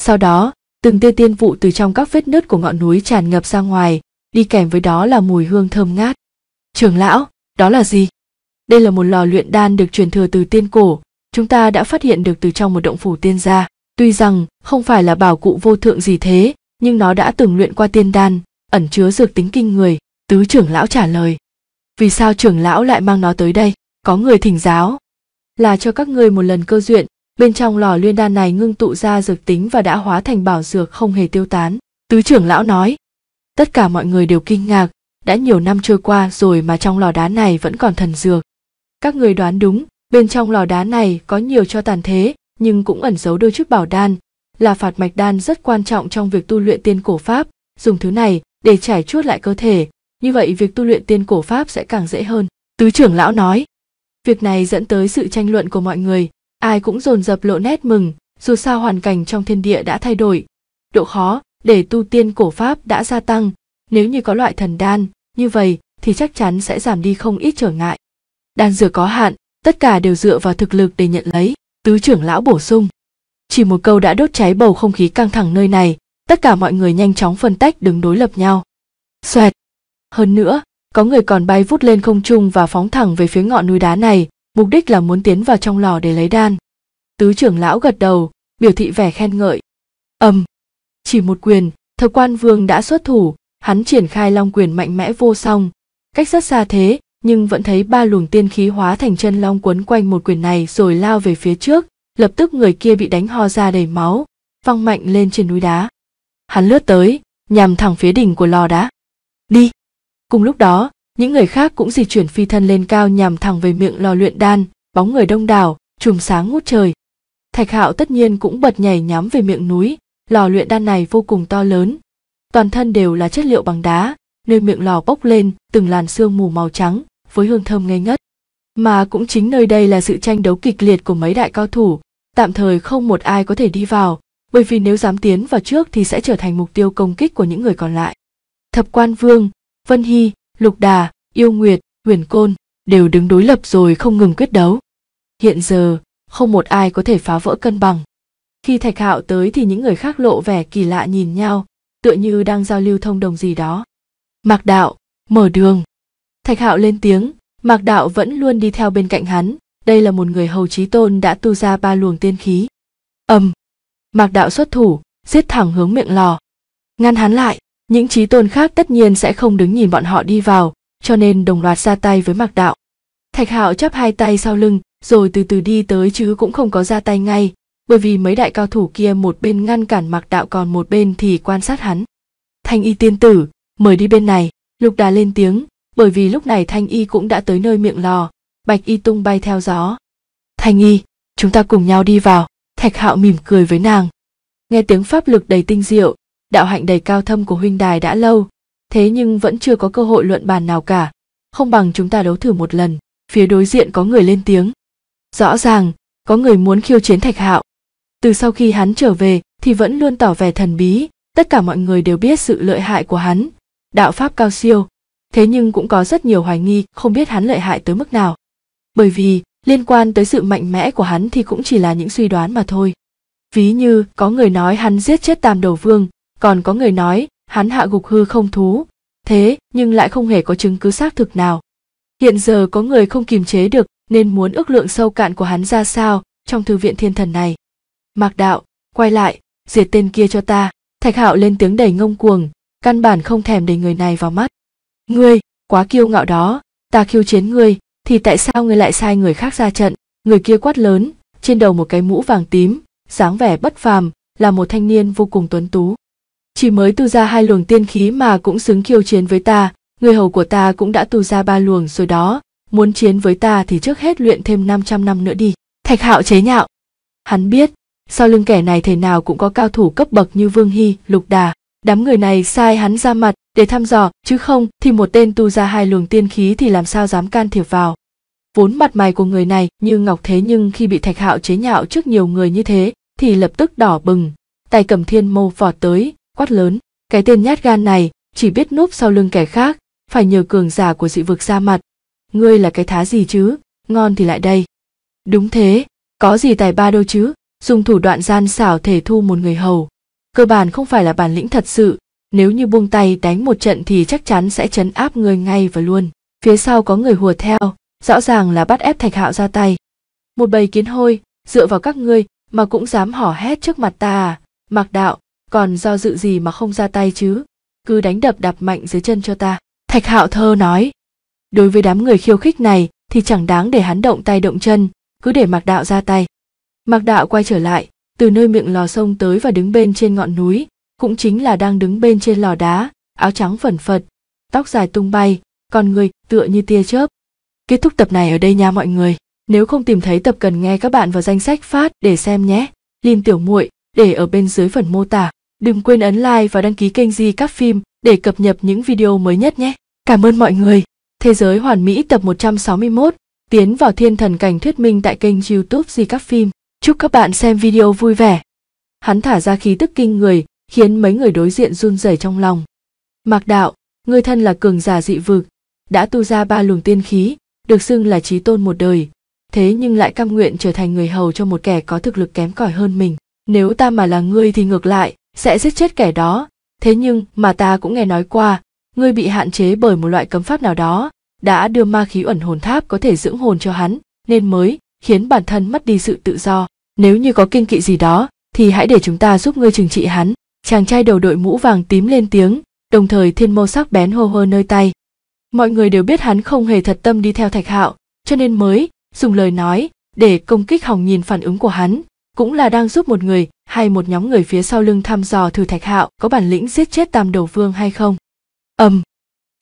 Sau đó, từng tia tiên vụ từ trong các vết nứt của ngọn núi tràn ngập ra ngoài, đi kèm với đó là mùi hương thơm ngát. Trưởng lão, đó là gì? Đây là một lò luyện đan được truyền thừa từ tiên cổ, chúng ta đã phát hiện được từ trong một động phủ tiên gia. Tuy rằng không phải là bảo cụ vô thượng gì thế, nhưng nó đã từng luyện qua tiên đan, ẩn chứa dược tính kinh người, tứ trưởng lão trả lời. Vì sao trưởng lão lại mang nó tới đây? Có người thỉnh giáo. Là cho các ngươi một lần cơ duyện, bên trong lò luyện đan này ngưng tụ ra dược tính và đã hóa thành bảo dược không hề tiêu tán. Tứ trưởng lão nói, tất cả mọi người đều kinh ngạc đã nhiều năm trôi qua rồi mà trong lò đá này vẫn còn thần dược các người đoán đúng bên trong lò đá này có nhiều cho tàn thế nhưng cũng ẩn giấu đôi chút bảo đan là phạt mạch đan rất quan trọng trong việc tu luyện tiên cổ pháp dùng thứ này để trải chuốt lại cơ thể như vậy việc tu luyện tiên cổ pháp sẽ càng dễ hơn tứ trưởng lão nói việc này dẫn tới sự tranh luận của mọi người ai cũng dồn dập lộ nét mừng dù sao hoàn cảnh trong thiên địa đã thay đổi độ khó để tu tiên cổ pháp đã gia tăng, nếu như có loại thần đan, như vậy thì chắc chắn sẽ giảm đi không ít trở ngại. Đan dược có hạn, tất cả đều dựa vào thực lực để nhận lấy, tứ trưởng lão bổ sung. Chỉ một câu đã đốt cháy bầu không khí căng thẳng nơi này, tất cả mọi người nhanh chóng phân tách đứng đối lập nhau. Xoẹt. Hơn nữa, có người còn bay vút lên không trung và phóng thẳng về phía ngọn núi đá này, mục đích là muốn tiến vào trong lò để lấy đan. Tứ trưởng lão gật đầu, biểu thị vẻ khen ngợi. Ầm, um, chỉ một quyền, thập quan vương đã xuất thủ, hắn triển khai long quyền mạnh mẽ vô song. Cách rất xa thế, nhưng vẫn thấy ba luồng tiên khí hóa thành chân long quấn quanh một quyền này rồi lao về phía trước, lập tức người kia bị đánh ho ra đầy máu, văng mạnh lên trên núi đá. Hắn lướt tới, nhằm thẳng phía đỉnh của lò đá. Đi! Cùng lúc đó, những người khác cũng di chuyển phi thân lên cao nhằm thẳng về miệng lò luyện đan, bóng người đông đảo, chùm sáng ngút trời. Thạch Hạo tất nhiên cũng bật nhảy nhắm về miệng núi, Lò luyện đan này vô cùng to lớn, toàn thân đều là chất liệu bằng đá, nơi miệng lò bốc lên từng làn sương mù màu trắng với hương thơm ngây ngất. Mà cũng chính nơi đây là sự tranh đấu kịch liệt của mấy đại cao thủ, tạm thời không một ai có thể đi vào, bởi vì nếu dám tiến vào trước thì sẽ trở thành mục tiêu công kích của những người còn lại. Thập Quan Vương, Vân Hy, Lục Đà, Yêu Nguyệt, Huyền Côn đều đứng đối lập rồi không ngừng quyết đấu. Hiện giờ, không một ai có thể phá vỡ cân bằng. Khi Thạch Hạo tới thì những người khác lộ vẻ kỳ lạ nhìn nhau, tựa như đang giao lưu thông đồng gì đó. Mạc Đạo, mở đường. Thạch Hạo lên tiếng, Mạc Đạo vẫn luôn đi theo bên cạnh hắn, đây là một người hầu trí tôn đã tu ra ba luồng tiên khí. Ầm. Um, Mạc Đạo xuất thủ, giết thẳng hướng miệng lò. Ngăn hắn lại, những trí tôn khác tất nhiên sẽ không đứng nhìn bọn họ đi vào, cho nên đồng loạt ra tay với Mạc Đạo. Thạch Hạo chắp hai tay sau lưng, rồi từ từ đi tới chứ cũng không có ra tay ngay, bởi vì mấy đại cao thủ kia một bên ngăn cản mặc đạo còn một bên thì quan sát hắn thanh y tiên tử mời đi bên này lục đà lên tiếng bởi vì lúc này thanh y cũng đã tới nơi miệng lò bạch y tung bay theo gió thanh y chúng ta cùng nhau đi vào thạch hạo mỉm cười với nàng nghe tiếng pháp lực đầy tinh diệu đạo hạnh đầy cao thâm của huynh đài đã lâu thế nhưng vẫn chưa có cơ hội luận bàn nào cả không bằng chúng ta đấu thử một lần phía đối diện có người lên tiếng rõ ràng có người muốn khiêu chiến thạch hạo từ sau khi hắn trở về thì vẫn luôn tỏ vẻ thần bí tất cả mọi người đều biết sự lợi hại của hắn đạo pháp cao siêu thế nhưng cũng có rất nhiều hoài nghi không biết hắn lợi hại tới mức nào bởi vì liên quan tới sự mạnh mẽ của hắn thì cũng chỉ là những suy đoán mà thôi ví như có người nói hắn giết chết tam đầu vương còn có người nói hắn hạ gục hư không thú thế nhưng lại không hề có chứng cứ xác thực nào hiện giờ có người không kiềm chế được nên muốn ước lượng sâu cạn của hắn ra sao trong thư viện thiên thần này mạc đạo quay lại diệt tên kia cho ta thạch hạo lên tiếng đầy ngông cuồng căn bản không thèm để người này vào mắt ngươi quá kiêu ngạo đó ta khiêu chiến ngươi thì tại sao ngươi lại sai người khác ra trận người kia quát lớn trên đầu một cái mũ vàng tím dáng vẻ bất phàm là một thanh niên vô cùng tuấn tú chỉ mới tu ra hai luồng tiên khí mà cũng xứng khiêu chiến với ta người hầu của ta cũng đã tu ra ba luồng rồi đó muốn chiến với ta thì trước hết luyện thêm 500 năm nữa đi thạch hạo chế nhạo hắn biết sau lưng kẻ này thể nào cũng có cao thủ cấp bậc như Vương Hy, Lục Đà. Đám người này sai hắn ra mặt để thăm dò, chứ không thì một tên tu ra hai luồng tiên khí thì làm sao dám can thiệp vào. Vốn mặt mày của người này như ngọc thế nhưng khi bị thạch hạo chế nhạo trước nhiều người như thế thì lập tức đỏ bừng. Tay cầm thiên mâu vọt tới, quát lớn. Cái tên nhát gan này chỉ biết núp sau lưng kẻ khác, phải nhờ cường giả của dị vực ra mặt. Ngươi là cái thá gì chứ, ngon thì lại đây. Đúng thế, có gì tài ba đâu chứ, dùng thủ đoạn gian xảo thể thu một người hầu cơ bản không phải là bản lĩnh thật sự nếu như buông tay đánh một trận thì chắc chắn sẽ chấn áp người ngay và luôn phía sau có người hùa theo rõ ràng là bắt ép thạch hạo ra tay một bầy kiến hôi dựa vào các ngươi mà cũng dám hỏ hét trước mặt ta à mạc đạo còn do dự gì mà không ra tay chứ cứ đánh đập đạp mạnh dưới chân cho ta thạch hạo thơ nói đối với đám người khiêu khích này thì chẳng đáng để hắn động tay động chân cứ để Mặc đạo ra tay mạc đạo quay trở lại từ nơi miệng lò sông tới và đứng bên trên ngọn núi cũng chính là đang đứng bên trên lò đá áo trắng phần phật tóc dài tung bay còn người tựa như tia chớp kết thúc tập này ở đây nha mọi người nếu không tìm thấy tập cần nghe các bạn vào danh sách phát để xem nhé lin tiểu muội để ở bên dưới phần mô tả đừng quên ấn like và đăng ký kênh di các phim để cập nhật những video mới nhất nhé cảm ơn mọi người thế giới hoàn mỹ tập 161 tiến vào thiên thần cảnh thuyết minh tại kênh youtube di các phim Chúc các bạn xem video vui vẻ. Hắn thả ra khí tức kinh người, khiến mấy người đối diện run rẩy trong lòng. Mạc Đạo, người thân là cường giả dị vực, đã tu ra ba luồng tiên khí, được xưng là trí tôn một đời, thế nhưng lại cam nguyện trở thành người hầu cho một kẻ có thực lực kém cỏi hơn mình. Nếu ta mà là ngươi thì ngược lại, sẽ giết chết kẻ đó. Thế nhưng mà ta cũng nghe nói qua, ngươi bị hạn chế bởi một loại cấm pháp nào đó, đã đưa ma khí ẩn hồn tháp có thể dưỡng hồn cho hắn, nên mới khiến bản thân mất đi sự tự do nếu như có kinh kỵ gì đó thì hãy để chúng ta giúp ngươi trừng trị hắn chàng trai đầu đội mũ vàng tím lên tiếng đồng thời thiên mâu sắc bén hô hơ nơi tay mọi người đều biết hắn không hề thật tâm đi theo thạch hạo cho nên mới dùng lời nói để công kích hòng nhìn phản ứng của hắn cũng là đang giúp một người hay một nhóm người phía sau lưng thăm dò thử thạch hạo có bản lĩnh giết chết tam đầu vương hay không ầm um,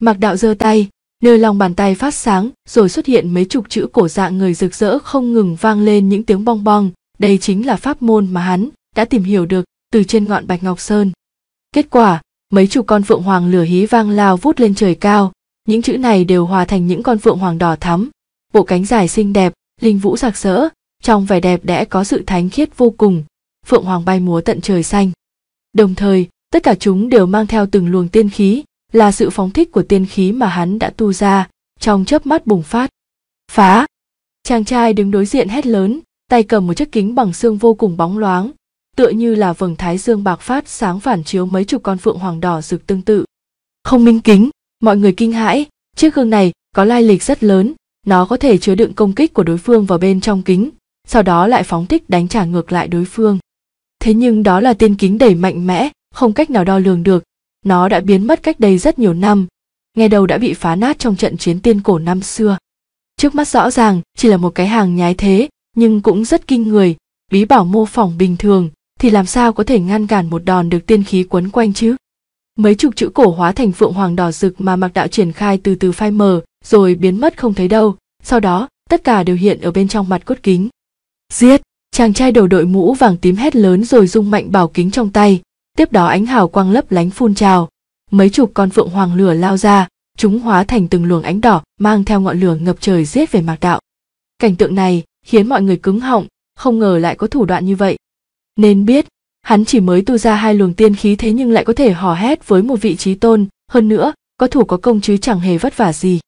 mặc đạo giơ tay nơi lòng bàn tay phát sáng rồi xuất hiện mấy chục chữ cổ dạng người rực rỡ không ngừng vang lên những tiếng bong bong đây chính là pháp môn mà hắn đã tìm hiểu được từ trên ngọn bạch ngọc sơn kết quả mấy chục con phượng hoàng lửa hí vang lao vút lên trời cao những chữ này đều hòa thành những con phượng hoàng đỏ thắm bộ cánh dài xinh đẹp linh vũ sạc sỡ trong vẻ đẹp đẽ có sự thánh khiết vô cùng phượng hoàng bay múa tận trời xanh đồng thời tất cả chúng đều mang theo từng luồng tiên khí là sự phóng thích của tiên khí mà hắn đã tu ra trong chớp mắt bùng phát phá chàng trai đứng đối diện hét lớn tay cầm một chiếc kính bằng xương vô cùng bóng loáng, tựa như là vầng thái dương bạc phát sáng phản chiếu mấy chục con phượng hoàng đỏ rực tương tự. Không minh kính, mọi người kinh hãi, chiếc gương này có lai lịch rất lớn, nó có thể chứa đựng công kích của đối phương vào bên trong kính, sau đó lại phóng thích đánh trả ngược lại đối phương. Thế nhưng đó là tiên kính đầy mạnh mẽ, không cách nào đo lường được, nó đã biến mất cách đây rất nhiều năm, nghe đầu đã bị phá nát trong trận chiến tiên cổ năm xưa. Trước mắt rõ ràng chỉ là một cái hàng nhái thế, nhưng cũng rất kinh người bí bảo mô phỏng bình thường thì làm sao có thể ngăn cản một đòn được tiên khí quấn quanh chứ mấy chục chữ cổ hóa thành phượng hoàng đỏ rực mà mặc đạo triển khai từ từ phai mờ rồi biến mất không thấy đâu sau đó tất cả đều hiện ở bên trong mặt cốt kính giết chàng trai đầu đội mũ vàng tím hét lớn rồi rung mạnh bảo kính trong tay tiếp đó ánh hào quang lấp lánh phun trào mấy chục con phượng hoàng lửa lao ra chúng hóa thành từng luồng ánh đỏ mang theo ngọn lửa ngập trời giết về mạc đạo cảnh tượng này khiến mọi người cứng họng, không ngờ lại có thủ đoạn như vậy. Nên biết, hắn chỉ mới tu ra hai luồng tiên khí thế nhưng lại có thể hò hét với một vị trí tôn, hơn nữa, có thủ có công chứ chẳng hề vất vả gì.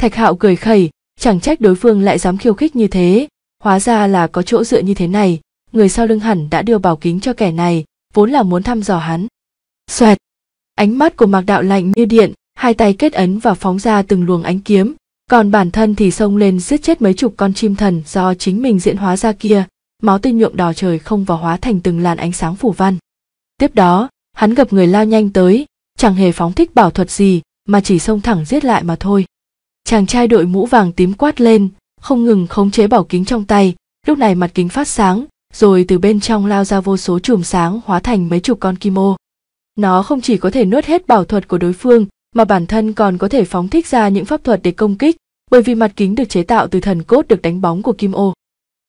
Thạch Hạo cười khẩy, chẳng trách đối phương lại dám khiêu khích như thế, hóa ra là có chỗ dựa như thế này, người sau lưng hẳn đã đưa bảo kính cho kẻ này, vốn là muốn thăm dò hắn. Xoẹt! Ánh mắt của Mạc Đạo lạnh như điện, hai tay kết ấn và phóng ra từng luồng ánh kiếm, còn bản thân thì xông lên giết chết mấy chục con chim thần do chính mình diễn hóa ra kia máu tinh nhuộm đỏ trời không vào hóa thành từng làn ánh sáng phủ văn tiếp đó hắn gặp người lao nhanh tới chẳng hề phóng thích bảo thuật gì mà chỉ xông thẳng giết lại mà thôi chàng trai đội mũ vàng tím quát lên không ngừng khống chế bảo kính trong tay lúc này mặt kính phát sáng rồi từ bên trong lao ra vô số chùm sáng hóa thành mấy chục con kim ô nó không chỉ có thể nuốt hết bảo thuật của đối phương mà bản thân còn có thể phóng thích ra những pháp thuật để công kích bởi vì mặt kính được chế tạo từ thần cốt được đánh bóng của kim ô.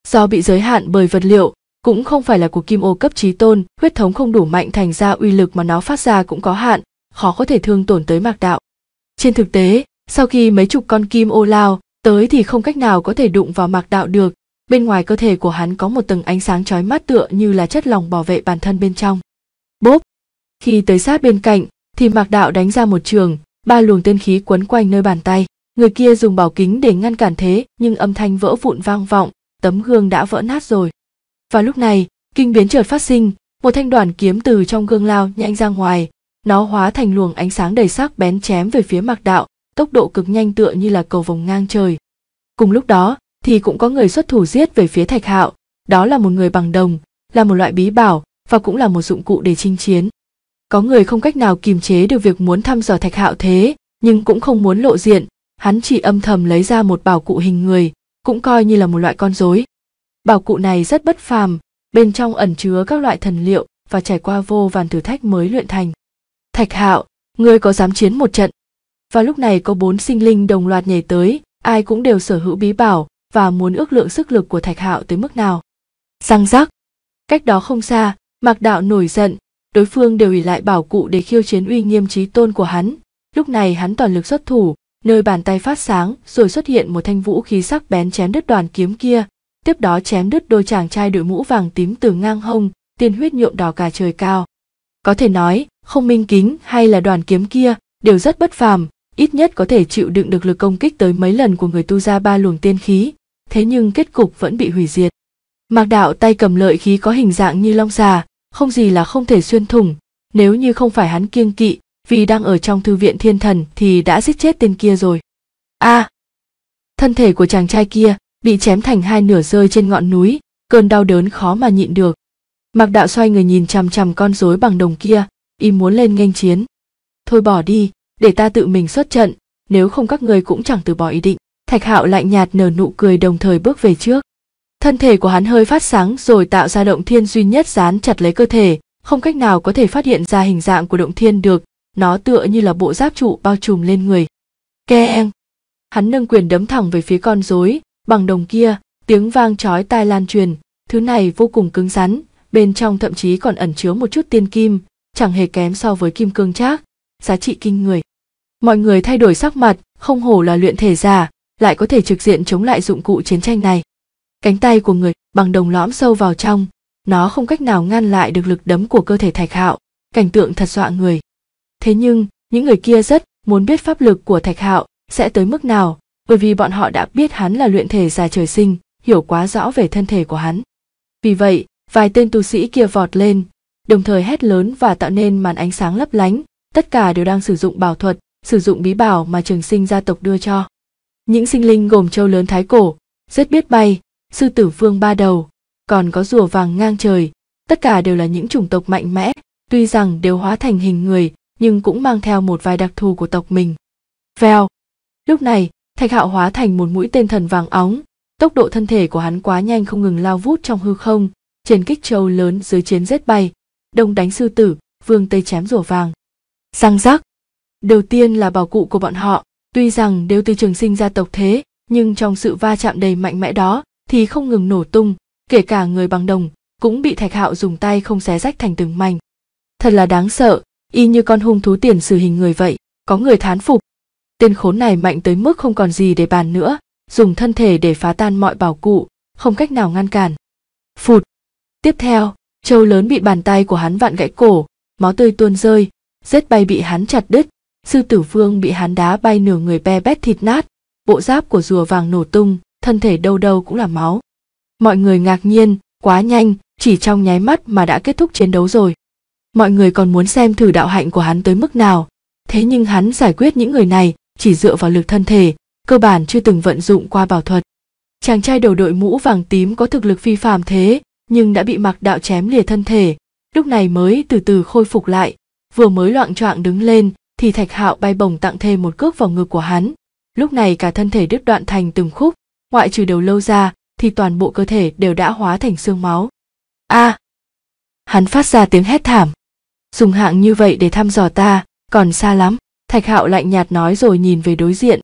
Do bị giới hạn bởi vật liệu, cũng không phải là của kim ô cấp trí tôn, huyết thống không đủ mạnh thành ra uy lực mà nó phát ra cũng có hạn, khó có thể thương tổn tới mạc đạo. Trên thực tế, sau khi mấy chục con kim ô lao tới thì không cách nào có thể đụng vào mạc đạo được, bên ngoài cơ thể của hắn có một tầng ánh sáng chói mắt tựa như là chất lòng bảo vệ bản thân bên trong. Bốp! Khi tới sát bên cạnh, thì mạc đạo đánh ra một trường, ba luồng tên khí quấn quanh nơi bàn tay người kia dùng bảo kính để ngăn cản thế nhưng âm thanh vỡ vụn vang vọng tấm gương đã vỡ nát rồi và lúc này kinh biến chợt phát sinh một thanh đoàn kiếm từ trong gương lao nhanh ra ngoài nó hóa thành luồng ánh sáng đầy sắc bén chém về phía mạc đạo tốc độ cực nhanh tựa như là cầu vồng ngang trời cùng lúc đó thì cũng có người xuất thủ giết về phía thạch hạo đó là một người bằng đồng là một loại bí bảo và cũng là một dụng cụ để chinh chiến có người không cách nào kiềm chế được việc muốn thăm dò thạch hạo thế nhưng cũng không muốn lộ diện hắn chỉ âm thầm lấy ra một bảo cụ hình người cũng coi như là một loại con rối bảo cụ này rất bất phàm bên trong ẩn chứa các loại thần liệu và trải qua vô vàn thử thách mới luyện thành thạch hạo ngươi có dám chiến một trận và lúc này có bốn sinh linh đồng loạt nhảy tới ai cũng đều sở hữu bí bảo và muốn ước lượng sức lực của thạch hạo tới mức nào răng rắc cách đó không xa mạc đạo nổi giận đối phương đều ủy lại bảo cụ để khiêu chiến uy nghiêm trí tôn của hắn lúc này hắn toàn lực xuất thủ nơi bàn tay phát sáng rồi xuất hiện một thanh vũ khí sắc bén chém đứt đoàn kiếm kia tiếp đó chém đứt đôi chàng trai đội mũ vàng tím từ ngang hông tiên huyết nhuộm đỏ cả trời cao có thể nói không minh kính hay là đoàn kiếm kia đều rất bất phàm ít nhất có thể chịu đựng được lực công kích tới mấy lần của người tu ra ba luồng tiên khí thế nhưng kết cục vẫn bị hủy diệt mạc đạo tay cầm lợi khí có hình dạng như long xà không gì là không thể xuyên thủng nếu như không phải hắn kiêng kỵ vì đang ở trong thư viện thiên thần thì đã giết chết tên kia rồi a à, thân thể của chàng trai kia bị chém thành hai nửa rơi trên ngọn núi cơn đau đớn khó mà nhịn được mặc đạo xoay người nhìn chằm chằm con rối bằng đồng kia y muốn lên nghênh chiến thôi bỏ đi để ta tự mình xuất trận nếu không các người cũng chẳng từ bỏ ý định thạch hạo lạnh nhạt nở nụ cười đồng thời bước về trước thân thể của hắn hơi phát sáng rồi tạo ra động thiên duy nhất dán chặt lấy cơ thể không cách nào có thể phát hiện ra hình dạng của động thiên được nó tựa như là bộ giáp trụ bao trùm lên người. Keng! Hắn nâng quyền đấm thẳng về phía con rối, bằng đồng kia, tiếng vang chói tai lan truyền, thứ này vô cùng cứng rắn, bên trong thậm chí còn ẩn chứa một chút tiên kim, chẳng hề kém so với kim cương trác, giá trị kinh người. Mọi người thay đổi sắc mặt, không hổ là luyện thể giả, lại có thể trực diện chống lại dụng cụ chiến tranh này. Cánh tay của người bằng đồng lõm sâu vào trong, nó không cách nào ngăn lại được lực đấm của cơ thể thạch hạo, cảnh tượng thật dọa người thế nhưng những người kia rất muốn biết pháp lực của thạch hạo sẽ tới mức nào bởi vì bọn họ đã biết hắn là luyện thể già trời sinh hiểu quá rõ về thân thể của hắn vì vậy vài tên tu sĩ kia vọt lên đồng thời hét lớn và tạo nên màn ánh sáng lấp lánh tất cả đều đang sử dụng bảo thuật sử dụng bí bảo mà trường sinh gia tộc đưa cho những sinh linh gồm châu lớn thái cổ rất biết bay sư tử vương ba đầu còn có rùa vàng ngang trời tất cả đều là những chủng tộc mạnh mẽ tuy rằng đều hóa thành hình người nhưng cũng mang theo một vài đặc thù của tộc mình. Vèo. Lúc này, Thạch Hạo hóa thành một mũi tên thần vàng óng, tốc độ thân thể của hắn quá nhanh không ngừng lao vút trong hư không, trên kích châu lớn dưới chiến rết bay, đông đánh sư tử, vương tây chém rùa vàng. Răng rắc. Đầu tiên là bảo cụ của bọn họ, tuy rằng đều từ trường sinh gia tộc thế, nhưng trong sự va chạm đầy mạnh mẽ đó thì không ngừng nổ tung, kể cả người bằng đồng cũng bị Thạch Hạo dùng tay không xé rách thành từng mảnh. Thật là đáng sợ, y như con hung thú tiền xử hình người vậy có người thán phục tên khốn này mạnh tới mức không còn gì để bàn nữa dùng thân thể để phá tan mọi bảo cụ không cách nào ngăn cản phụt tiếp theo châu lớn bị bàn tay của hắn vặn gãy cổ máu tươi tuôn rơi rết bay bị hắn chặt đứt sư tử vương bị hắn đá bay nửa người be bét thịt nát bộ giáp của rùa vàng nổ tung thân thể đâu đâu cũng là máu mọi người ngạc nhiên quá nhanh chỉ trong nháy mắt mà đã kết thúc chiến đấu rồi mọi người còn muốn xem thử đạo hạnh của hắn tới mức nào thế nhưng hắn giải quyết những người này chỉ dựa vào lực thân thể cơ bản chưa từng vận dụng qua bảo thuật chàng trai đầu đội mũ vàng tím có thực lực phi phàm thế nhưng đã bị mặc đạo chém lìa thân thể lúc này mới từ từ khôi phục lại vừa mới loạn choạng đứng lên thì thạch hạo bay bổng tặng thêm một cước vào ngực của hắn lúc này cả thân thể đứt đoạn thành từng khúc ngoại trừ đầu lâu ra thì toàn bộ cơ thể đều đã hóa thành xương máu a à, hắn phát ra tiếng hét thảm dùng hạng như vậy để thăm dò ta còn xa lắm thạch hạo lạnh nhạt nói rồi nhìn về đối diện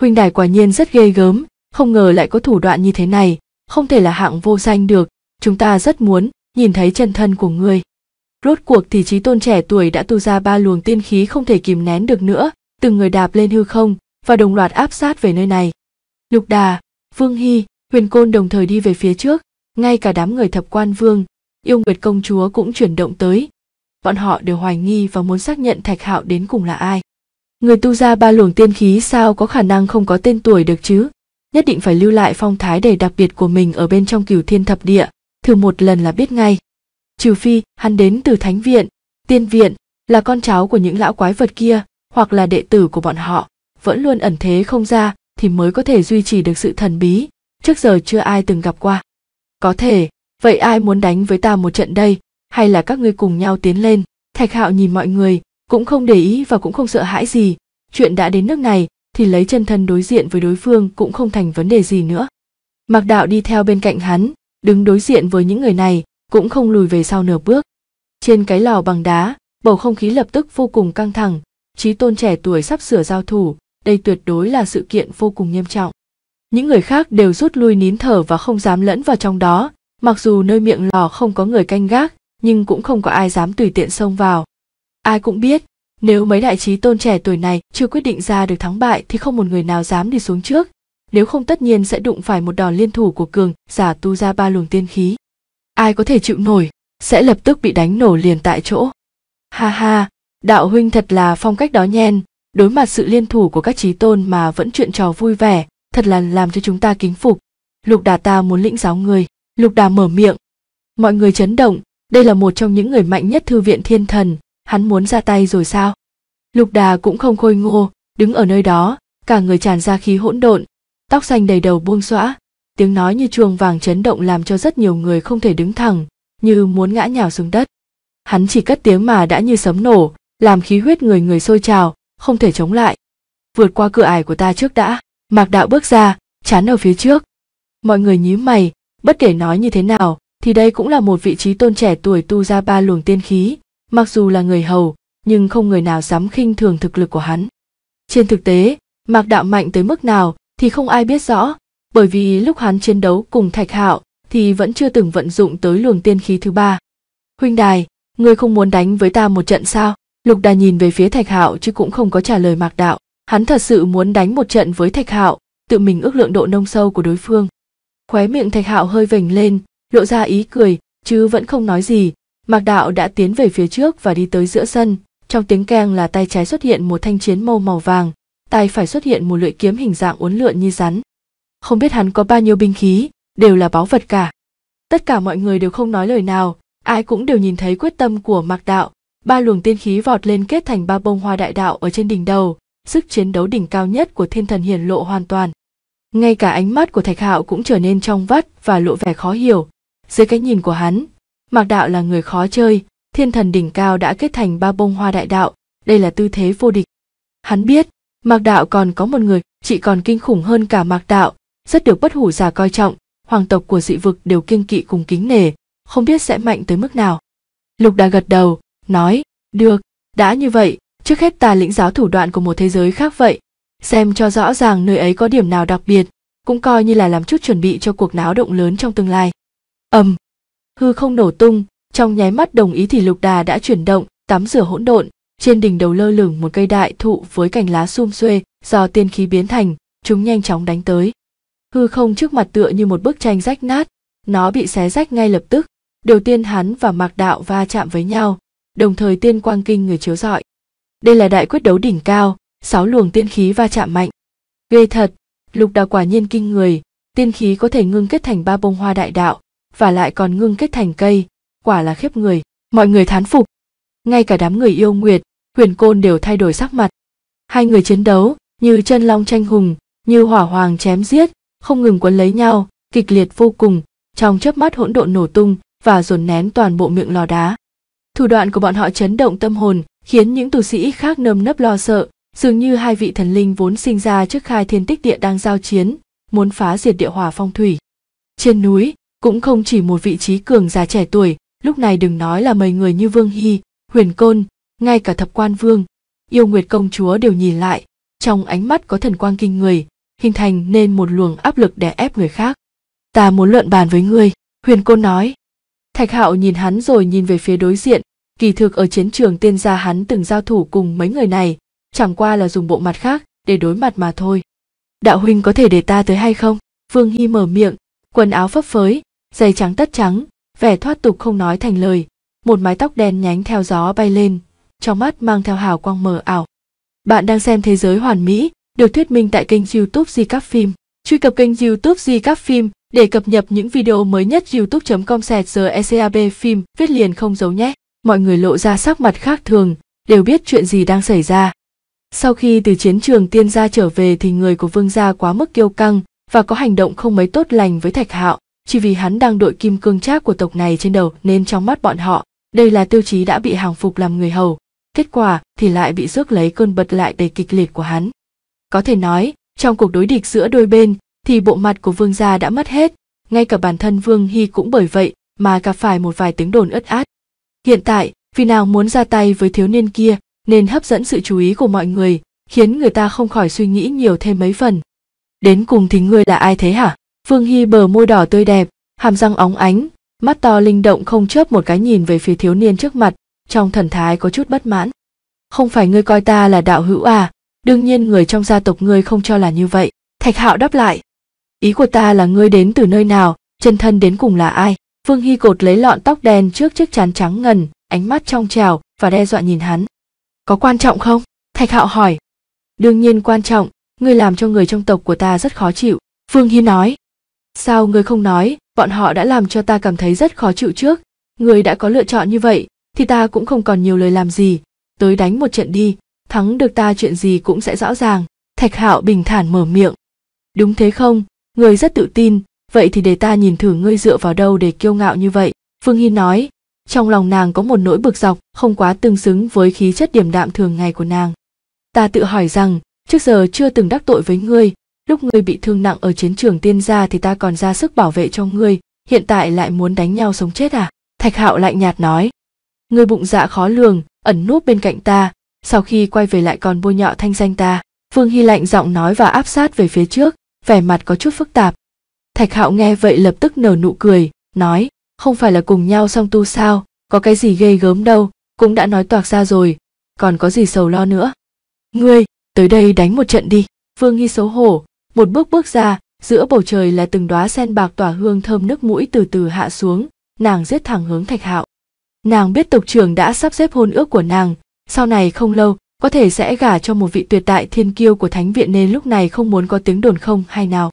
huynh đài quả nhiên rất ghê gớm không ngờ lại có thủ đoạn như thế này không thể là hạng vô danh được chúng ta rất muốn nhìn thấy chân thân của ngươi rốt cuộc thì trí tôn trẻ tuổi đã tu ra ba luồng tiên khí không thể kìm nén được nữa từng người đạp lên hư không và đồng loạt áp sát về nơi này lục đà vương hy huyền côn đồng thời đi về phía trước ngay cả đám người thập quan vương yêu nguyệt công chúa cũng chuyển động tới bọn họ đều hoài nghi và muốn xác nhận thạch hạo đến cùng là ai người tu ra ba luồng tiên khí sao có khả năng không có tên tuổi được chứ nhất định phải lưu lại phong thái đầy đặc biệt của mình ở bên trong cửu thiên thập địa thử một lần là biết ngay trừ phi hắn đến từ thánh viện tiên viện là con cháu của những lão quái vật kia hoặc là đệ tử của bọn họ vẫn luôn ẩn thế không ra thì mới có thể duy trì được sự thần bí trước giờ chưa ai từng gặp qua có thể vậy ai muốn đánh với ta một trận đây hay là các ngươi cùng nhau tiến lên thạch hạo nhìn mọi người cũng không để ý và cũng không sợ hãi gì chuyện đã đến nước này thì lấy chân thân đối diện với đối phương cũng không thành vấn đề gì nữa Mặc đạo đi theo bên cạnh hắn đứng đối diện với những người này cũng không lùi về sau nửa bước trên cái lò bằng đá bầu không khí lập tức vô cùng căng thẳng trí tôn trẻ tuổi sắp sửa giao thủ đây tuyệt đối là sự kiện vô cùng nghiêm trọng những người khác đều rút lui nín thở và không dám lẫn vào trong đó mặc dù nơi miệng lò không có người canh gác nhưng cũng không có ai dám tùy tiện xông vào. Ai cũng biết, nếu mấy đại trí tôn trẻ tuổi này chưa quyết định ra được thắng bại thì không một người nào dám đi xuống trước, nếu không tất nhiên sẽ đụng phải một đòn liên thủ của cường giả tu ra ba luồng tiên khí. Ai có thể chịu nổi, sẽ lập tức bị đánh nổ liền tại chỗ. Ha ha, đạo huynh thật là phong cách đó nhen, đối mặt sự liên thủ của các trí tôn mà vẫn chuyện trò vui vẻ, thật là làm cho chúng ta kính phục. Lục đà ta muốn lĩnh giáo người, lục đà mở miệng. Mọi người chấn động, đây là một trong những người mạnh nhất thư viện thiên thần hắn muốn ra tay rồi sao lục đà cũng không khôi ngô đứng ở nơi đó cả người tràn ra khí hỗn độn tóc xanh đầy đầu buông xõa tiếng nói như chuông vàng chấn động làm cho rất nhiều người không thể đứng thẳng như muốn ngã nhào xuống đất hắn chỉ cất tiếng mà đã như sấm nổ làm khí huyết người người sôi trào không thể chống lại vượt qua cửa ải của ta trước đã mạc đạo bước ra chán ở phía trước mọi người nhíu mày bất kể nói như thế nào thì đây cũng là một vị trí tôn trẻ tuổi tu ra ba luồng tiên khí, mặc dù là người hầu, nhưng không người nào dám khinh thường thực lực của hắn. Trên thực tế, Mạc Đạo mạnh tới mức nào thì không ai biết rõ, bởi vì lúc hắn chiến đấu cùng Thạch Hạo thì vẫn chưa từng vận dụng tới luồng tiên khí thứ ba. Huynh đài, ngươi không muốn đánh với ta một trận sao? Lục Đà nhìn về phía Thạch Hạo chứ cũng không có trả lời Mạc Đạo, hắn thật sự muốn đánh một trận với Thạch Hạo, tự mình ước lượng độ nông sâu của đối phương. Khóe miệng Thạch Hạo hơi vểnh lên, lộ ra ý cười chứ vẫn không nói gì mạc đạo đã tiến về phía trước và đi tới giữa sân trong tiếng keng là tay trái xuất hiện một thanh chiến mâu màu vàng tay phải xuất hiện một lưỡi kiếm hình dạng uốn lượn như rắn không biết hắn có bao nhiêu binh khí đều là báu vật cả tất cả mọi người đều không nói lời nào ai cũng đều nhìn thấy quyết tâm của mạc đạo ba luồng tiên khí vọt lên kết thành ba bông hoa đại đạo ở trên đỉnh đầu sức chiến đấu đỉnh cao nhất của thiên thần hiển lộ hoàn toàn ngay cả ánh mắt của thạch hạo cũng trở nên trong vắt và lộ vẻ khó hiểu dưới cái nhìn của hắn mạc đạo là người khó chơi thiên thần đỉnh cao đã kết thành ba bông hoa đại đạo đây là tư thế vô địch hắn biết mạc đạo còn có một người chỉ còn kinh khủng hơn cả mạc đạo rất được bất hủ giả coi trọng hoàng tộc của dị vực đều kiêng kỵ cùng kính nể không biết sẽ mạnh tới mức nào lục đà gật đầu nói được đã như vậy trước hết ta lĩnh giáo thủ đoạn của một thế giới khác vậy xem cho rõ ràng nơi ấy có điểm nào đặc biệt cũng coi như là làm chút chuẩn bị cho cuộc náo động lớn trong tương lai ầm hư không nổ tung trong nháy mắt đồng ý thì lục đà đã chuyển động tắm rửa hỗn độn trên đỉnh đầu lơ lửng một cây đại thụ với cành lá xum xuê do tiên khí biến thành chúng nhanh chóng đánh tới hư không trước mặt tựa như một bức tranh rách nát nó bị xé rách ngay lập tức đầu tiên hắn và mạc đạo va chạm với nhau đồng thời tiên quang kinh người chiếu rọi đây là đại quyết đấu đỉnh cao sáu luồng tiên khí va chạm mạnh ghê thật lục đà quả nhiên kinh người tiên khí có thể ngưng kết thành ba bông hoa đại đạo và lại còn ngưng kết thành cây quả là khiếp người mọi người thán phục ngay cả đám người yêu nguyệt huyền côn đều thay đổi sắc mặt hai người chiến đấu như chân long tranh hùng như hỏa hoàng chém giết không ngừng quấn lấy nhau kịch liệt vô cùng trong chớp mắt hỗn độn nổ tung và dồn nén toàn bộ miệng lò đá thủ đoạn của bọn họ chấn động tâm hồn khiến những tu sĩ khác nơm nấp lo sợ dường như hai vị thần linh vốn sinh ra trước khai thiên tích địa đang giao chiến muốn phá diệt địa hỏa phong thủy trên núi cũng không chỉ một vị trí cường giả trẻ tuổi lúc này đừng nói là mấy người như vương hy huyền côn ngay cả thập quan vương yêu nguyệt công chúa đều nhìn lại trong ánh mắt có thần quang kinh người hình thành nên một luồng áp lực đè ép người khác ta muốn luận bàn với ngươi huyền côn nói thạch hạo nhìn hắn rồi nhìn về phía đối diện kỳ thực ở chiến trường tiên gia hắn từng giao thủ cùng mấy người này chẳng qua là dùng bộ mặt khác để đối mặt mà thôi đạo huynh có thể để ta tới hay không vương hy mở miệng quần áo phấp phới dây trắng tất trắng vẻ thoát tục không nói thành lời một mái tóc đen nhánh theo gió bay lên trong mắt mang theo hào quang mờ ảo bạn đang xem thế giới hoàn mỹ được thuyết minh tại kênh youtube di các phim truy cập kênh youtube di các phim để cập nhật những video mới nhất youtube com sẹt giờ ecab phim viết liền không giấu nhé mọi người lộ ra sắc mặt khác thường đều biết chuyện gì đang xảy ra sau khi từ chiến trường tiên gia trở về thì người của vương gia quá mức kiêu căng và có hành động không mấy tốt lành với thạch hạo chỉ vì hắn đang đội kim cương trác của tộc này trên đầu nên trong mắt bọn họ đây là tiêu chí đã bị hàng phục làm người hầu kết quả thì lại bị rước lấy cơn bật lại đầy kịch liệt của hắn có thể nói trong cuộc đối địch giữa đôi bên thì bộ mặt của vương gia đã mất hết ngay cả bản thân vương hy cũng bởi vậy mà gặp phải một vài tiếng đồn ất át hiện tại vì nào muốn ra tay với thiếu niên kia nên hấp dẫn sự chú ý của mọi người khiến người ta không khỏi suy nghĩ nhiều thêm mấy phần đến cùng thì ngươi là ai thế hả Phương Hy bờ môi đỏ tươi đẹp, hàm răng óng ánh, mắt to linh động không chớp một cái nhìn về phía thiếu niên trước mặt, trong thần thái có chút bất mãn. Không phải ngươi coi ta là đạo hữu à, đương nhiên người trong gia tộc ngươi không cho là như vậy. Thạch Hạo đáp lại. Ý của ta là ngươi đến từ nơi nào, chân thân đến cùng là ai? Phương Hy cột lấy lọn tóc đen trước chiếc chán trắng ngần, ánh mắt trong trào và đe dọa nhìn hắn. Có quan trọng không? Thạch Hạo hỏi. Đương nhiên quan trọng, ngươi làm cho người trong tộc của ta rất khó chịu. Phương Hy nói sao người không nói bọn họ đã làm cho ta cảm thấy rất khó chịu trước người đã có lựa chọn như vậy thì ta cũng không còn nhiều lời làm gì tới đánh một trận đi thắng được ta chuyện gì cũng sẽ rõ ràng thạch hạo bình thản mở miệng đúng thế không người rất tự tin vậy thì để ta nhìn thử ngươi dựa vào đâu để kiêu ngạo như vậy phương hy nói trong lòng nàng có một nỗi bực dọc không quá tương xứng với khí chất điềm đạm thường ngày của nàng ta tự hỏi rằng trước giờ chưa từng đắc tội với ngươi lúc ngươi bị thương nặng ở chiến trường tiên gia thì ta còn ra sức bảo vệ cho ngươi hiện tại lại muốn đánh nhau sống chết à thạch hạo lạnh nhạt nói ngươi bụng dạ khó lường ẩn núp bên cạnh ta sau khi quay về lại còn bôi nhọ thanh danh ta vương hy lạnh giọng nói và áp sát về phía trước vẻ mặt có chút phức tạp thạch hạo nghe vậy lập tức nở nụ cười nói không phải là cùng nhau song tu sao có cái gì ghê gớm đâu cũng đã nói toạc ra rồi còn có gì sầu lo nữa ngươi tới đây đánh một trận đi vương hy xấu hổ một bước bước ra giữa bầu trời là từng đóa sen bạc tỏa hương thơm nước mũi từ từ hạ xuống nàng giết thẳng hướng thạch hạo nàng biết tộc trưởng đã sắp xếp hôn ước của nàng sau này không lâu có thể sẽ gả cho một vị tuyệt đại thiên kiêu của thánh viện nên lúc này không muốn có tiếng đồn không hay nào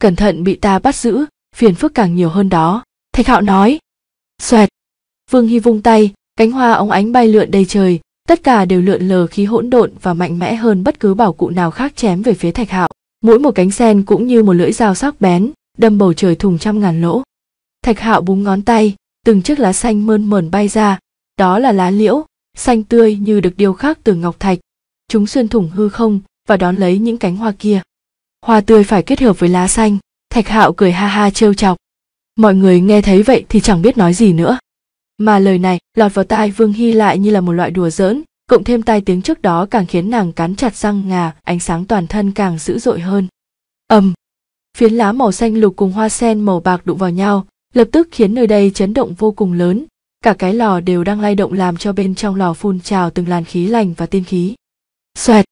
cẩn thận bị ta bắt giữ phiền phức càng nhiều hơn đó thạch hạo nói xoẹt vương hy vung tay cánh hoa óng ánh bay lượn đầy trời tất cả đều lượn lờ khí hỗn độn và mạnh mẽ hơn bất cứ bảo cụ nào khác chém về phía thạch hạo mỗi một cánh sen cũng như một lưỡi dao sắc bén đâm bầu trời thùng trăm ngàn lỗ thạch hạo búng ngón tay từng chiếc lá xanh mơn mởn bay ra đó là lá liễu xanh tươi như được điêu khắc từ ngọc thạch chúng xuyên thủng hư không và đón lấy những cánh hoa kia hoa tươi phải kết hợp với lá xanh thạch hạo cười ha ha trêu chọc mọi người nghe thấy vậy thì chẳng biết nói gì nữa mà lời này lọt vào tai vương hy lại như là một loại đùa giỡn cộng thêm tai tiếng trước đó càng khiến nàng cắn chặt răng ngà ánh sáng toàn thân càng dữ dội hơn ầm phiến lá màu xanh lục cùng hoa sen màu bạc đụng vào nhau lập tức khiến nơi đây chấn động vô cùng lớn cả cái lò đều đang lay động làm cho bên trong lò phun trào từng làn khí lành và tiên khí xoẹt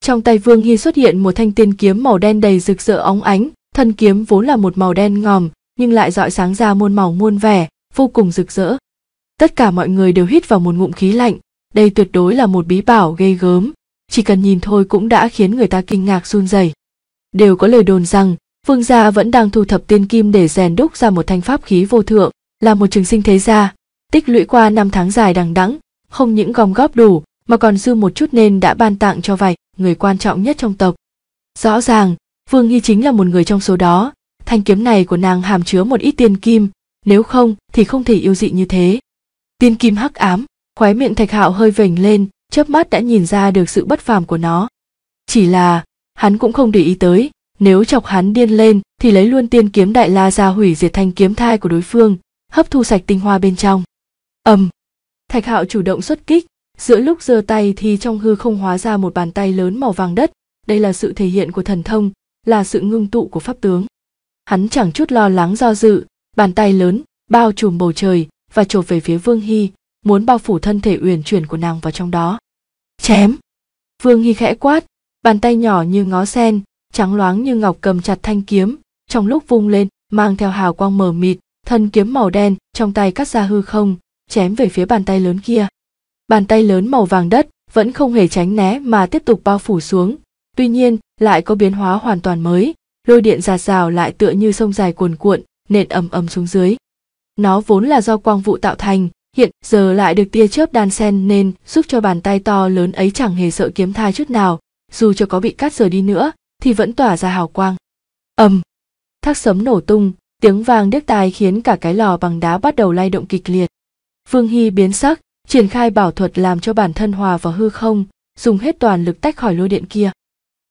trong tay vương hy xuất hiện một thanh tiên kiếm màu đen đầy rực rỡ óng ánh thân kiếm vốn là một màu đen ngòm nhưng lại dọi sáng ra muôn màu muôn vẻ vô cùng rực rỡ tất cả mọi người đều hít vào một ngụm khí lạnh đây tuyệt đối là một bí bảo gây gớm chỉ cần nhìn thôi cũng đã khiến người ta kinh ngạc run rẩy đều có lời đồn rằng phương gia vẫn đang thu thập tiên kim để rèn đúc ra một thanh pháp khí vô thượng là một trường sinh thế gia tích lũy qua năm tháng dài đằng đẵng không những gom góp đủ mà còn dư một chút nên đã ban tặng cho vài người quan trọng nhất trong tộc rõ ràng vương nghi chính là một người trong số đó thanh kiếm này của nàng hàm chứa một ít tiên kim nếu không thì không thể yêu dị như thế tiên kim hắc ám khóe miệng thạch hạo hơi vểnh lên chớp mắt đã nhìn ra được sự bất phàm của nó chỉ là hắn cũng không để ý tới nếu chọc hắn điên lên thì lấy luôn tiên kiếm đại la ra hủy diệt thanh kiếm thai của đối phương hấp thu sạch tinh hoa bên trong ầm thạch hạo chủ động xuất kích giữa lúc giơ tay thì trong hư không hóa ra một bàn tay lớn màu vàng đất đây là sự thể hiện của thần thông là sự ngưng tụ của pháp tướng hắn chẳng chút lo lắng do dự bàn tay lớn bao trùm bầu trời và chộp về phía vương hy muốn bao phủ thân thể uyển chuyển của nàng vào trong đó chém vương hy khẽ quát bàn tay nhỏ như ngó sen trắng loáng như ngọc cầm chặt thanh kiếm trong lúc vung lên mang theo hào quang mờ mịt thân kiếm màu đen trong tay cắt ra hư không chém về phía bàn tay lớn kia bàn tay lớn màu vàng đất vẫn không hề tránh né mà tiếp tục bao phủ xuống tuy nhiên lại có biến hóa hoàn toàn mới lôi điện giạt rào lại tựa như sông dài cuồn cuộn nện ầm ầm xuống dưới nó vốn là do quang vụ tạo thành hiện giờ lại được tia chớp đan sen nên giúp cho bàn tay to lớn ấy chẳng hề sợ kiếm thai chút nào dù cho có bị cắt rời đi nữa thì vẫn tỏa ra hào quang ầm um, thác sấm nổ tung tiếng vang đứt tai khiến cả cái lò bằng đá bắt đầu lay động kịch liệt vương hy biến sắc triển khai bảo thuật làm cho bản thân hòa vào hư không dùng hết toàn lực tách khỏi lôi điện kia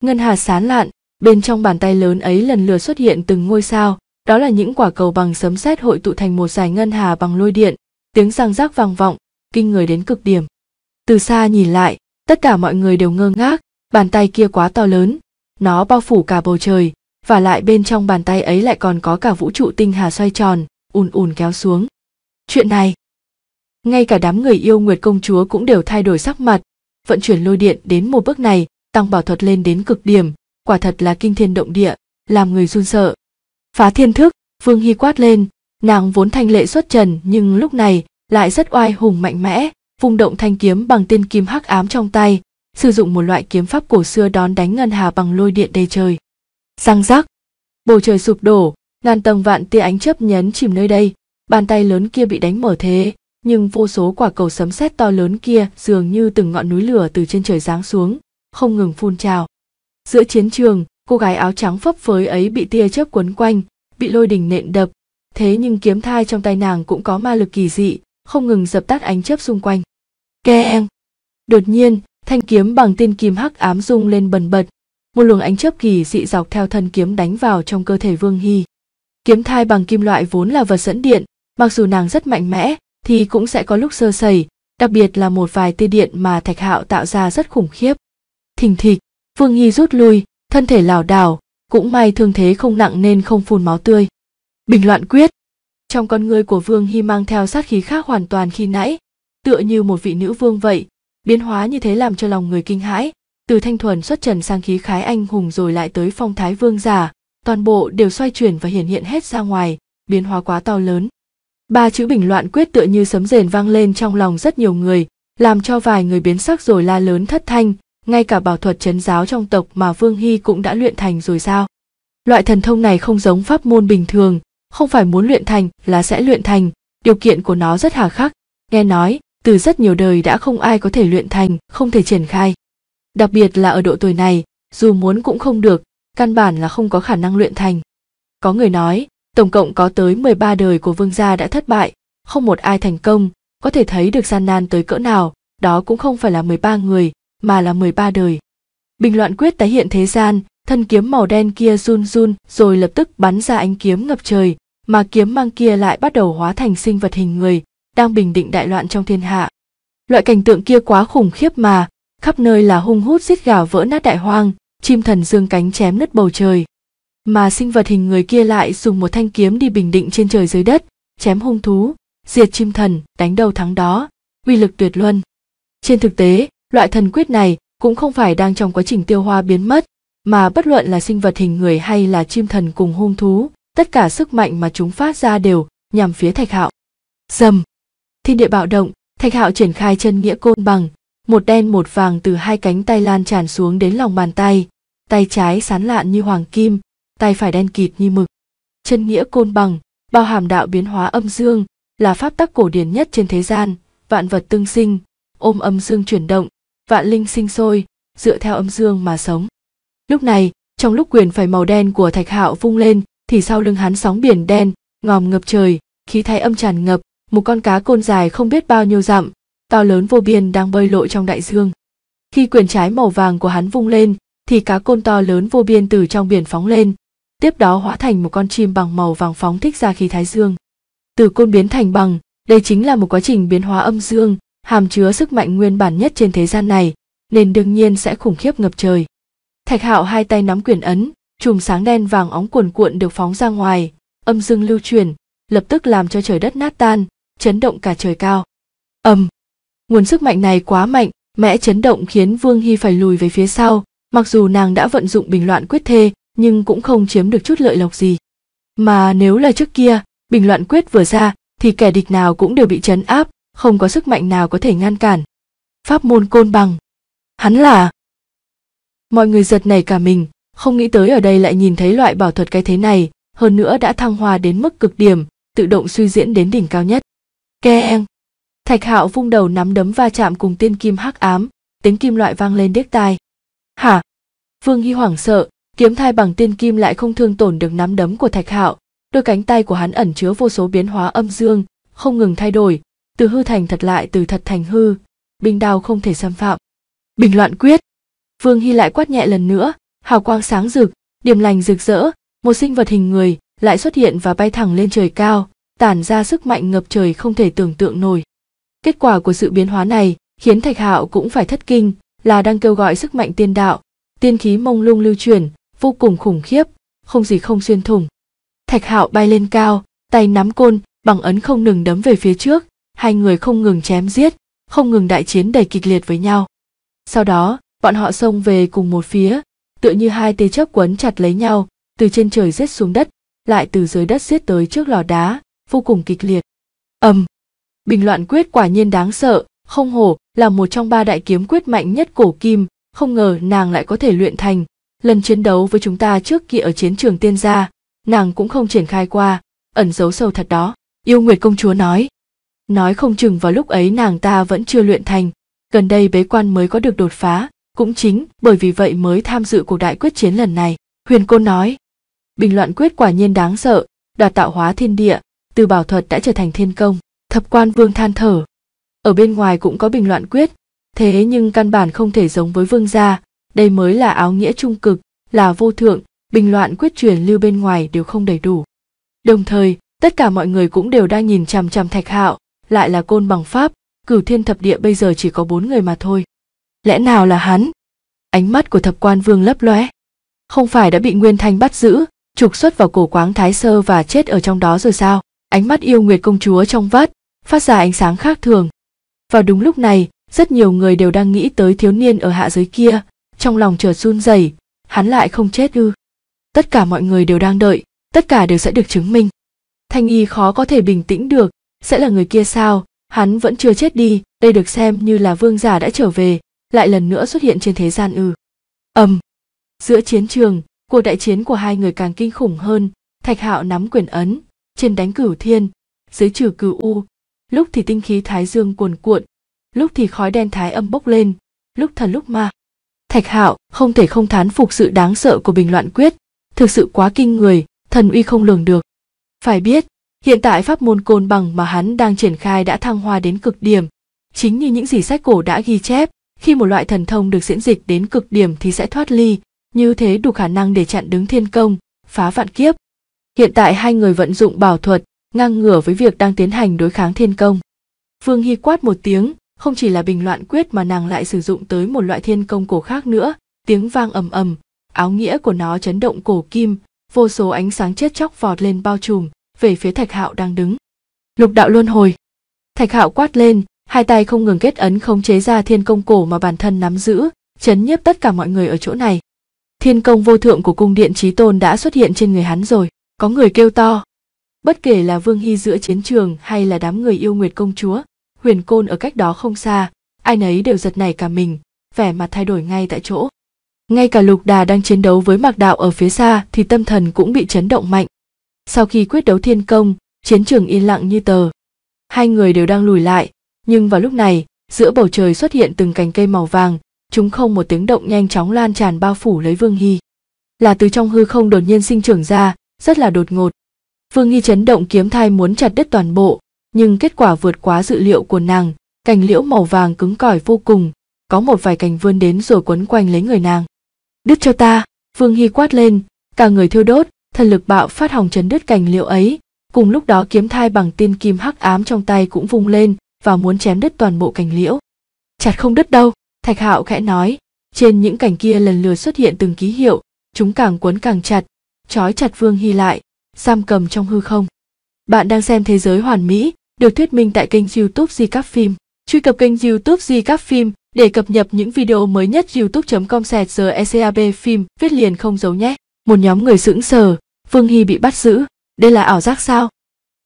ngân hà sán lạn bên trong bàn tay lớn ấy lần lượt xuất hiện từng ngôi sao đó là những quả cầu bằng sấm sét hội tụ thành một dải ngân hà bằng lôi điện tiếng răng rác vang vọng kinh người đến cực điểm từ xa nhìn lại tất cả mọi người đều ngơ ngác bàn tay kia quá to lớn nó bao phủ cả bầu trời và lại bên trong bàn tay ấy lại còn có cả vũ trụ tinh hà xoay tròn ùn ùn kéo xuống chuyện này ngay cả đám người yêu nguyệt công chúa cũng đều thay đổi sắc mặt vận chuyển lôi điện đến một bước này tăng bảo thuật lên đến cực điểm quả thật là kinh thiên động địa làm người run sợ phá thiên thức vương hy quát lên nàng vốn thanh lệ xuất trần nhưng lúc này lại rất oai hùng mạnh mẽ vung động thanh kiếm bằng tiên kim hắc ám trong tay sử dụng một loại kiếm pháp cổ xưa đón đánh ngân hà bằng lôi điện đầy trời răng rắc bầu trời sụp đổ ngàn tầng vạn tia ánh chớp nhấn chìm nơi đây bàn tay lớn kia bị đánh mở thế nhưng vô số quả cầu sấm sét to lớn kia dường như từng ngọn núi lửa từ trên trời giáng xuống không ngừng phun trào giữa chiến trường cô gái áo trắng phấp phới ấy bị tia chớp quấn quanh bị lôi đình nện đập thế nhưng kiếm thai trong tay nàng cũng có ma lực kỳ dị không ngừng dập tắt ánh chớp xung quanh keng đột nhiên thanh kiếm bằng tiên kim hắc ám rung lên bần bật một luồng ánh chớp kỳ dị dọc theo thân kiếm đánh vào trong cơ thể vương hy kiếm thai bằng kim loại vốn là vật dẫn điện mặc dù nàng rất mạnh mẽ thì cũng sẽ có lúc sơ sẩy đặc biệt là một vài tia điện mà thạch hạo tạo ra rất khủng khiếp thình thịch vương hy rút lui thân thể lảo đảo cũng may thương thế không nặng nên không phun máu tươi bình loạn quyết trong con ngươi của vương hy mang theo sát khí khác hoàn toàn khi nãy tựa như một vị nữ vương vậy biến hóa như thế làm cho lòng người kinh hãi từ thanh thuần xuất trần sang khí khái anh hùng rồi lại tới phong thái vương giả toàn bộ đều xoay chuyển và hiển hiện hết ra ngoài biến hóa quá to lớn ba chữ bình loạn quyết tựa như sấm rền vang lên trong lòng rất nhiều người làm cho vài người biến sắc rồi la lớn thất thanh ngay cả bảo thuật chấn giáo trong tộc mà vương hy cũng đã luyện thành rồi sao loại thần thông này không giống pháp môn bình thường không phải muốn luyện thành là sẽ luyện thành, điều kiện của nó rất hà khắc, nghe nói từ rất nhiều đời đã không ai có thể luyện thành, không thể triển khai. Đặc biệt là ở độ tuổi này, dù muốn cũng không được, căn bản là không có khả năng luyện thành. Có người nói, tổng cộng có tới 13 đời của vương gia đã thất bại, không một ai thành công, có thể thấy được gian nan tới cỡ nào, đó cũng không phải là 13 người, mà là 13 đời. Bình loạn quyết tái hiện thế gian, thân kiếm màu đen kia run run rồi lập tức bắn ra ánh kiếm ngập trời, mà kiếm mang kia lại bắt đầu hóa thành sinh vật hình người, đang bình định đại loạn trong thiên hạ. Loại cảnh tượng kia quá khủng khiếp mà, khắp nơi là hung hút giết gào vỡ nát đại hoang, chim thần dương cánh chém nứt bầu trời. Mà sinh vật hình người kia lại dùng một thanh kiếm đi bình định trên trời dưới đất, chém hung thú, diệt chim thần, đánh đầu thắng đó, uy lực tuyệt luân. Trên thực tế, loại thần quyết này cũng không phải đang trong quá trình tiêu hoa biến mất, mà bất luận là sinh vật hình người hay là chim thần cùng hung thú tất cả sức mạnh mà chúng phát ra đều nhằm phía thạch hạo dầm thiên địa bạo động thạch hạo triển khai chân nghĩa côn bằng một đen một vàng từ hai cánh tay lan tràn xuống đến lòng bàn tay tay trái sán lạn như hoàng kim tay phải đen kịt như mực chân nghĩa côn bằng bao hàm đạo biến hóa âm dương là pháp tắc cổ điển nhất trên thế gian vạn vật tương sinh ôm âm dương chuyển động vạn linh sinh sôi dựa theo âm dương mà sống lúc này trong lúc quyền phải màu đen của thạch hạo vung lên thì sau lưng hắn sóng biển đen ngòm ngập trời khí thái âm tràn ngập một con cá côn dài không biết bao nhiêu dặm to lớn vô biên đang bơi lội trong đại dương khi quyền trái màu vàng của hắn vung lên thì cá côn to lớn vô biên từ trong biển phóng lên tiếp đó hóa thành một con chim bằng màu vàng phóng thích ra khí thái dương từ côn biến thành bằng đây chính là một quá trình biến hóa âm dương hàm chứa sức mạnh nguyên bản nhất trên thế gian này nên đương nhiên sẽ khủng khiếp ngập trời thạch hạo hai tay nắm quyền ấn chùm sáng đen vàng óng cuồn cuộn được phóng ra ngoài âm dương lưu truyền lập tức làm cho trời đất nát tan chấn động cả trời cao ầm nguồn sức mạnh này quá mạnh mẽ chấn động khiến vương hy phải lùi về phía sau mặc dù nàng đã vận dụng bình loạn quyết thê nhưng cũng không chiếm được chút lợi lộc gì mà nếu là trước kia bình loạn quyết vừa ra thì kẻ địch nào cũng đều bị chấn áp không có sức mạnh nào có thể ngăn cản pháp môn côn bằng hắn là mọi người giật nảy cả mình không nghĩ tới ở đây lại nhìn thấy loại bảo thuật cái thế này hơn nữa đã thăng hoa đến mức cực điểm tự động suy diễn đến đỉnh cao nhất keng thạch hạo vung đầu nắm đấm va chạm cùng tiên kim hắc ám tiếng kim loại vang lên điếc tai hả vương hy hoảng sợ kiếm thai bằng tiên kim lại không thương tổn được nắm đấm của thạch hạo đôi cánh tay của hắn ẩn chứa vô số biến hóa âm dương không ngừng thay đổi từ hư thành thật lại từ thật thành hư binh đao không thể xâm phạm bình loạn quyết Vương Hy lại quát nhẹ lần nữa, hào quang sáng rực, điểm lành rực rỡ, một sinh vật hình người lại xuất hiện và bay thẳng lên trời cao, tản ra sức mạnh ngập trời không thể tưởng tượng nổi. Kết quả của sự biến hóa này khiến Thạch Hạo cũng phải thất kinh, là đang kêu gọi sức mạnh tiên đạo, tiên khí mông lung lưu truyền, vô cùng khủng khiếp, không gì không xuyên thủng. Thạch Hạo bay lên cao, tay nắm côn, bằng ấn không ngừng đấm về phía trước, hai người không ngừng chém giết, không ngừng đại chiến đầy kịch liệt với nhau. Sau đó, bọn họ xông về cùng một phía tựa như hai tia chớp quấn chặt lấy nhau từ trên trời rết xuống đất lại từ dưới đất giết tới trước lò đá vô cùng kịch liệt ầm bình loạn quyết quả nhiên đáng sợ không hổ là một trong ba đại kiếm quyết mạnh nhất cổ kim không ngờ nàng lại có thể luyện thành lần chiến đấu với chúng ta trước kia ở chiến trường tiên gia nàng cũng không triển khai qua ẩn giấu sâu thật đó yêu nguyệt công chúa nói nói không chừng vào lúc ấy nàng ta vẫn chưa luyện thành gần đây bế quan mới có được đột phá cũng chính bởi vì vậy mới tham dự cuộc đại quyết chiến lần này huyền côn nói bình loạn quyết quả nhiên đáng sợ đoạt tạo hóa thiên địa từ bảo thuật đã trở thành thiên công thập quan vương than thở ở bên ngoài cũng có bình loạn quyết thế nhưng căn bản không thể giống với vương gia đây mới là áo nghĩa trung cực là vô thượng bình loạn quyết truyền lưu bên ngoài đều không đầy đủ đồng thời tất cả mọi người cũng đều đang nhìn chằm chằm thạch hạo lại là côn bằng pháp cửu thiên thập địa bây giờ chỉ có bốn người mà thôi lẽ nào là hắn ánh mắt của thập quan vương lấp lóe không phải đã bị nguyên thanh bắt giữ trục xuất vào cổ quáng thái sơ và chết ở trong đó rồi sao ánh mắt yêu nguyệt công chúa trong vắt phát ra ánh sáng khác thường vào đúng lúc này rất nhiều người đều đang nghĩ tới thiếu niên ở hạ giới kia trong lòng chợt run rẩy hắn lại không chết ư tất cả mọi người đều đang đợi tất cả đều sẽ được chứng minh thanh y khó có thể bình tĩnh được sẽ là người kia sao hắn vẫn chưa chết đi đây được xem như là vương giả đã trở về lại lần nữa xuất hiện trên thế gian ư ầm giữa chiến trường cuộc đại chiến của hai người càng kinh khủng hơn thạch hạo nắm quyền ấn trên đánh cửu thiên dưới trừ cửu u lúc thì tinh khí thái dương cuồn cuộn lúc thì khói đen thái âm bốc lên lúc thần lúc ma thạch hạo không thể không thán phục sự đáng sợ của bình loạn quyết thực sự quá kinh người thần uy không lường được phải biết hiện tại pháp môn côn bằng mà hắn đang triển khai đã thăng hoa đến cực điểm chính như những gì sách cổ đã ghi chép khi một loại thần thông được diễn dịch đến cực điểm thì sẽ thoát ly như thế đủ khả năng để chặn đứng thiên công phá vạn kiếp hiện tại hai người vận dụng bảo thuật ngang ngửa với việc đang tiến hành đối kháng thiên công vương hy quát một tiếng không chỉ là bình loạn quyết mà nàng lại sử dụng tới một loại thiên công cổ khác nữa tiếng vang ầm ầm áo nghĩa của nó chấn động cổ kim vô số ánh sáng chết chóc vọt lên bao trùm về phía thạch hạo đang đứng lục đạo luân hồi thạch hạo quát lên hai tay không ngừng kết ấn khống chế ra thiên công cổ mà bản thân nắm giữ, chấn nhiếp tất cả mọi người ở chỗ này. Thiên công vô thượng của cung điện trí tôn đã xuất hiện trên người hắn rồi, có người kêu to. Bất kể là Vương Hy giữa chiến trường hay là đám người yêu Nguyệt công chúa, huyền côn ở cách đó không xa, ai nấy đều giật nảy cả mình, vẻ mặt thay đổi ngay tại chỗ. Ngay cả lục đà đang chiến đấu với mạc đạo ở phía xa thì tâm thần cũng bị chấn động mạnh. Sau khi quyết đấu thiên công, chiến trường yên lặng như tờ. Hai người đều đang lùi lại, nhưng vào lúc này giữa bầu trời xuất hiện từng cành cây màu vàng chúng không một tiếng động nhanh chóng lan tràn bao phủ lấy vương hy là từ trong hư không đột nhiên sinh trưởng ra rất là đột ngột vương hy chấn động kiếm thai muốn chặt đứt toàn bộ nhưng kết quả vượt quá dự liệu của nàng cành liễu màu vàng cứng cỏi vô cùng có một vài cành vươn đến rồi quấn quanh lấy người nàng đứt cho ta vương hy quát lên cả người thiêu đốt thần lực bạo phát hỏng chấn đứt cành liễu ấy cùng lúc đó kiếm thai bằng tiên kim hắc ám trong tay cũng vung lên và muốn chém đứt toàn bộ cành liễu chặt không đứt đâu thạch hạo khẽ nói trên những cành kia lần lượt xuất hiện từng ký hiệu chúng càng cuốn càng chặt trói chặt vương hy lại giam cầm trong hư không bạn đang xem thế giới hoàn mỹ được thuyết minh tại kênh youtube di các phim truy cập kênh youtube di các phim để cập nhật những video mới nhất youtube com sẹt ecab phim viết liền không giấu nhé một nhóm người sững sờ vương hy bị bắt giữ đây là ảo giác sao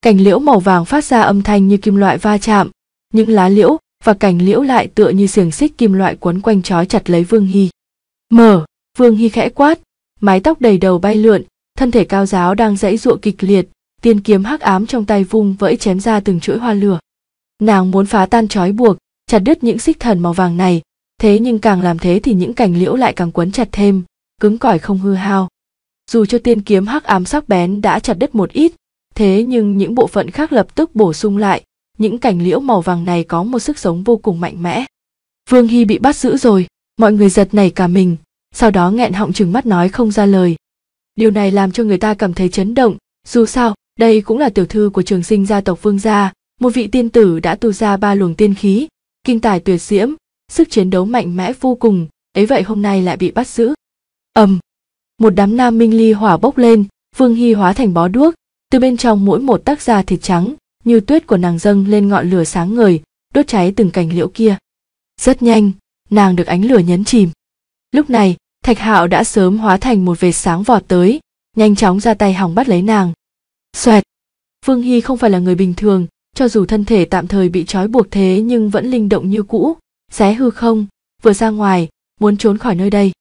cành liễu màu vàng phát ra âm thanh như kim loại va chạm những lá liễu và cành liễu lại tựa như xiềng xích kim loại quấn quanh trói chặt lấy Vương Hy. Mở, Vương Hy khẽ quát, mái tóc đầy đầu bay lượn, thân thể cao giáo đang dãy dụa kịch liệt, tiên kiếm hắc ám trong tay vung vẫy chém ra từng chuỗi hoa lửa. Nàng muốn phá tan trói buộc, chặt đứt những xích thần màu vàng này, thế nhưng càng làm thế thì những cành liễu lại càng quấn chặt thêm, cứng cỏi không hư hao. Dù cho tiên kiếm hắc ám sắc bén đã chặt đứt một ít, thế nhưng những bộ phận khác lập tức bổ sung lại, những cành liễu màu vàng này có một sức sống vô cùng mạnh mẽ. Vương Hy bị bắt giữ rồi, mọi người giật nảy cả mình, sau đó nghẹn họng chừng mắt nói không ra lời. Điều này làm cho người ta cảm thấy chấn động, dù sao, đây cũng là tiểu thư của trường sinh gia tộc Vương gia, một vị tiên tử đã tu ra ba luồng tiên khí, kinh tài tuyệt diễm, sức chiến đấu mạnh mẽ vô cùng, ấy vậy hôm nay lại bị bắt giữ. ầm, một đám nam minh ly hỏa bốc lên, Vương Hy hóa thành bó đuốc, từ bên trong mỗi một tác ra thịt trắng, như tuyết của nàng dâng lên ngọn lửa sáng ngời đốt cháy từng cành liễu kia rất nhanh nàng được ánh lửa nhấn chìm lúc này thạch hạo đã sớm hóa thành một vệt sáng vọt tới nhanh chóng ra tay hòng bắt lấy nàng xoẹt phương hy không phải là người bình thường cho dù thân thể tạm thời bị trói buộc thế nhưng vẫn linh động như cũ xé hư không vừa ra ngoài muốn trốn khỏi nơi đây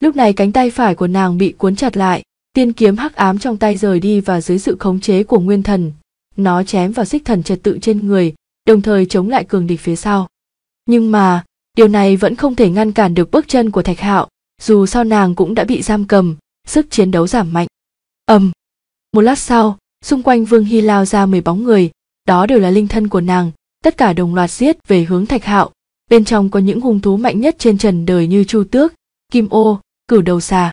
lúc này cánh tay phải của nàng bị cuốn chặt lại tiên kiếm hắc ám trong tay rời đi và dưới sự khống chế của nguyên thần nó chém vào xích thần trật tự trên người đồng thời chống lại cường địch phía sau nhưng mà điều này vẫn không thể ngăn cản được bước chân của thạch hạo dù sao nàng cũng đã bị giam cầm sức chiến đấu giảm mạnh ầm một lát sau xung quanh vương hy lao ra mười bóng người đó đều là linh thân của nàng tất cả đồng loạt giết về hướng thạch hạo bên trong có những hung thú mạnh nhất trên trần đời như chu tước kim ô cửu đầu xà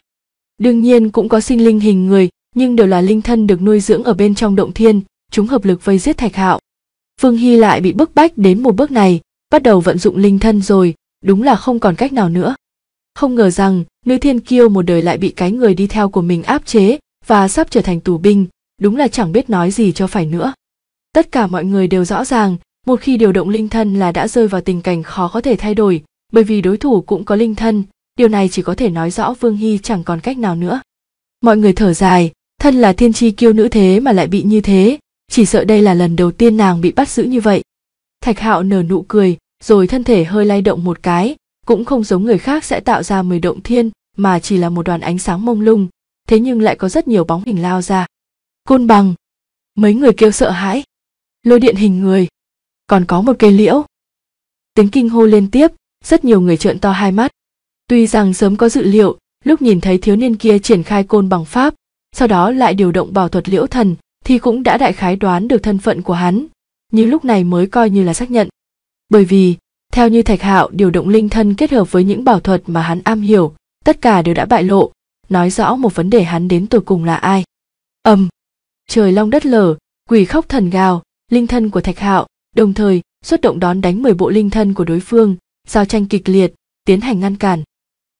đương nhiên cũng có sinh linh hình người nhưng đều là linh thân được nuôi dưỡng ở bên trong động thiên chúng hợp lực vây giết thạch hạo Phương hy lại bị bức bách đến một bước này bắt đầu vận dụng linh thân rồi đúng là không còn cách nào nữa không ngờ rằng nữ thiên kiêu một đời lại bị cái người đi theo của mình áp chế và sắp trở thành tù binh đúng là chẳng biết nói gì cho phải nữa tất cả mọi người đều rõ ràng một khi điều động linh thân là đã rơi vào tình cảnh khó có thể thay đổi bởi vì đối thủ cũng có linh thân điều này chỉ có thể nói rõ vương hy chẳng còn cách nào nữa mọi người thở dài thân là thiên tri kiêu nữ thế mà lại bị như thế chỉ sợ đây là lần đầu tiên nàng bị bắt giữ như vậy thạch hạo nở nụ cười rồi thân thể hơi lay động một cái cũng không giống người khác sẽ tạo ra mười động thiên mà chỉ là một đoàn ánh sáng mông lung thế nhưng lại có rất nhiều bóng hình lao ra côn bằng mấy người kêu sợ hãi lôi điện hình người còn có một cây liễu tiếng kinh hô liên tiếp rất nhiều người trợn to hai mắt tuy rằng sớm có dự liệu lúc nhìn thấy thiếu niên kia triển khai côn bằng pháp sau đó lại điều động bảo thuật liễu thần thì cũng đã đại khái đoán được thân phận của hắn, nhưng lúc này mới coi như là xác nhận. Bởi vì, theo như Thạch Hạo điều động linh thân kết hợp với những bảo thuật mà hắn am hiểu, tất cả đều đã bại lộ, nói rõ một vấn đề hắn đến tột cùng là ai. Ầm. trời long đất lở, quỷ khóc thần gào, linh thân của Thạch Hạo, đồng thời xuất động đón đánh 10 bộ linh thân của đối phương, giao tranh kịch liệt, tiến hành ngăn cản.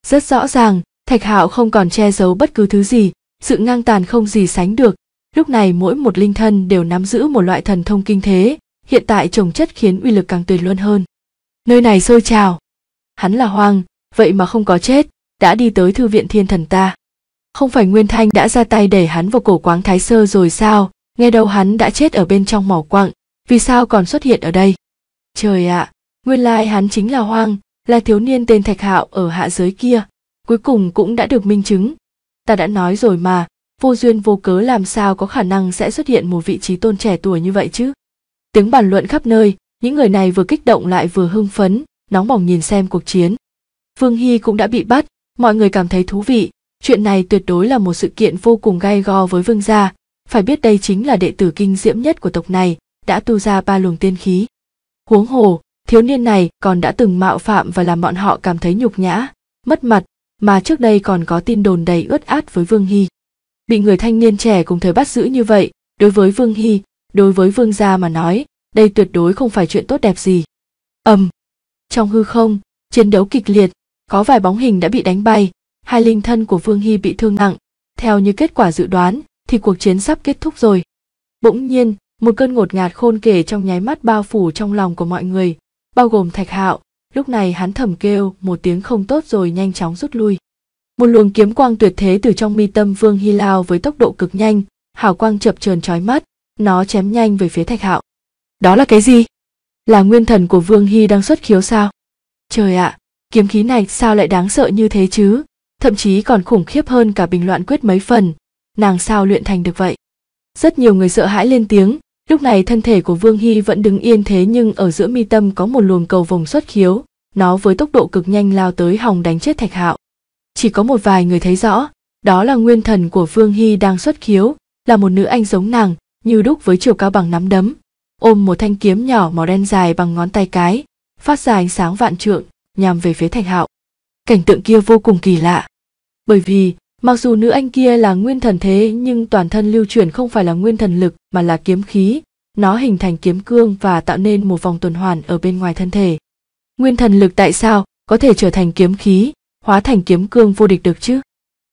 Rất rõ ràng, Thạch Hạo không còn che giấu bất cứ thứ gì, sự ngang tàn không gì sánh được Lúc này mỗi một linh thân đều nắm giữ một loại thần thông kinh thế, hiện tại trồng chất khiến uy lực càng tuyệt luân hơn. Nơi này sôi trào. Hắn là hoang, vậy mà không có chết, đã đi tới thư viện thiên thần ta. Không phải Nguyên Thanh đã ra tay đẩy hắn vào cổ quáng thái sơ rồi sao, nghe đâu hắn đã chết ở bên trong mỏ quặng, vì sao còn xuất hiện ở đây? Trời ạ, à, nguyên lai hắn chính là hoang, là thiếu niên tên Thạch Hạo ở hạ giới kia, cuối cùng cũng đã được minh chứng. Ta đã nói rồi mà, vô duyên vô cớ làm sao có khả năng sẽ xuất hiện một vị trí tôn trẻ tuổi như vậy chứ tiếng bàn luận khắp nơi những người này vừa kích động lại vừa hưng phấn nóng bỏng nhìn xem cuộc chiến vương hy cũng đã bị bắt mọi người cảm thấy thú vị chuyện này tuyệt đối là một sự kiện vô cùng gai go với vương gia phải biết đây chính là đệ tử kinh diễm nhất của tộc này đã tu ra ba luồng tiên khí huống hồ thiếu niên này còn đã từng mạo phạm và làm bọn họ cảm thấy nhục nhã mất mặt mà trước đây còn có tin đồn đầy ướt át với vương hy bị người thanh niên trẻ cùng thời bắt giữ như vậy đối với vương hy đối với vương gia mà nói đây tuyệt đối không phải chuyện tốt đẹp gì ầm trong hư không chiến đấu kịch liệt có vài bóng hình đã bị đánh bay hai linh thân của vương hy bị thương nặng theo như kết quả dự đoán thì cuộc chiến sắp kết thúc rồi bỗng nhiên một cơn ngột ngạt khôn kể trong nháy mắt bao phủ trong lòng của mọi người bao gồm thạch hạo lúc này hắn thầm kêu một tiếng không tốt rồi nhanh chóng rút lui một luồng kiếm quang tuyệt thế từ trong mi tâm vương hy lao với tốc độ cực nhanh hào quang chập chờn trói mắt nó chém nhanh về phía thạch hạo đó là cái gì là nguyên thần của vương hy đang xuất khiếu sao trời ạ kiếm khí này sao lại đáng sợ như thế chứ thậm chí còn khủng khiếp hơn cả bình loạn quyết mấy phần nàng sao luyện thành được vậy rất nhiều người sợ hãi lên tiếng lúc này thân thể của vương hy vẫn đứng yên thế nhưng ở giữa mi tâm có một luồng cầu vồng xuất khiếu nó với tốc độ cực nhanh lao tới hòng đánh chết thạch hạo chỉ có một vài người thấy rõ, đó là nguyên thần của Vương Hy đang xuất khiếu, là một nữ anh giống nàng, như đúc với chiều cao bằng nắm đấm, ôm một thanh kiếm nhỏ màu đen dài bằng ngón tay cái, phát ra ánh sáng vạn trượng, nhằm về phía Thạch Hạo. Cảnh tượng kia vô cùng kỳ lạ, bởi vì mặc dù nữ anh kia là nguyên thần thế nhưng toàn thân lưu chuyển không phải là nguyên thần lực mà là kiếm khí, nó hình thành kiếm cương và tạo nên một vòng tuần hoàn ở bên ngoài thân thể. Nguyên thần lực tại sao có thể trở thành kiếm khí? hóa thành kiếm cương vô địch được chứ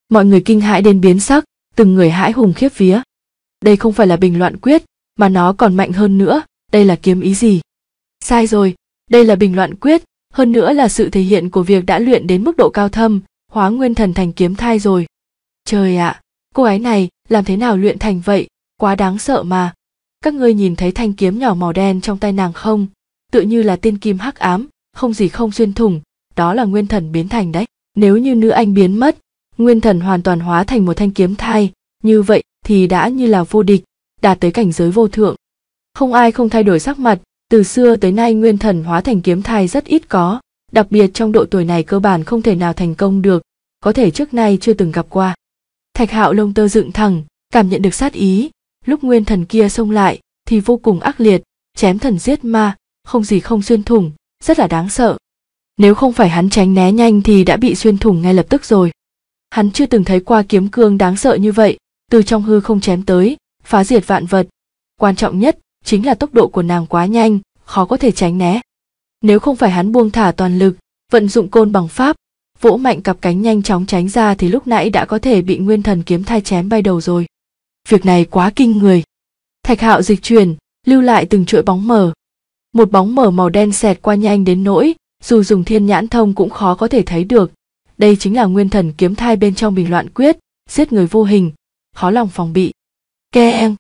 mọi người kinh hãi đến biến sắc từng người hãi hùng khiếp vía đây không phải là bình loạn quyết mà nó còn mạnh hơn nữa đây là kiếm ý gì sai rồi đây là bình loạn quyết hơn nữa là sự thể hiện của việc đã luyện đến mức độ cao thâm hóa nguyên thần thành kiếm thai rồi trời ạ à, cô gái này làm thế nào luyện thành vậy quá đáng sợ mà các ngươi nhìn thấy thanh kiếm nhỏ màu đen trong tay nàng không tựa như là tiên kim hắc ám không gì không xuyên thủng đó là nguyên thần biến thành đấy nếu như nữ anh biến mất nguyên thần hoàn toàn hóa thành một thanh kiếm thai như vậy thì đã như là vô địch đạt tới cảnh giới vô thượng không ai không thay đổi sắc mặt từ xưa tới nay nguyên thần hóa thành kiếm thai rất ít có đặc biệt trong độ tuổi này cơ bản không thể nào thành công được có thể trước nay chưa từng gặp qua thạch hạo lông tơ dựng thẳng cảm nhận được sát ý lúc nguyên thần kia xông lại thì vô cùng ác liệt chém thần giết ma không gì không xuyên thủng rất là đáng sợ nếu không phải hắn tránh né nhanh thì đã bị xuyên thủng ngay lập tức rồi. Hắn chưa từng thấy qua kiếm cương đáng sợ như vậy, từ trong hư không chém tới, phá diệt vạn vật. Quan trọng nhất chính là tốc độ của nàng quá nhanh, khó có thể tránh né. Nếu không phải hắn buông thả toàn lực, vận dụng côn bằng pháp, vỗ mạnh cặp cánh nhanh chóng tránh ra thì lúc nãy đã có thể bị nguyên thần kiếm thai chém bay đầu rồi. Việc này quá kinh người. Thạch hạo dịch chuyển, lưu lại từng chuỗi bóng mờ. Một bóng mờ màu đen xẹt qua nhanh đến nỗi, dù dùng thiên nhãn thông cũng khó có thể thấy được đây chính là nguyên thần kiếm thai bên trong bình loạn quyết giết người vô hình khó lòng phòng bị keng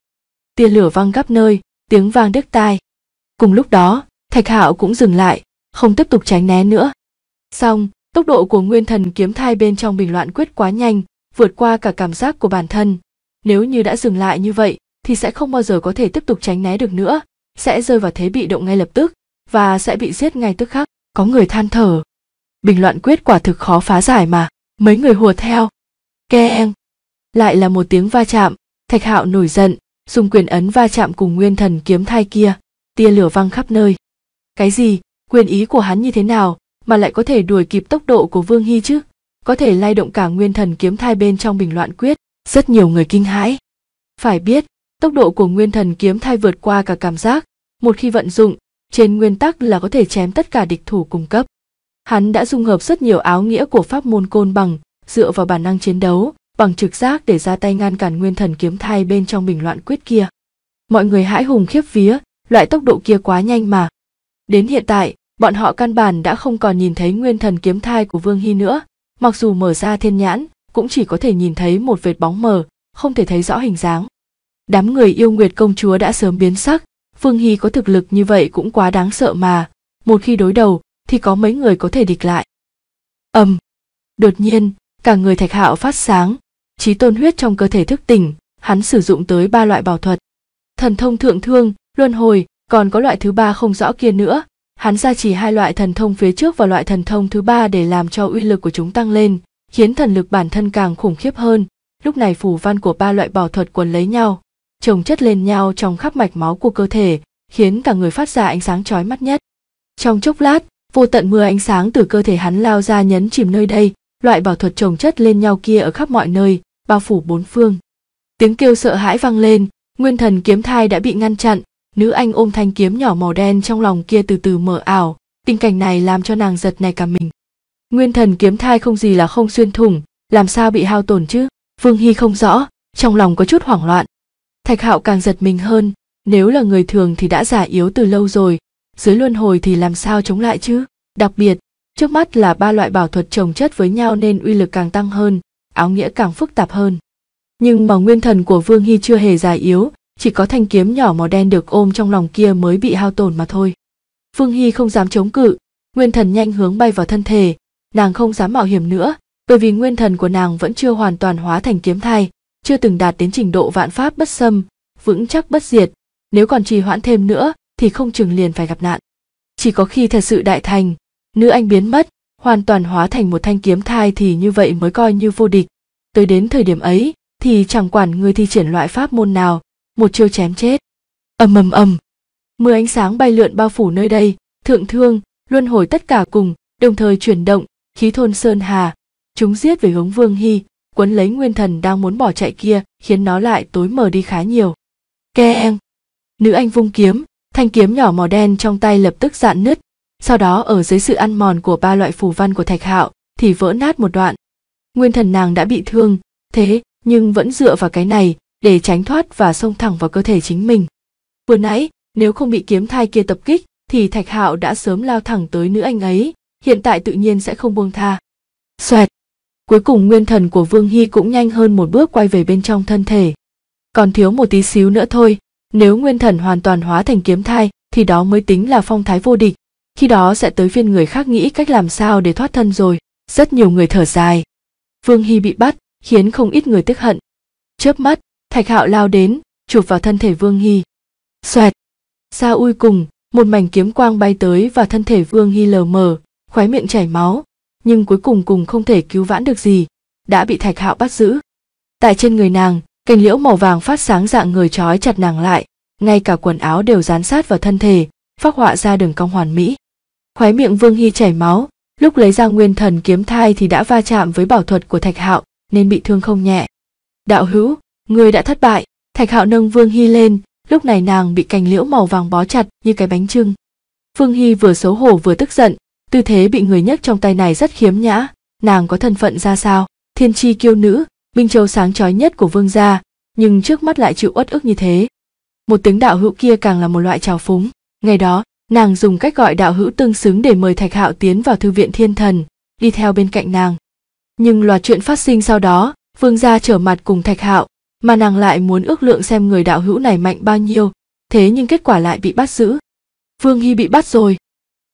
tia lửa văng gấp nơi tiếng vang đứt tai cùng lúc đó thạch hạo cũng dừng lại không tiếp tục tránh né nữa xong tốc độ của nguyên thần kiếm thai bên trong bình loạn quyết quá nhanh vượt qua cả cảm giác của bản thân nếu như đã dừng lại như vậy thì sẽ không bao giờ có thể tiếp tục tránh né được nữa sẽ rơi vào thế bị động ngay lập tức và sẽ bị giết ngay tức khắc có người than thở bình loạn quyết quả thực khó phá giải mà mấy người hùa theo keng lại là một tiếng va chạm thạch hạo nổi giận dùng quyền ấn va chạm cùng nguyên thần kiếm thai kia tia lửa văng khắp nơi cái gì quyền ý của hắn như thế nào mà lại có thể đuổi kịp tốc độ của vương hy chứ có thể lay động cả nguyên thần kiếm thai bên trong bình loạn quyết rất nhiều người kinh hãi phải biết tốc độ của nguyên thần kiếm thai vượt qua cả cảm giác một khi vận dụng trên nguyên tắc là có thể chém tất cả địch thủ cung cấp. Hắn đã dung hợp rất nhiều áo nghĩa của pháp môn côn bằng, dựa vào bản năng chiến đấu, bằng trực giác để ra tay ngăn cản nguyên thần kiếm thai bên trong bình loạn quyết kia. Mọi người hãi hùng khiếp vía, loại tốc độ kia quá nhanh mà. Đến hiện tại, bọn họ căn bản đã không còn nhìn thấy nguyên thần kiếm thai của Vương Hy nữa, mặc dù mở ra thiên nhãn, cũng chỉ có thể nhìn thấy một vệt bóng mờ, không thể thấy rõ hình dáng. Đám người yêu nguyệt công chúa đã sớm biến sắc, Phương Hy có thực lực như vậy cũng quá đáng sợ mà, một khi đối đầu thì có mấy người có thể địch lại. Ầm. đột nhiên, cả người Thạch Hạo phát sáng, trí tôn huyết trong cơ thể thức tỉnh, hắn sử dụng tới ba loại bảo thuật. Thần thông thượng thương, luân hồi, còn có loại thứ ba không rõ kia nữa. Hắn ra chỉ hai loại thần thông phía trước và loại thần thông thứ ba để làm cho uy lực của chúng tăng lên, khiến thần lực bản thân càng khủng khiếp hơn. Lúc này phủ văn của ba loại bảo thuật quấn lấy nhau, chồng chất lên nhau trong khắp mạch máu của cơ thể, khiến cả người phát ra ánh sáng chói mắt nhất. Trong chốc lát, vô tận mưa ánh sáng từ cơ thể hắn lao ra nhấn chìm nơi đây, loại bảo thuật chồng chất lên nhau kia ở khắp mọi nơi, bao phủ bốn phương. Tiếng kêu sợ hãi vang lên, nguyên thần kiếm thai đã bị ngăn chặn, nữ anh ôm thanh kiếm nhỏ màu đen trong lòng kia từ từ mở ảo, tình cảnh này làm cho nàng giật này cả mình. Nguyên thần kiếm thai không gì là không xuyên thủng, làm sao bị hao tổn chứ? Vương Hy không rõ, trong lòng có chút hoảng loạn, thạch hạo càng giật mình hơn nếu là người thường thì đã già yếu từ lâu rồi dưới luân hồi thì làm sao chống lại chứ đặc biệt trước mắt là ba loại bảo thuật trồng chất với nhau nên uy lực càng tăng hơn áo nghĩa càng phức tạp hơn nhưng mà nguyên thần của vương hy chưa hề già yếu chỉ có thanh kiếm nhỏ màu đen được ôm trong lòng kia mới bị hao tổn mà thôi vương hy không dám chống cự nguyên thần nhanh hướng bay vào thân thể nàng không dám mạo hiểm nữa bởi vì nguyên thần của nàng vẫn chưa hoàn toàn hóa thành kiếm thai chưa từng đạt đến trình độ vạn pháp bất xâm, vững chắc bất diệt, nếu còn trì hoãn thêm nữa thì không chừng liền phải gặp nạn. Chỉ có khi thật sự đại thành, nữ anh biến mất, hoàn toàn hóa thành một thanh kiếm thai thì như vậy mới coi như vô địch. Tới đến thời điểm ấy thì chẳng quản người thi triển loại pháp môn nào, một chiêu chém chết. Ầm ầm ầm. Mưa ánh sáng bay lượn bao phủ nơi đây, thượng thương, luân hồi tất cả cùng, đồng thời chuyển động, khí thôn sơn hà, chúng giết về hướng Vương Hy, quấn lấy nguyên thần đang muốn bỏ chạy kia khiến nó lại tối mờ đi khá nhiều keng nữ anh vung kiếm thanh kiếm nhỏ màu đen trong tay lập tức dạn nứt sau đó ở dưới sự ăn mòn của ba loại phù văn của thạch hạo thì vỡ nát một đoạn nguyên thần nàng đã bị thương thế nhưng vẫn dựa vào cái này để tránh thoát và xông thẳng vào cơ thể chính mình vừa nãy nếu không bị kiếm thai kia tập kích thì thạch hạo đã sớm lao thẳng tới nữ anh ấy hiện tại tự nhiên sẽ không buông tha xoẹt Cuối cùng nguyên thần của Vương Hy cũng nhanh hơn một bước quay về bên trong thân thể. Còn thiếu một tí xíu nữa thôi, nếu nguyên thần hoàn toàn hóa thành kiếm thai thì đó mới tính là phong thái vô địch, khi đó sẽ tới phiên người khác nghĩ cách làm sao để thoát thân rồi. Rất nhiều người thở dài. Vương Hy bị bắt, khiến không ít người tức hận. Chớp mắt, Thạch Hạo lao đến, chụp vào thân thể Vương Hy. Xoẹt! Xa ui cùng, một mảnh kiếm quang bay tới và thân thể Vương Hy lờ mờ, khóe miệng chảy máu, nhưng cuối cùng cùng không thể cứu vãn được gì, đã bị Thạch Hạo bắt giữ. Tại trên người nàng, cành liễu màu vàng phát sáng dạng người trói chặt nàng lại, ngay cả quần áo đều dán sát vào thân thể, phác họa ra đường cong hoàn mỹ. Khóe miệng Vương Hy chảy máu, lúc lấy ra nguyên thần kiếm thai thì đã va chạm với bảo thuật của Thạch Hạo nên bị thương không nhẹ. Đạo hữu, người đã thất bại, Thạch Hạo nâng Vương Hy lên, lúc này nàng bị cành liễu màu vàng bó chặt như cái bánh trưng. Vương Hy vừa xấu hổ vừa tức giận, tư thế bị người nhấc trong tay này rất khiếm nhã nàng có thân phận ra sao thiên tri kiêu nữ minh châu sáng trói nhất của vương gia nhưng trước mắt lại chịu uất ức như thế một tiếng đạo hữu kia càng là một loại trào phúng ngày đó nàng dùng cách gọi đạo hữu tương xứng để mời thạch hạo tiến vào thư viện thiên thần đi theo bên cạnh nàng nhưng loạt chuyện phát sinh sau đó vương gia trở mặt cùng thạch hạo mà nàng lại muốn ước lượng xem người đạo hữu này mạnh bao nhiêu thế nhưng kết quả lại bị bắt giữ vương hy bị bắt rồi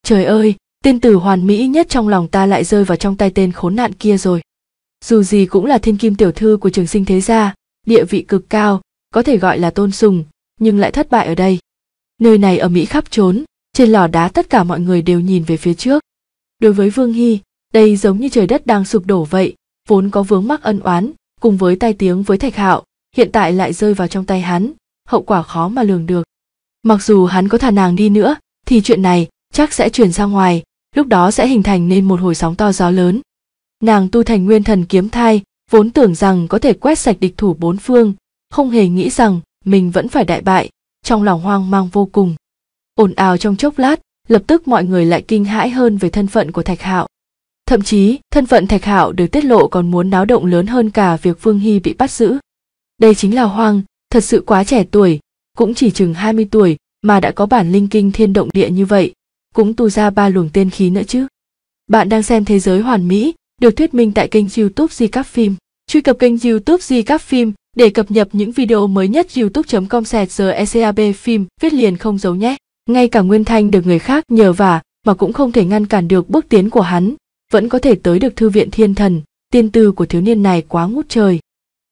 trời ơi tên tử hoàn mỹ nhất trong lòng ta lại rơi vào trong tay tên khốn nạn kia rồi dù gì cũng là thiên kim tiểu thư của trường sinh thế gia địa vị cực cao có thể gọi là tôn sùng nhưng lại thất bại ở đây nơi này ở mỹ khắp trốn trên lò đá tất cả mọi người đều nhìn về phía trước đối với vương hy đây giống như trời đất đang sụp đổ vậy vốn có vướng mắc ân oán cùng với tai tiếng với thạch hạo hiện tại lại rơi vào trong tay hắn hậu quả khó mà lường được mặc dù hắn có thả nàng đi nữa thì chuyện này chắc sẽ chuyển ra ngoài lúc đó sẽ hình thành nên một hồi sóng to gió lớn. Nàng tu thành nguyên thần kiếm thai, vốn tưởng rằng có thể quét sạch địch thủ bốn phương, không hề nghĩ rằng mình vẫn phải đại bại, trong lòng hoang mang vô cùng. Ồn ào trong chốc lát, lập tức mọi người lại kinh hãi hơn về thân phận của Thạch Hạo. Thậm chí, thân phận Thạch Hạo được tiết lộ còn muốn náo động lớn hơn cả việc phương Hy bị bắt giữ. Đây chính là Hoang, thật sự quá trẻ tuổi, cũng chỉ chừng 20 tuổi mà đã có bản linh kinh thiên động địa như vậy, cũng tu ra ba luồng tên khí nữa chứ. Bạn đang xem Thế giới hoàn mỹ, được thuyết minh tại kênh youtube Di Các Phim. Truy cập kênh youtube Di Các Phim để cập nhật những video mới nhất youtube.com sẹt giờ ECAB phim viết liền không giấu nhé. Ngay cả Nguyên Thanh được người khác nhờ vả mà cũng không thể ngăn cản được bước tiến của hắn, vẫn có thể tới được thư viện thiên thần, tiên tư của thiếu niên này quá ngút trời.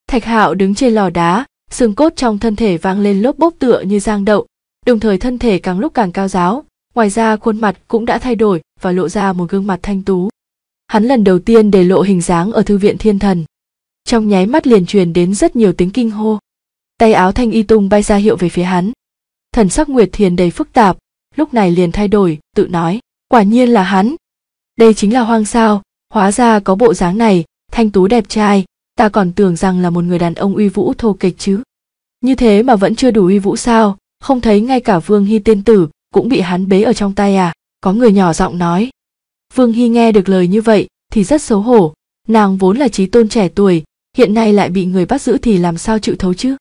Thạch Hạo đứng trên lò đá, xương cốt trong thân thể vang lên lốp bốp tựa như giang đậu, đồng thời thân thể càng lúc càng cao giáo, Ngoài ra khuôn mặt cũng đã thay đổi và lộ ra một gương mặt thanh tú. Hắn lần đầu tiên để lộ hình dáng ở thư viện thiên thần. Trong nháy mắt liền truyền đến rất nhiều tiếng kinh hô. Tay áo thanh y tung bay ra hiệu về phía hắn. Thần sắc Nguyệt Thiền đầy phức tạp, lúc này liền thay đổi, tự nói, quả nhiên là hắn. Đây chính là hoang sao, hóa ra có bộ dáng này, thanh tú đẹp trai, ta còn tưởng rằng là một người đàn ông uy vũ thô kịch chứ. Như thế mà vẫn chưa đủ uy vũ sao, không thấy ngay cả Vương Hy tiên tử cũng bị hắn bế ở trong tay à có người nhỏ giọng nói vương hy nghe được lời như vậy thì rất xấu hổ nàng vốn là trí tôn trẻ tuổi hiện nay lại bị người bắt giữ thì làm sao chịu thấu chứ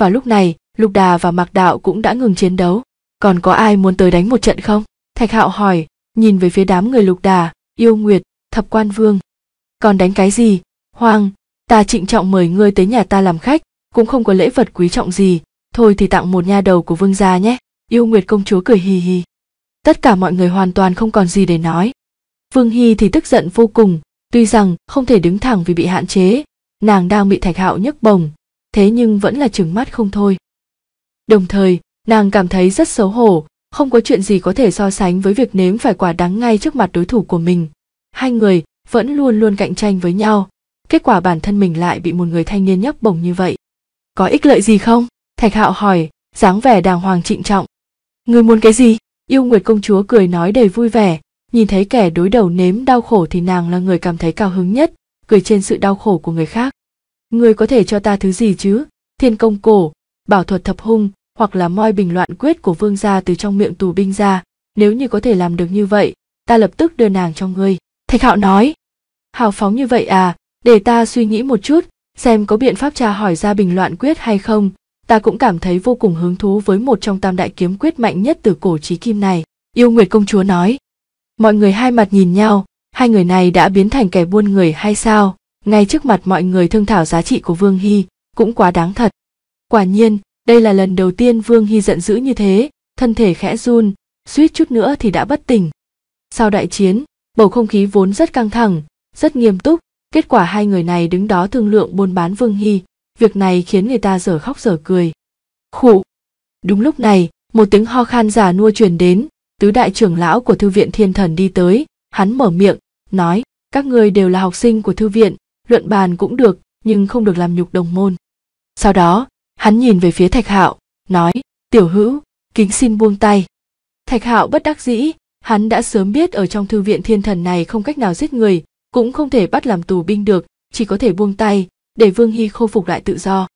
vào lúc này lục đà và mạc đạo cũng đã ngừng chiến đấu còn có ai muốn tới đánh một trận không thạch hạo hỏi nhìn về phía đám người lục đà yêu nguyệt thập quan vương còn đánh cái gì hoàng, ta trịnh trọng mời ngươi tới nhà ta làm khách cũng không có lễ vật quý trọng gì thôi thì tặng một nha đầu của vương gia nhé yêu nguyệt công chúa cười hì hì tất cả mọi người hoàn toàn không còn gì để nói vương hy thì tức giận vô cùng tuy rằng không thể đứng thẳng vì bị hạn chế nàng đang bị thạch hạo nhấc bổng thế nhưng vẫn là chừng mắt không thôi đồng thời nàng cảm thấy rất xấu hổ không có chuyện gì có thể so sánh với việc nếm phải quả đắng ngay trước mặt đối thủ của mình hai người vẫn luôn luôn cạnh tranh với nhau kết quả bản thân mình lại bị một người thanh niên nhấc bổng như vậy có ích lợi gì không thạch hạo hỏi dáng vẻ đàng hoàng trịnh trọng Người muốn cái gì? Yêu Nguyệt công chúa cười nói đầy vui vẻ, nhìn thấy kẻ đối đầu nếm đau khổ thì nàng là người cảm thấy cao hứng nhất, cười trên sự đau khổ của người khác. Người có thể cho ta thứ gì chứ? Thiên công cổ, bảo thuật thập hung, hoặc là moi bình loạn quyết của vương gia từ trong miệng tù binh ra, nếu như có thể làm được như vậy, ta lập tức đưa nàng cho ngươi. Thạch Hạo nói, hào phóng như vậy à, để ta suy nghĩ một chút, xem có biện pháp tra hỏi ra bình loạn quyết hay không, ta cũng cảm thấy vô cùng hứng thú với một trong tam đại kiếm quyết mạnh nhất từ cổ trí kim này yêu nguyệt công chúa nói mọi người hai mặt nhìn nhau hai người này đã biến thành kẻ buôn người hay sao ngay trước mặt mọi người thương thảo giá trị của vương hy cũng quá đáng thật quả nhiên đây là lần đầu tiên vương hy giận dữ như thế thân thể khẽ run suýt chút nữa thì đã bất tỉnh sau đại chiến bầu không khí vốn rất căng thẳng rất nghiêm túc kết quả hai người này đứng đó thương lượng buôn bán vương hy việc này khiến người ta dở khóc dở cười khụ đúng lúc này một tiếng ho khan giả nua truyền đến tứ đại trưởng lão của thư viện thiên thần đi tới hắn mở miệng nói các ngươi đều là học sinh của thư viện luận bàn cũng được nhưng không được làm nhục đồng môn sau đó hắn nhìn về phía thạch hạo nói tiểu hữu kính xin buông tay thạch hạo bất đắc dĩ hắn đã sớm biết ở trong thư viện thiên thần này không cách nào giết người cũng không thể bắt làm tù binh được chỉ có thể buông tay để Vương Hy khôi phục lại tự do.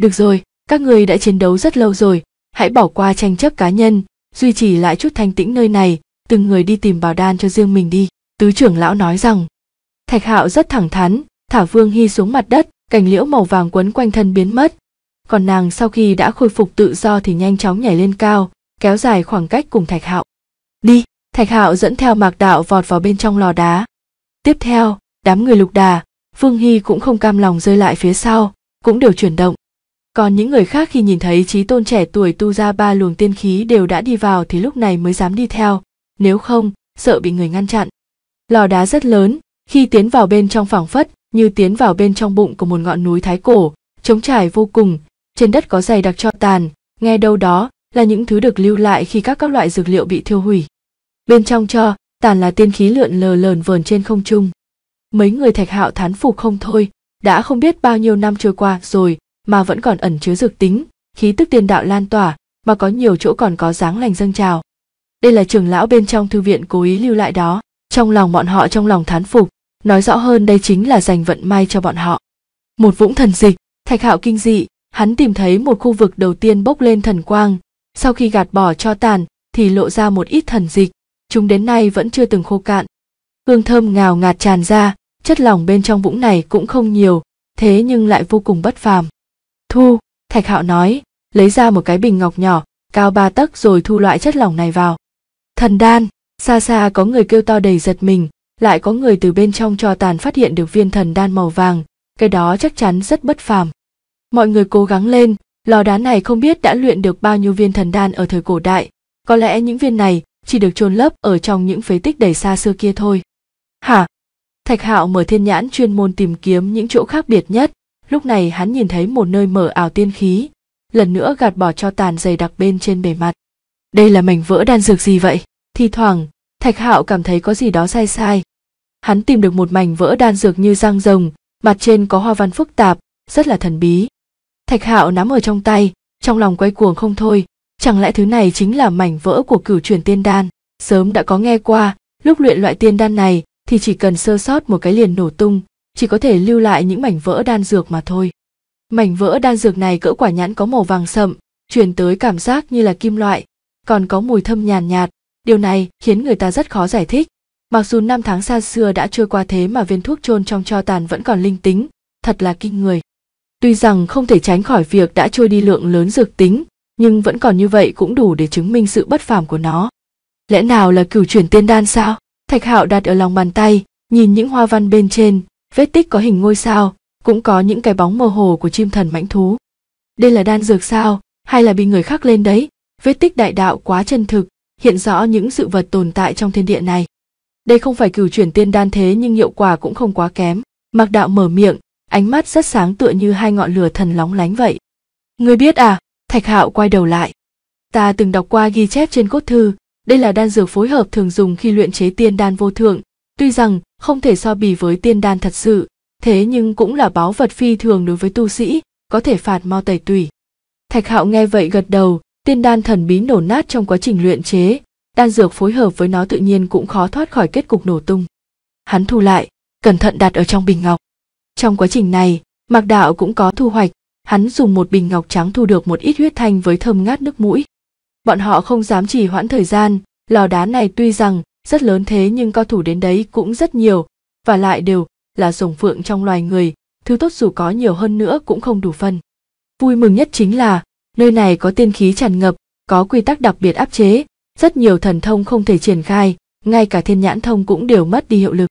Được rồi, các người đã chiến đấu rất lâu rồi, hãy bỏ qua tranh chấp cá nhân, duy trì lại chút thanh tĩnh nơi này, từng người đi tìm bảo đan cho riêng mình đi. Tứ trưởng lão nói rằng, Thạch Hạo rất thẳng thắn, thả Vương Hy xuống mặt đất, cành liễu màu vàng quấn quanh thân biến mất. Còn nàng sau khi đã khôi phục tự do thì nhanh chóng nhảy lên cao, kéo dài khoảng cách cùng Thạch Hạo. Đi, Thạch Hạo dẫn theo Mạc Đạo vọt vào bên trong lò đá. Tiếp theo, đám người lục đà, Phương Hy cũng không cam lòng rơi lại phía sau, cũng đều chuyển động. Còn những người khác khi nhìn thấy trí tôn trẻ tuổi tu ra ba luồng tiên khí đều đã đi vào thì lúc này mới dám đi theo, nếu không, sợ bị người ngăn chặn. Lò đá rất lớn, khi tiến vào bên trong phẳng phất, như tiến vào bên trong bụng của một ngọn núi thái cổ, trống trải vô cùng, trên đất có dày đặc cho tàn, nghe đâu đó là những thứ được lưu lại khi các các loại dược liệu bị thiêu hủy. Bên trong cho, tàn là tiên khí lượn lờ lờn vờn trên không trung mấy người thạch hạo thán phục không thôi đã không biết bao nhiêu năm trôi qua rồi mà vẫn còn ẩn chứa dược tính khí tức tiên đạo lan tỏa mà có nhiều chỗ còn có dáng lành dâng trào đây là trưởng lão bên trong thư viện cố ý lưu lại đó trong lòng bọn họ trong lòng thán phục nói rõ hơn đây chính là dành vận may cho bọn họ một vũng thần dịch thạch hạo kinh dị hắn tìm thấy một khu vực đầu tiên bốc lên thần quang sau khi gạt bỏ cho tàn thì lộ ra một ít thần dịch chúng đến nay vẫn chưa từng khô cạn hương thơm ngào ngạt tràn ra chất lỏng bên trong vũng này cũng không nhiều, thế nhưng lại vô cùng bất phàm. Thu, Thạch Hạo nói, lấy ra một cái bình ngọc nhỏ, cao ba tấc rồi thu loại chất lỏng này vào. Thần đan, xa xa có người kêu to đầy giật mình, lại có người từ bên trong cho tàn phát hiện được viên thần đan màu vàng, cái đó chắc chắn rất bất phàm. Mọi người cố gắng lên, lò đá này không biết đã luyện được bao nhiêu viên thần đan ở thời cổ đại, có lẽ những viên này chỉ được chôn lấp ở trong những phế tích đầy xa xưa kia thôi. Thạch Hạo mở thiên nhãn chuyên môn tìm kiếm những chỗ khác biệt nhất, lúc này hắn nhìn thấy một nơi mở ảo tiên khí, lần nữa gạt bỏ cho tàn dày đặc bên trên bề mặt. Đây là mảnh vỡ đan dược gì vậy? Thì thoảng, Thạch Hạo cảm thấy có gì đó sai sai. Hắn tìm được một mảnh vỡ đan dược như răng rồng, mặt trên có hoa văn phức tạp, rất là thần bí. Thạch Hạo nắm ở trong tay, trong lòng quay cuồng không thôi, chẳng lẽ thứ này chính là mảnh vỡ của cửu truyền tiên đan? Sớm đã có nghe qua, lúc luyện loại tiên đan này, thì chỉ cần sơ sót một cái liền nổ tung, chỉ có thể lưu lại những mảnh vỡ đan dược mà thôi. Mảnh vỡ đan dược này cỡ quả nhãn có màu vàng sậm, truyền tới cảm giác như là kim loại, còn có mùi thơm nhàn nhạt, điều này khiến người ta rất khó giải thích. Mặc dù năm tháng xa xưa đã trôi qua thế mà viên thuốc chôn trong cho tàn vẫn còn linh tính, thật là kinh người. Tuy rằng không thể tránh khỏi việc đã trôi đi lượng lớn dược tính, nhưng vẫn còn như vậy cũng đủ để chứng minh sự bất phàm của nó. Lẽ nào là cửu chuyển tiên đan sao? thạch hạo đặt ở lòng bàn tay nhìn những hoa văn bên trên vết tích có hình ngôi sao cũng có những cái bóng mơ hồ của chim thần mãnh thú đây là đan dược sao hay là bị người khác lên đấy vết tích đại đạo quá chân thực hiện rõ những sự vật tồn tại trong thiên địa này đây không phải cửu chuyển tiên đan thế nhưng hiệu quả cũng không quá kém mặc đạo mở miệng ánh mắt rất sáng tựa như hai ngọn lửa thần lóng lánh vậy người biết à thạch hạo quay đầu lại ta từng đọc qua ghi chép trên cốt thư đây là đan dược phối hợp thường dùng khi luyện chế tiên đan vô thượng, tuy rằng không thể so bì với tiên đan thật sự, thế nhưng cũng là báu vật phi thường đối với tu sĩ, có thể phạt mau tẩy tủy. Thạch Hạo nghe vậy gật đầu, tiên đan thần bí nổ nát trong quá trình luyện chế, đan dược phối hợp với nó tự nhiên cũng khó thoát khỏi kết cục nổ tung. Hắn thu lại, cẩn thận đặt ở trong bình ngọc. Trong quá trình này, Mạc Đạo cũng có thu hoạch, hắn dùng một bình ngọc trắng thu được một ít huyết thanh với thơm ngát nước mũi bọn họ không dám trì hoãn thời gian lò đá này tuy rằng rất lớn thế nhưng cao thủ đến đấy cũng rất nhiều và lại đều là rồng phượng trong loài người thứ tốt dù có nhiều hơn nữa cũng không đủ phân vui mừng nhất chính là nơi này có tiên khí tràn ngập có quy tắc đặc biệt áp chế rất nhiều thần thông không thể triển khai ngay cả thiên nhãn thông cũng đều mất đi hiệu lực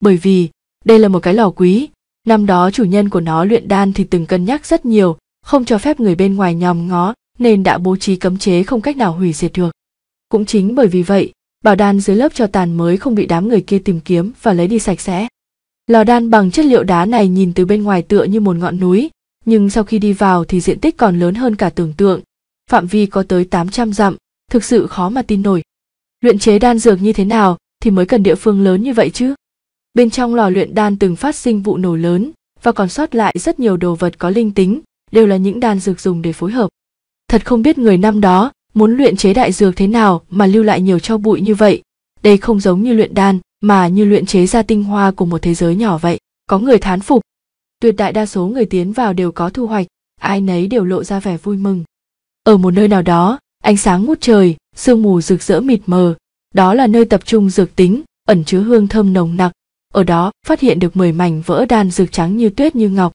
bởi vì đây là một cái lò quý năm đó chủ nhân của nó luyện đan thì từng cân nhắc rất nhiều không cho phép người bên ngoài nhòm ngó nên đã bố trí cấm chế không cách nào hủy diệt được. Cũng chính bởi vì vậy, bảo đan dưới lớp cho tàn mới không bị đám người kia tìm kiếm và lấy đi sạch sẽ. Lò đan bằng chất liệu đá này nhìn từ bên ngoài tựa như một ngọn núi, nhưng sau khi đi vào thì diện tích còn lớn hơn cả tưởng tượng, phạm vi có tới 800 dặm, thực sự khó mà tin nổi. Luyện chế đan dược như thế nào thì mới cần địa phương lớn như vậy chứ? Bên trong lò luyện đan từng phát sinh vụ nổ lớn và còn sót lại rất nhiều đồ vật có linh tính, đều là những đan dược dùng để phối hợp thật không biết người năm đó muốn luyện chế đại dược thế nào mà lưu lại nhiều cho bụi như vậy đây không giống như luyện đan mà như luyện chế ra tinh hoa của một thế giới nhỏ vậy có người thán phục tuyệt đại đa số người tiến vào đều có thu hoạch ai nấy đều lộ ra vẻ vui mừng ở một nơi nào đó ánh sáng ngút trời sương mù rực rỡ mịt mờ đó là nơi tập trung dược tính ẩn chứa hương thơm nồng nặc ở đó phát hiện được mười mảnh vỡ đan dược trắng như tuyết như ngọc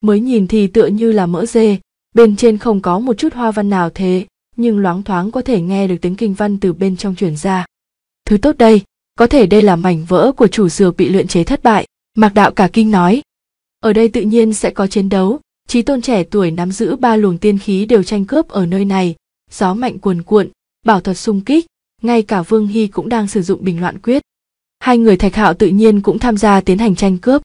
mới nhìn thì tựa như là mỡ dê bên trên không có một chút hoa văn nào thế nhưng loáng thoáng có thể nghe được tiếng kinh văn từ bên trong chuyển ra thứ tốt đây có thể đây là mảnh vỡ của chủ dược bị luyện chế thất bại mạc đạo cả kinh nói ở đây tự nhiên sẽ có chiến đấu trí tôn trẻ tuổi nắm giữ ba luồng tiên khí đều tranh cướp ở nơi này gió mạnh cuồn cuộn bảo thuật sung kích ngay cả vương hy cũng đang sử dụng bình loạn quyết hai người thạch hạo tự nhiên cũng tham gia tiến hành tranh cướp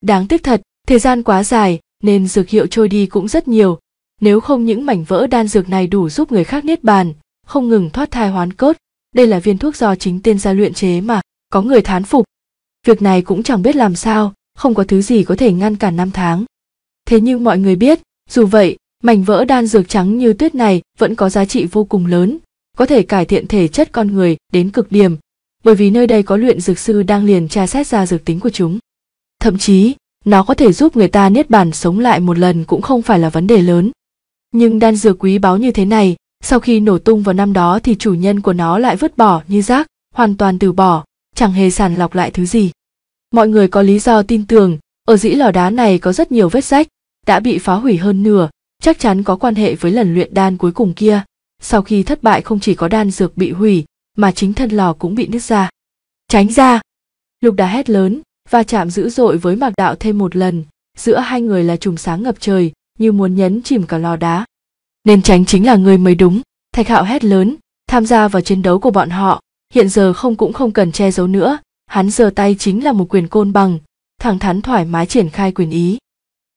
đáng tiếc thật thời gian quá dài nên dược hiệu trôi đi cũng rất nhiều nếu không những mảnh vỡ đan dược này đủ giúp người khác niết bàn không ngừng thoát thai hoán cốt đây là viên thuốc do chính tên gia luyện chế mà có người thán phục việc này cũng chẳng biết làm sao không có thứ gì có thể ngăn cản năm tháng thế nhưng mọi người biết dù vậy mảnh vỡ đan dược trắng như tuyết này vẫn có giá trị vô cùng lớn có thể cải thiện thể chất con người đến cực điểm bởi vì nơi đây có luyện dược sư đang liền tra xét ra dược tính của chúng thậm chí nó có thể giúp người ta niết bàn sống lại một lần cũng không phải là vấn đề lớn nhưng đan dược quý báu như thế này sau khi nổ tung vào năm đó thì chủ nhân của nó lại vứt bỏ như rác hoàn toàn từ bỏ chẳng hề sàn lọc lại thứ gì mọi người có lý do tin tưởng ở dĩ lò đá này có rất nhiều vết rách đã bị phá hủy hơn nửa chắc chắn có quan hệ với lần luyện đan cuối cùng kia sau khi thất bại không chỉ có đan dược bị hủy mà chính thân lò cũng bị nứt ra tránh ra lục đá hét lớn va chạm dữ dội với mạc đạo thêm một lần giữa hai người là chùm sáng ngập trời như muốn nhấn chìm cả lò đá nên tránh chính là người mới đúng thạch hạo hét lớn tham gia vào chiến đấu của bọn họ hiện giờ không cũng không cần che giấu nữa hắn giơ tay chính là một quyền côn bằng thẳng thắn thoải mái triển khai quyền ý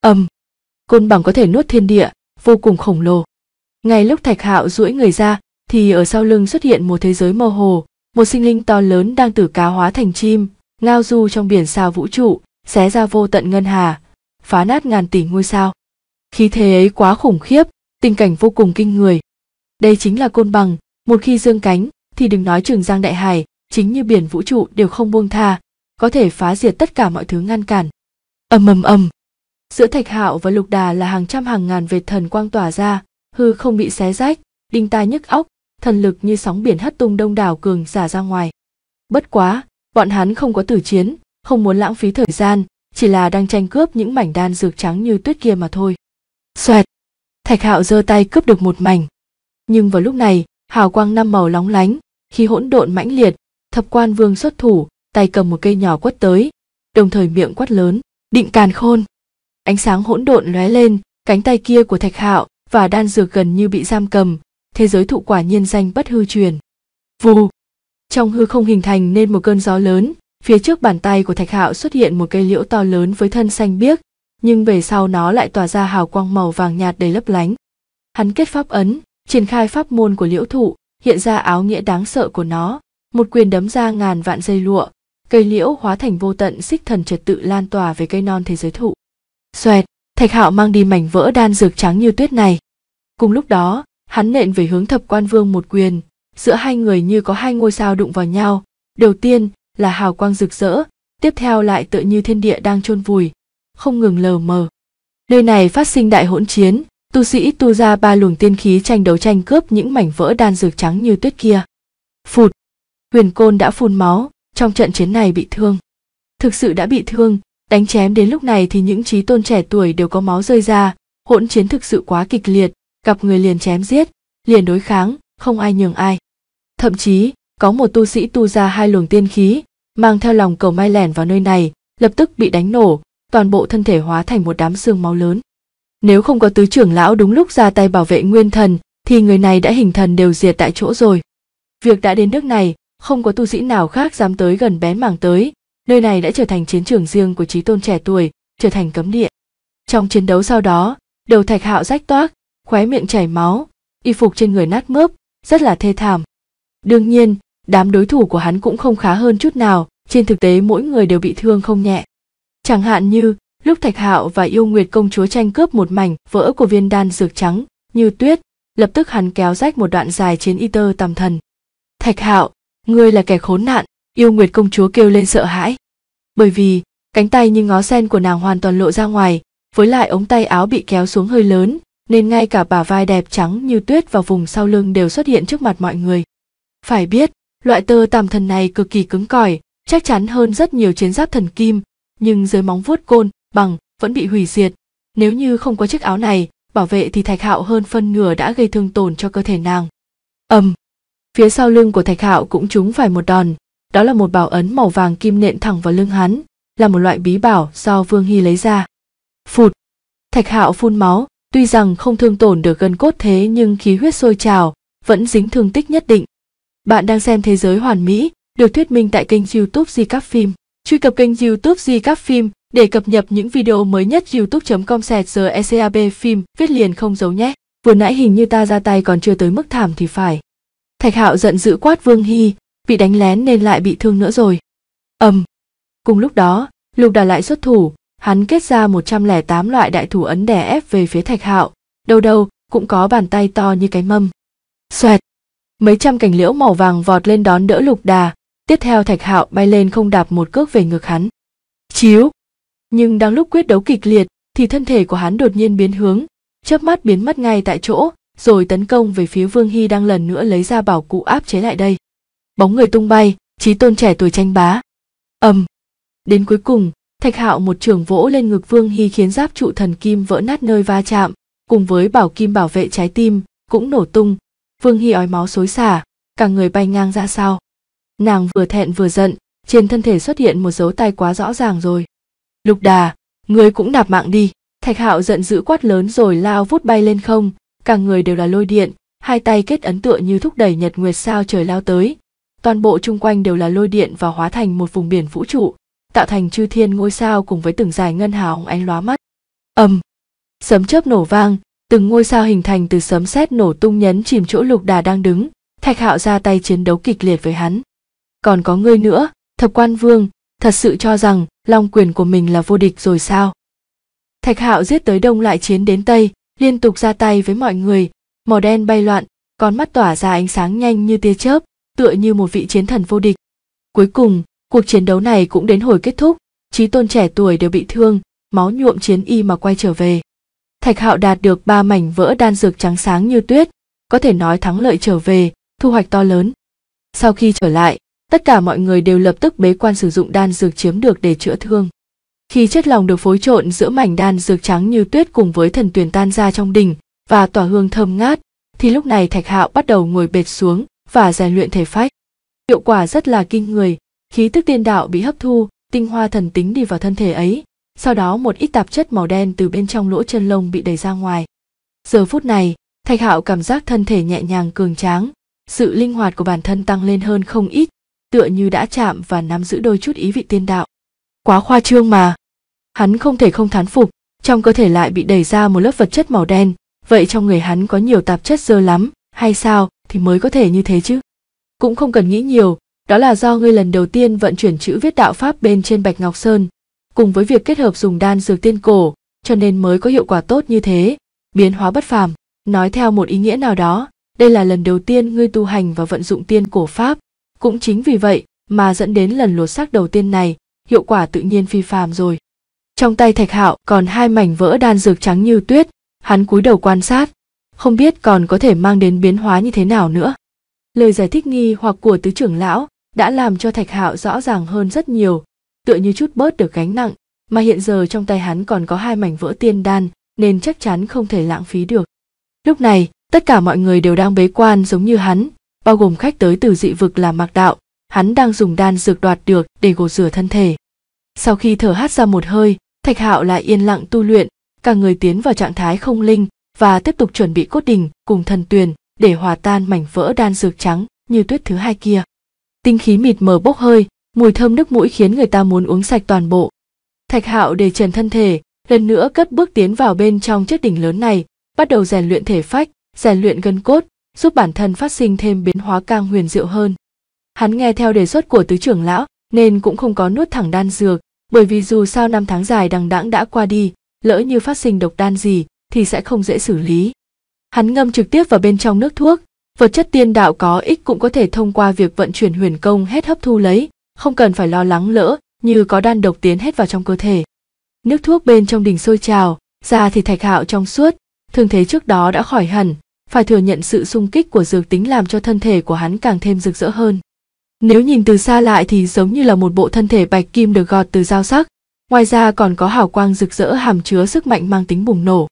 ầm côn bằng có thể nuốt thiên địa vô cùng khổng lồ ngay lúc thạch hạo duỗi người ra thì ở sau lưng xuất hiện một thế giới mơ hồ một sinh linh to lớn đang từ cá hóa thành chim ngao du trong biển sao vũ trụ xé ra vô tận ngân hà phá nát ngàn tỷ ngôi sao khí thế ấy quá khủng khiếp tình cảnh vô cùng kinh người đây chính là côn bằng một khi dương cánh thì đừng nói trường giang đại hải chính như biển vũ trụ đều không buông tha có thể phá diệt tất cả mọi thứ ngăn cản ầm ầm ầm giữa thạch hạo và lục đà là hàng trăm hàng ngàn vệt thần quang tỏa ra hư không bị xé rách đinh tai nhức óc thần lực như sóng biển hất tung đông đảo cường giả ra ngoài bất quá bọn hắn không có tử chiến không muốn lãng phí thời gian chỉ là đang tranh cướp những mảnh đan dược trắng như tuyết kia mà thôi xoẹt thạch hạo giơ tay cướp được một mảnh nhưng vào lúc này hào quang năm màu lóng lánh khi hỗn độn mãnh liệt thập quan vương xuất thủ tay cầm một cây nhỏ quất tới đồng thời miệng quát lớn định càn khôn ánh sáng hỗn độn lóe lên cánh tay kia của thạch hạo và đan dược gần như bị giam cầm thế giới thụ quả nhiên danh bất hư truyền vù trong hư không hình thành nên một cơn gió lớn phía trước bàn tay của thạch hạo xuất hiện một cây liễu to lớn với thân xanh biếc nhưng về sau nó lại tỏa ra hào quang màu vàng nhạt đầy lấp lánh. Hắn kết pháp ấn, triển khai pháp môn của liễu thụ, hiện ra áo nghĩa đáng sợ của nó, một quyền đấm ra ngàn vạn dây lụa, cây liễu hóa thành vô tận xích thần trật tự lan tỏa về cây non thế giới thụ. Xoẹt, Thạch Hạo mang đi mảnh vỡ đan dược trắng như tuyết này. Cùng lúc đó, hắn nện về hướng Thập Quan Vương một quyền, giữa hai người như có hai ngôi sao đụng vào nhau, đầu tiên là hào quang rực rỡ, tiếp theo lại tựa như thiên địa đang chôn vùi, không ngừng lờ mờ. Nơi này phát sinh đại hỗn chiến, tu sĩ tu ra ba luồng tiên khí tranh đấu tranh cướp những mảnh vỡ đan dược trắng như tuyết kia. Phụt! Huyền Côn đã phun máu, trong trận chiến này bị thương. Thực sự đã bị thương, đánh chém đến lúc này thì những trí tôn trẻ tuổi đều có máu rơi ra, hỗn chiến thực sự quá kịch liệt, gặp người liền chém giết, liền đối kháng, không ai nhường ai. Thậm chí, có một tu sĩ tu ra hai luồng tiên khí, mang theo lòng cầu mai lẻn vào nơi này, lập tức bị đánh nổ, toàn bộ thân thể hóa thành một đám xương máu lớn. Nếu không có tứ trưởng lão đúng lúc ra tay bảo vệ nguyên thần, thì người này đã hình thần đều diệt tại chỗ rồi. Việc đã đến nước này, không có tu sĩ nào khác dám tới gần bén mảng tới, nơi này đã trở thành chiến trường riêng của trí tôn trẻ tuổi, trở thành cấm địa. Trong chiến đấu sau đó, đầu thạch hạo rách toác, khóe miệng chảy máu, y phục trên người nát mướp, rất là thê thảm. Đương nhiên, đám đối thủ của hắn cũng không khá hơn chút nào, trên thực tế mỗi người đều bị thương không nhẹ. Chẳng hạn như, lúc Thạch Hạo và Yêu Nguyệt công chúa tranh cướp một mảnh vỡ của viên đan dược trắng, như tuyết, lập tức hắn kéo rách một đoạn dài trên y tơ tầm thần. Thạch Hạo, ngươi là kẻ khốn nạn, Yêu Nguyệt công chúa kêu lên sợ hãi. Bởi vì, cánh tay như ngó sen của nàng hoàn toàn lộ ra ngoài, với lại ống tay áo bị kéo xuống hơi lớn, nên ngay cả bả vai đẹp trắng như tuyết và vùng sau lưng đều xuất hiện trước mặt mọi người. Phải biết, loại tơ tàm thần này cực kỳ cứng cỏi, chắc chắn hơn rất nhiều chiến giáp thần kim, nhưng dưới móng vuốt côn bằng vẫn bị hủy diệt nếu như không có chiếc áo này bảo vệ thì thạch hạo hơn phân nửa đã gây thương tổn cho cơ thể nàng ầm phía sau lưng của thạch hạo cũng trúng phải một đòn đó là một bảo ấn màu vàng kim nện thẳng vào lưng hắn là một loại bí bảo do vương hy lấy ra phụt thạch hạo phun máu tuy rằng không thương tổn được gần cốt thế nhưng khí huyết sôi trào vẫn dính thương tích nhất định bạn đang xem thế giới hoàn mỹ được thuyết minh tại kênh youtube di các phim truy cập kênh youtube Di Các Phim để cập nhật những video mới nhất youtube.com sẹt giờ ECAB phim viết liền không giấu nhé. Vừa nãy hình như ta ra tay còn chưa tới mức thảm thì phải. Thạch Hạo giận dữ quát Vương Hy, bị đánh lén nên lại bị thương nữa rồi. ầm Cùng lúc đó, Lục Đà lại xuất thủ, hắn kết ra 108 loại đại thủ ấn đè ép về phía Thạch Hạo, đâu đâu cũng có bàn tay to như cái mâm. Xoẹt! Mấy trăm cành liễu màu vàng vọt lên đón đỡ Lục Đà, tiếp theo thạch hạo bay lên không đạp một cước về ngược hắn chiếu nhưng đang lúc quyết đấu kịch liệt thì thân thể của hắn đột nhiên biến hướng chớp mắt biến mất ngay tại chỗ rồi tấn công về phía vương hy đang lần nữa lấy ra bảo cụ áp chế lại đây bóng người tung bay trí tôn trẻ tuổi tranh bá ầm đến cuối cùng thạch hạo một trường vỗ lên ngực vương hy khiến giáp trụ thần kim vỡ nát nơi va chạm cùng với bảo kim bảo vệ trái tim cũng nổ tung vương hy ói máu xối xả cả người bay ngang ra sau nàng vừa thẹn vừa giận trên thân thể xuất hiện một dấu tay quá rõ ràng rồi lục đà ngươi cũng nạp mạng đi thạch hạo giận dữ quát lớn rồi lao vút bay lên không cả người đều là lôi điện hai tay kết ấn tượng như thúc đẩy nhật nguyệt sao trời lao tới toàn bộ chung quanh đều là lôi điện và hóa thành một vùng biển vũ trụ tạo thành chư thiên ngôi sao cùng với từng dài ngân hào ánh lóa mắt ầm sấm chớp nổ vang từng ngôi sao hình thành từ sấm sét nổ tung nhấn chìm chỗ lục đà đang đứng thạch hạo ra tay chiến đấu kịch liệt với hắn còn có ngươi nữa thập quan vương thật sự cho rằng long quyền của mình là vô địch rồi sao thạch hạo giết tới đông lại chiến đến tây liên tục ra tay với mọi người màu đen bay loạn con mắt tỏa ra ánh sáng nhanh như tia chớp tựa như một vị chiến thần vô địch cuối cùng cuộc chiến đấu này cũng đến hồi kết thúc trí tôn trẻ tuổi đều bị thương máu nhuộm chiến y mà quay trở về thạch hạo đạt được ba mảnh vỡ đan dược trắng sáng như tuyết có thể nói thắng lợi trở về thu hoạch to lớn sau khi trở lại tất cả mọi người đều lập tức bế quan sử dụng đan dược chiếm được để chữa thương khi chất lòng được phối trộn giữa mảnh đan dược trắng như tuyết cùng với thần tuyền tan ra trong đỉnh và tỏa hương thơm ngát thì lúc này thạch hạo bắt đầu ngồi bệt xuống và rèn luyện thể phách hiệu quả rất là kinh người khí tức tiên đạo bị hấp thu tinh hoa thần tính đi vào thân thể ấy sau đó một ít tạp chất màu đen từ bên trong lỗ chân lông bị đẩy ra ngoài giờ phút này thạch hạo cảm giác thân thể nhẹ nhàng cường tráng sự linh hoạt của bản thân tăng lên hơn không ít tựa như đã chạm và nắm giữ đôi chút ý vị tiên đạo quá khoa trương mà hắn không thể không thán phục trong cơ thể lại bị đẩy ra một lớp vật chất màu đen vậy trong người hắn có nhiều tạp chất dơ lắm hay sao thì mới có thể như thế chứ cũng không cần nghĩ nhiều đó là do ngươi lần đầu tiên vận chuyển chữ viết đạo pháp bên trên bạch ngọc sơn cùng với việc kết hợp dùng đan dược tiên cổ cho nên mới có hiệu quả tốt như thế biến hóa bất phàm nói theo một ý nghĩa nào đó đây là lần đầu tiên ngươi tu hành và vận dụng tiên cổ pháp cũng chính vì vậy mà dẫn đến lần lột xác đầu tiên này, hiệu quả tự nhiên phi phàm rồi. Trong tay Thạch Hạo còn hai mảnh vỡ đan dược trắng như tuyết, hắn cúi đầu quan sát, không biết còn có thể mang đến biến hóa như thế nào nữa. Lời giải thích nghi hoặc của tứ trưởng lão đã làm cho Thạch Hạo rõ ràng hơn rất nhiều, tựa như chút bớt được gánh nặng, mà hiện giờ trong tay hắn còn có hai mảnh vỡ tiên đan, nên chắc chắn không thể lãng phí được. Lúc này, tất cả mọi người đều đang bế quan giống như hắn, bao gồm khách tới từ dị vực là mạc đạo, hắn đang dùng đan dược đoạt được để gột rửa thân thể. Sau khi thở hắt ra một hơi, Thạch Hạo lại yên lặng tu luyện, cả người tiến vào trạng thái không linh và tiếp tục chuẩn bị cốt đình cùng thần tuyền để hòa tan mảnh vỡ đan dược trắng như tuyết thứ hai kia. Tinh khí mịt mờ bốc hơi, mùi thơm nước mũi khiến người ta muốn uống sạch toàn bộ. Thạch Hạo để trần thân thể, lần nữa cất bước tiến vào bên trong chiếc đỉnh lớn này, bắt đầu rèn luyện thể phách, rèn luyện gân cốt, giúp bản thân phát sinh thêm biến hóa càng huyền diệu hơn. Hắn nghe theo đề xuất của tứ trưởng lão nên cũng không có nuốt thẳng đan dược, bởi vì dù sao năm tháng dài đằng đẵng đã qua đi, lỡ như phát sinh độc đan gì thì sẽ không dễ xử lý. Hắn ngâm trực tiếp vào bên trong nước thuốc, vật chất tiên đạo có ích cũng có thể thông qua việc vận chuyển huyền công hết hấp thu lấy, không cần phải lo lắng lỡ như có đan độc tiến hết vào trong cơ thể. Nước thuốc bên trong đỉnh sôi trào, da thì thạch hạo trong suốt, thương thế trước đó đã khỏi hẳn, phải thừa nhận sự sung kích của dược tính làm cho thân thể của hắn càng thêm rực rỡ hơn. Nếu nhìn từ xa lại thì giống như là một bộ thân thể bạch kim được gọt từ dao sắc, ngoài ra còn có hào quang rực rỡ hàm chứa sức mạnh mang tính bùng nổ.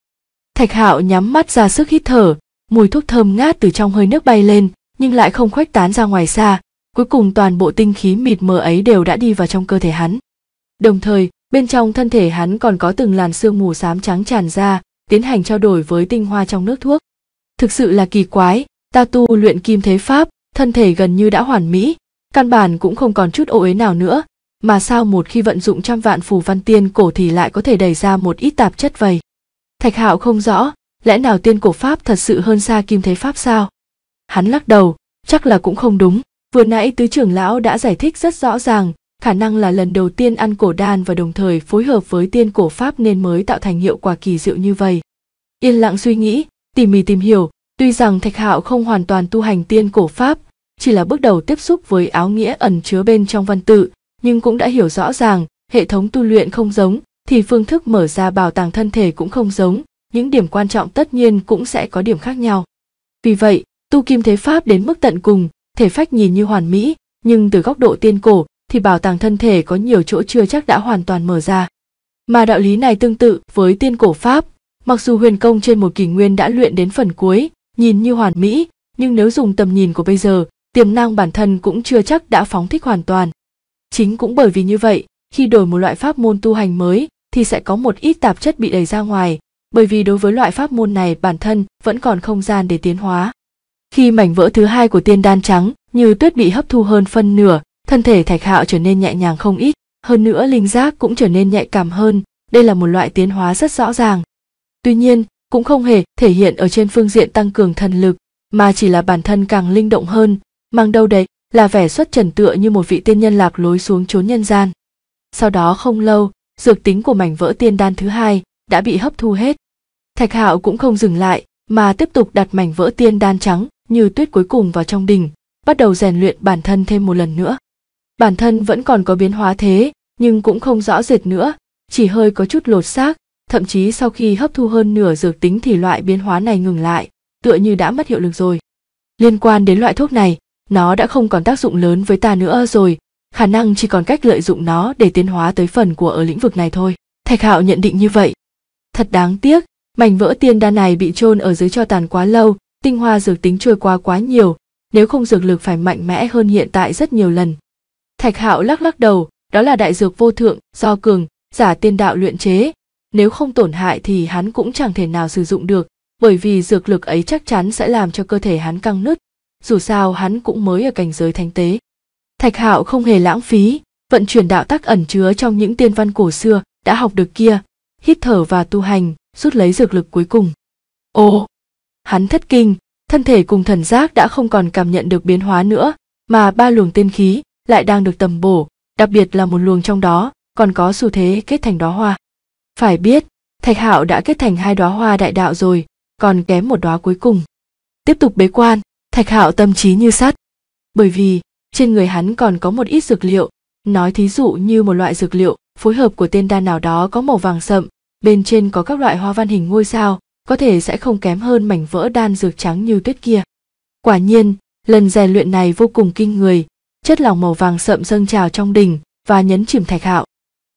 Thạch Hạo nhắm mắt ra sức hít thở, mùi thuốc thơm ngát từ trong hơi nước bay lên, nhưng lại không khuếch tán ra ngoài xa, cuối cùng toàn bộ tinh khí mịt mờ ấy đều đã đi vào trong cơ thể hắn. Đồng thời, bên trong thân thể hắn còn có từng làn sương mù xám trắng tràn ra, tiến hành trao đổi với tinh hoa trong nước thuốc. Thực sự là kỳ quái, ta tu luyện kim thế pháp, thân thể gần như đã hoàn mỹ, căn bản cũng không còn chút ô uế nào nữa, mà sao một khi vận dụng trăm vạn phù văn tiên cổ thì lại có thể đẩy ra một ít tạp chất vậy? Thạch Hạo không rõ, lẽ nào tiên cổ pháp thật sự hơn xa kim thế pháp sao? Hắn lắc đầu, chắc là cũng không đúng, vừa nãy tứ trưởng lão đã giải thích rất rõ ràng, khả năng là lần đầu tiên ăn cổ đan và đồng thời phối hợp với tiên cổ pháp nên mới tạo thành hiệu quả kỳ diệu như vậy. Yên lặng suy nghĩ, tỉ mỉ tìm hiểu tuy rằng thạch hạo không hoàn toàn tu hành tiên cổ pháp chỉ là bước đầu tiếp xúc với áo nghĩa ẩn chứa bên trong văn tự nhưng cũng đã hiểu rõ ràng hệ thống tu luyện không giống thì phương thức mở ra bảo tàng thân thể cũng không giống những điểm quan trọng tất nhiên cũng sẽ có điểm khác nhau vì vậy tu kim thế pháp đến mức tận cùng thể phách nhìn như hoàn mỹ nhưng từ góc độ tiên cổ thì bảo tàng thân thể có nhiều chỗ chưa chắc đã hoàn toàn mở ra mà đạo lý này tương tự với tiên cổ pháp Mặc dù huyền công trên một kỷ nguyên đã luyện đến phần cuối, nhìn như hoàn mỹ, nhưng nếu dùng tầm nhìn của bây giờ, tiềm năng bản thân cũng chưa chắc đã phóng thích hoàn toàn. Chính cũng bởi vì như vậy, khi đổi một loại pháp môn tu hành mới thì sẽ có một ít tạp chất bị đẩy ra ngoài, bởi vì đối với loại pháp môn này bản thân vẫn còn không gian để tiến hóa. Khi mảnh vỡ thứ hai của tiên đan trắng như tuyết bị hấp thu hơn phân nửa, thân thể thạch hạo trở nên nhẹ nhàng không ít, hơn nữa linh giác cũng trở nên nhạy cảm hơn, đây là một loại tiến hóa rất rõ ràng tuy nhiên cũng không hề thể hiện ở trên phương diện tăng cường thần lực mà chỉ là bản thân càng linh động hơn mang đâu đấy là vẻ xuất trần tựa như một vị tiên nhân lạc lối xuống chốn nhân gian sau đó không lâu dược tính của mảnh vỡ tiên đan thứ hai đã bị hấp thu hết thạch hạo cũng không dừng lại mà tiếp tục đặt mảnh vỡ tiên đan trắng như tuyết cuối cùng vào trong đình bắt đầu rèn luyện bản thân thêm một lần nữa bản thân vẫn còn có biến hóa thế nhưng cũng không rõ rệt nữa chỉ hơi có chút lột xác thậm chí sau khi hấp thu hơn nửa dược tính thì loại biến hóa này ngừng lại, tựa như đã mất hiệu lực rồi. Liên quan đến loại thuốc này, nó đã không còn tác dụng lớn với ta nữa rồi, khả năng chỉ còn cách lợi dụng nó để tiến hóa tới phần của ở lĩnh vực này thôi. Thạch Hạo nhận định như vậy. Thật đáng tiếc, mảnh vỡ tiên đa này bị chôn ở dưới cho tàn quá lâu, tinh hoa dược tính trôi qua quá nhiều, nếu không dược lực phải mạnh mẽ hơn hiện tại rất nhiều lần. Thạch Hạo lắc lắc đầu, đó là đại dược vô thượng do cường giả tiên đạo luyện chế, nếu không tổn hại thì hắn cũng chẳng thể nào sử dụng được, bởi vì dược lực ấy chắc chắn sẽ làm cho cơ thể hắn căng nứt, dù sao hắn cũng mới ở cảnh giới thánh tế. Thạch Hạo không hề lãng phí, vận chuyển đạo tắc ẩn chứa trong những tiên văn cổ xưa đã học được kia, hít thở và tu hành, rút lấy dược lực cuối cùng. Ồ, hắn thất kinh, thân thể cùng thần giác đã không còn cảm nhận được biến hóa nữa, mà ba luồng tiên khí lại đang được tầm bổ, đặc biệt là một luồng trong đó còn có xu thế kết thành đóa hoa phải biết thạch hạo đã kết thành hai đóa hoa đại đạo rồi còn kém một đóa cuối cùng tiếp tục bế quan thạch hạo tâm trí như sắt bởi vì trên người hắn còn có một ít dược liệu nói thí dụ như một loại dược liệu phối hợp của tên đan nào đó có màu vàng sậm bên trên có các loại hoa văn hình ngôi sao có thể sẽ không kém hơn mảnh vỡ đan dược trắng như tuyết kia quả nhiên lần rèn luyện này vô cùng kinh người chất lỏng màu vàng sậm dâng trào trong đình và nhấn chìm thạch hạo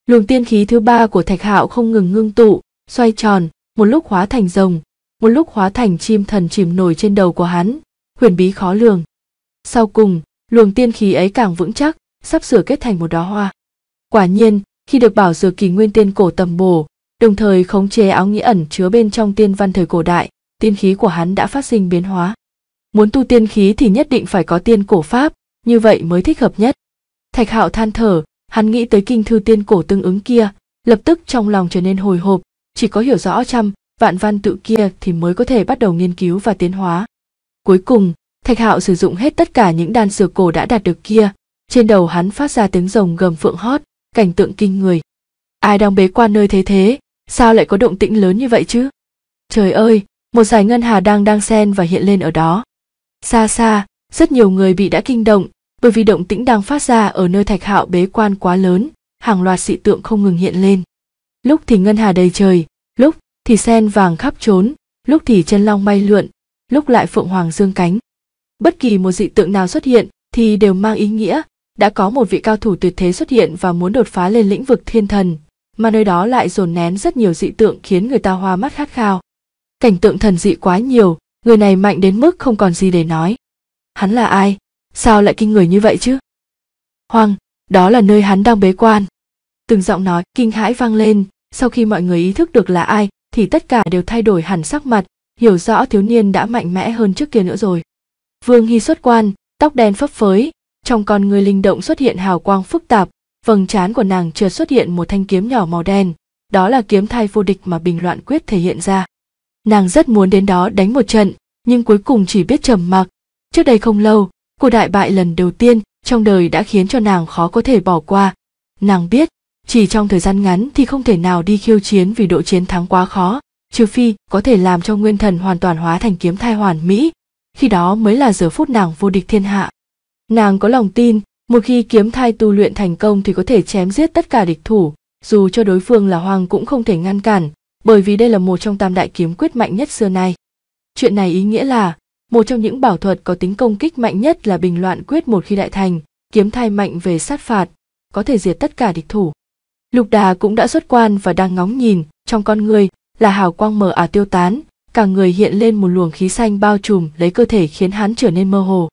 luồng tiên khí thứ ba của thạch hạo không ngừng ngưng tụ xoay tròn một lúc hóa thành rồng một lúc hóa thành chim thần chìm nổi trên đầu của hắn huyền bí khó lường sau cùng luồng tiên khí ấy càng vững chắc sắp sửa kết thành một đóa hoa quả nhiên khi được bảo dược kỳ nguyên tiên cổ tầm bổ đồng thời khống chế áo nghĩa ẩn chứa bên trong tiên văn thời cổ đại tiên khí của hắn đã phát sinh biến hóa muốn tu tiên khí thì nhất định phải có tiên cổ pháp như vậy mới thích hợp nhất thạch hạo than thở Hắn nghĩ tới kinh thư tiên cổ tương ứng kia, lập tức trong lòng trở nên hồi hộp, chỉ có hiểu rõ trăm vạn văn tự kia thì mới có thể bắt đầu nghiên cứu và tiến hóa. Cuối cùng, Thạch Hạo sử dụng hết tất cả những đan dược cổ đã đạt được kia, trên đầu hắn phát ra tiếng rồng gầm phượng hót, cảnh tượng kinh người. Ai đang bế quan nơi thế thế, sao lại có động tĩnh lớn như vậy chứ? Trời ơi, một giải ngân hà đang đang xen và hiện lên ở đó. Xa xa, rất nhiều người bị đã kinh động, bởi vì động tĩnh đang phát ra ở nơi thạch hạo bế quan quá lớn hàng loạt dị tượng không ngừng hiện lên lúc thì ngân hà đầy trời lúc thì sen vàng khắp trốn lúc thì chân long bay lượn lúc lại phượng hoàng dương cánh bất kỳ một dị tượng nào xuất hiện thì đều mang ý nghĩa đã có một vị cao thủ tuyệt thế xuất hiện và muốn đột phá lên lĩnh vực thiên thần mà nơi đó lại dồn nén rất nhiều dị tượng khiến người ta hoa mắt khát khao cảnh tượng thần dị quá nhiều người này mạnh đến mức không còn gì để nói hắn là ai sao lại kinh người như vậy chứ hoang đó là nơi hắn đang bế quan từng giọng nói kinh hãi vang lên sau khi mọi người ý thức được là ai thì tất cả đều thay đổi hẳn sắc mặt hiểu rõ thiếu niên đã mạnh mẽ hơn trước kia nữa rồi vương hy xuất quan tóc đen phấp phới trong con người linh động xuất hiện hào quang phức tạp vầng trán của nàng chợt xuất hiện một thanh kiếm nhỏ màu đen đó là kiếm thai vô địch mà bình loạn quyết thể hiện ra nàng rất muốn đến đó đánh một trận nhưng cuối cùng chỉ biết trầm mặc trước đây không lâu Cuộc đại bại lần đầu tiên trong đời đã khiến cho nàng khó có thể bỏ qua. Nàng biết, chỉ trong thời gian ngắn thì không thể nào đi khiêu chiến vì độ chiến thắng quá khó, trừ phi có thể làm cho nguyên thần hoàn toàn hóa thành kiếm thai hoàn mỹ, khi đó mới là giờ phút nàng vô địch thiên hạ. Nàng có lòng tin, một khi kiếm thai tu luyện thành công thì có thể chém giết tất cả địch thủ, dù cho đối phương là hoàng cũng không thể ngăn cản, bởi vì đây là một trong tam đại kiếm quyết mạnh nhất xưa nay. Chuyện này ý nghĩa là một trong những bảo thuật có tính công kích mạnh nhất là bình loạn quyết một khi đại thành, kiếm thai mạnh về sát phạt, có thể diệt tất cả địch thủ. Lục Đà cũng đã xuất quan và đang ngóng nhìn, trong con người là hào quang mờ ả tiêu tán, cả người hiện lên một luồng khí xanh bao trùm lấy cơ thể khiến hắn trở nên mơ hồ.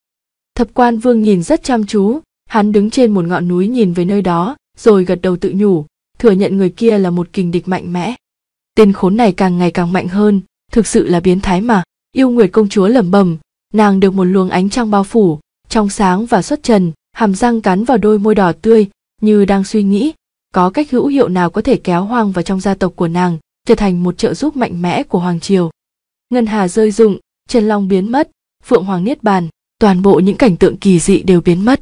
Thập quan vương nhìn rất chăm chú, hắn đứng trên một ngọn núi nhìn về nơi đó, rồi gật đầu tự nhủ, thừa nhận người kia là một kình địch mạnh mẽ. Tên khốn này càng ngày càng mạnh hơn, thực sự là biến thái mà yêu nguyệt công chúa lẩm bẩm nàng được một luồng ánh trăng bao phủ trong sáng và xuất trần hàm răng cắn vào đôi môi đỏ tươi như đang suy nghĩ có cách hữu hiệu nào có thể kéo hoang vào trong gia tộc của nàng trở thành một trợ giúp mạnh mẽ của hoàng triều ngân hà rơi rụng Trần long biến mất phượng hoàng niết bàn toàn bộ những cảnh tượng kỳ dị đều biến mất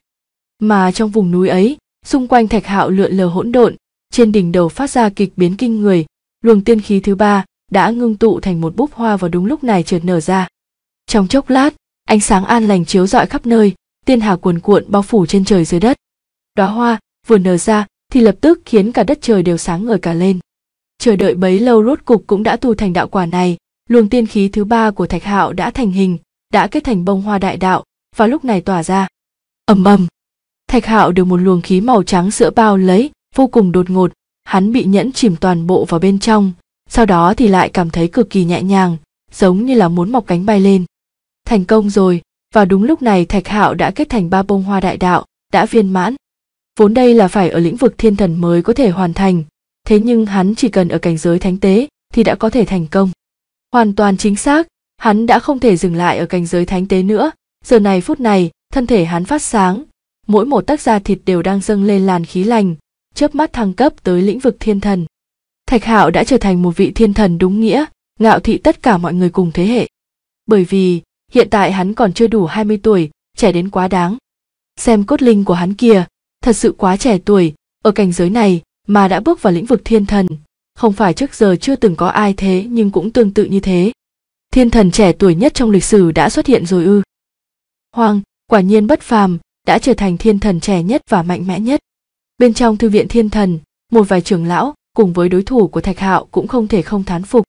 mà trong vùng núi ấy xung quanh thạch hạo lượn lờ hỗn độn trên đỉnh đầu phát ra kịch biến kinh người luồng tiên khí thứ ba đã ngưng tụ thành một búp hoa vào đúng lúc này trượt nở ra. Trong chốc lát, ánh sáng an lành chiếu rọi khắp nơi, tiên hà cuồn cuộn bao phủ trên trời dưới đất. Đóa hoa vừa nở ra thì lập tức khiến cả đất trời đều sáng ngời cả lên. Chờ đợi bấy lâu rốt cục cũng đã tu thành đạo quả này, luồng tiên khí thứ ba của Thạch Hạo đã thành hình, đã kết thành bông hoa đại đạo và lúc này tỏa ra. Ầm ầm. Thạch Hạo được một luồng khí màu trắng sữa bao lấy, vô cùng đột ngột, hắn bị nhẫn chìm toàn bộ vào bên trong, sau đó thì lại cảm thấy cực kỳ nhẹ nhàng, giống như là muốn mọc cánh bay lên. Thành công rồi, và đúng lúc này Thạch Hạo đã kết thành ba bông hoa đại đạo, đã viên mãn. Vốn đây là phải ở lĩnh vực thiên thần mới có thể hoàn thành, thế nhưng hắn chỉ cần ở cảnh giới thánh tế thì đã có thể thành công. Hoàn toàn chính xác, hắn đã không thể dừng lại ở cảnh giới thánh tế nữa, giờ này phút này, thân thể hắn phát sáng, mỗi một tác gia thịt đều đang dâng lên làn khí lành, chớp mắt thăng cấp tới lĩnh vực thiên thần. Thạch Hạo đã trở thành một vị thiên thần đúng nghĩa, ngạo thị tất cả mọi người cùng thế hệ. Bởi vì, hiện tại hắn còn chưa đủ hai mươi tuổi, trẻ đến quá đáng. Xem cốt linh của hắn kia, thật sự quá trẻ tuổi, ở cảnh giới này mà đã bước vào lĩnh vực thiên thần, không phải trước giờ chưa từng có ai thế nhưng cũng tương tự như thế. Thiên thần trẻ tuổi nhất trong lịch sử đã xuất hiện rồi ư? Hoàng, quả nhiên bất phàm, đã trở thành thiên thần trẻ nhất và mạnh mẽ nhất. Bên trong thư viện thiên thần, một vài trưởng lão, cùng với đối thủ của Thạch Hạo cũng không thể không thán phục.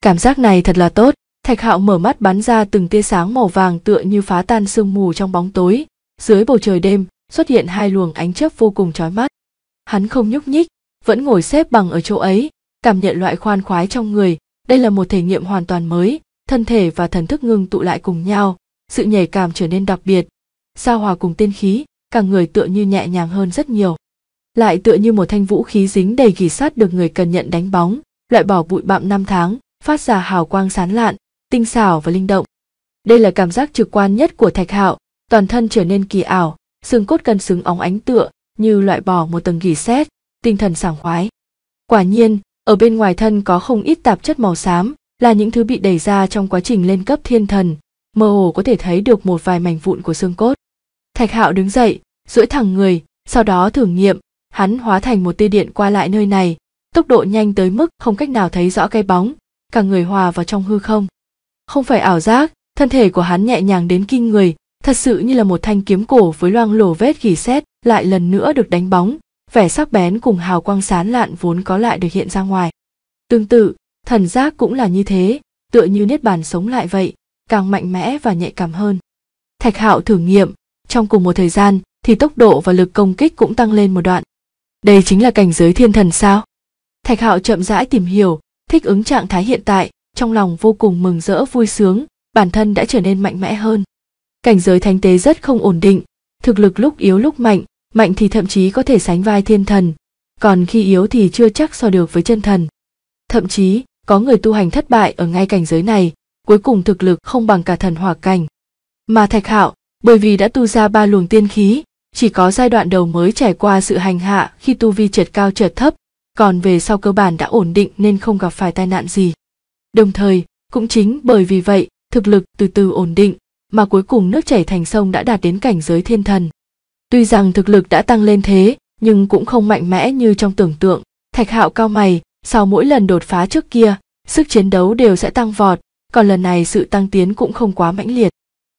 Cảm giác này thật là tốt, Thạch Hạo mở mắt bắn ra từng tia sáng màu vàng tựa như phá tan sương mù trong bóng tối, dưới bầu trời đêm xuất hiện hai luồng ánh chớp vô cùng chói mắt. Hắn không nhúc nhích, vẫn ngồi xếp bằng ở chỗ ấy, cảm nhận loại khoan khoái trong người, đây là một thể nghiệm hoàn toàn mới, thân thể và thần thức ngưng tụ lại cùng nhau, sự nhảy cảm trở nên đặc biệt. Sao hòa cùng tiên khí, cả người tựa như nhẹ nhàng hơn rất nhiều lại tựa như một thanh vũ khí dính đầy gỉ sắt được người cần nhận đánh bóng, loại bỏ bụi bặm năm tháng, phát ra hào quang sán lạn, tinh xảo và linh động. Đây là cảm giác trực quan nhất của Thạch Hạo, toàn thân trở nên kỳ ảo, xương cốt cân xứng óng ánh tựa, như loại bỏ một tầng gỉ sét, tinh thần sảng khoái. Quả nhiên, ở bên ngoài thân có không ít tạp chất màu xám, là những thứ bị đẩy ra trong quá trình lên cấp thiên thần, mơ hồ có thể thấy được một vài mảnh vụn của xương cốt. Thạch Hạo đứng dậy, duỗi thẳng người, sau đó thử nghiệm, hắn hóa thành một tia điện qua lại nơi này tốc độ nhanh tới mức không cách nào thấy rõ cái bóng cả người hòa vào trong hư không không phải ảo giác thân thể của hắn nhẹ nhàng đến kinh người thật sự như là một thanh kiếm cổ với loang lổ vết gỉ xét lại lần nữa được đánh bóng vẻ sắc bén cùng hào quang sán lạn vốn có lại được hiện ra ngoài tương tự thần giác cũng là như thế tựa như niết bàn sống lại vậy càng mạnh mẽ và nhạy cảm hơn thạch hạo thử nghiệm trong cùng một thời gian thì tốc độ và lực công kích cũng tăng lên một đoạn đây chính là cảnh giới thiên thần sao thạch hạo chậm rãi tìm hiểu thích ứng trạng thái hiện tại trong lòng vô cùng mừng rỡ vui sướng bản thân đã trở nên mạnh mẽ hơn cảnh giới thánh tế rất không ổn định thực lực lúc yếu lúc mạnh mạnh thì thậm chí có thể sánh vai thiên thần còn khi yếu thì chưa chắc so được với chân thần thậm chí có người tu hành thất bại ở ngay cảnh giới này cuối cùng thực lực không bằng cả thần hỏa cảnh mà thạch hạo bởi vì đã tu ra ba luồng tiên khí chỉ có giai đoạn đầu mới trải qua sự hành hạ khi tu vi trượt cao trượt thấp, còn về sau cơ bản đã ổn định nên không gặp phải tai nạn gì. Đồng thời, cũng chính bởi vì vậy, thực lực từ từ ổn định, mà cuối cùng nước chảy thành sông đã đạt đến cảnh giới thiên thần. Tuy rằng thực lực đã tăng lên thế, nhưng cũng không mạnh mẽ như trong tưởng tượng. Thạch Hạo cao mày, sau mỗi lần đột phá trước kia, sức chiến đấu đều sẽ tăng vọt, còn lần này sự tăng tiến cũng không quá mãnh liệt.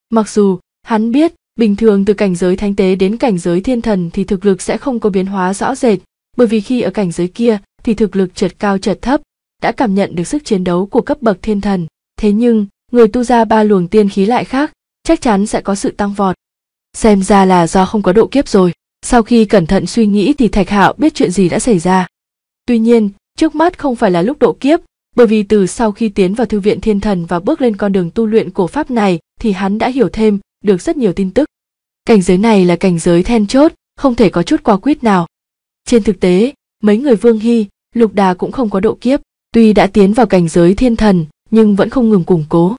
Mặc dù, hắn biết Bình thường từ cảnh giới thánh tế đến cảnh giới thiên thần thì thực lực sẽ không có biến hóa rõ rệt, bởi vì khi ở cảnh giới kia thì thực lực chợt cao chợt thấp, đã cảm nhận được sức chiến đấu của cấp bậc thiên thần. Thế nhưng, người tu ra ba luồng tiên khí lại khác, chắc chắn sẽ có sự tăng vọt. Xem ra là do không có độ kiếp rồi. Sau khi cẩn thận suy nghĩ thì Thạch Hạo biết chuyện gì đã xảy ra. Tuy nhiên, trước mắt không phải là lúc độ kiếp, bởi vì từ sau khi tiến vào thư viện thiên thần và bước lên con đường tu luyện cổ pháp này thì hắn đã hiểu thêm được rất nhiều tin tức. Cảnh giới này là cảnh giới then chốt, không thể có chút qua quýt nào. Trên thực tế, mấy người Vương Hy, Lục Đà cũng không có độ kiếp, tuy đã tiến vào cảnh giới thiên thần, nhưng vẫn không ngừng củng cố.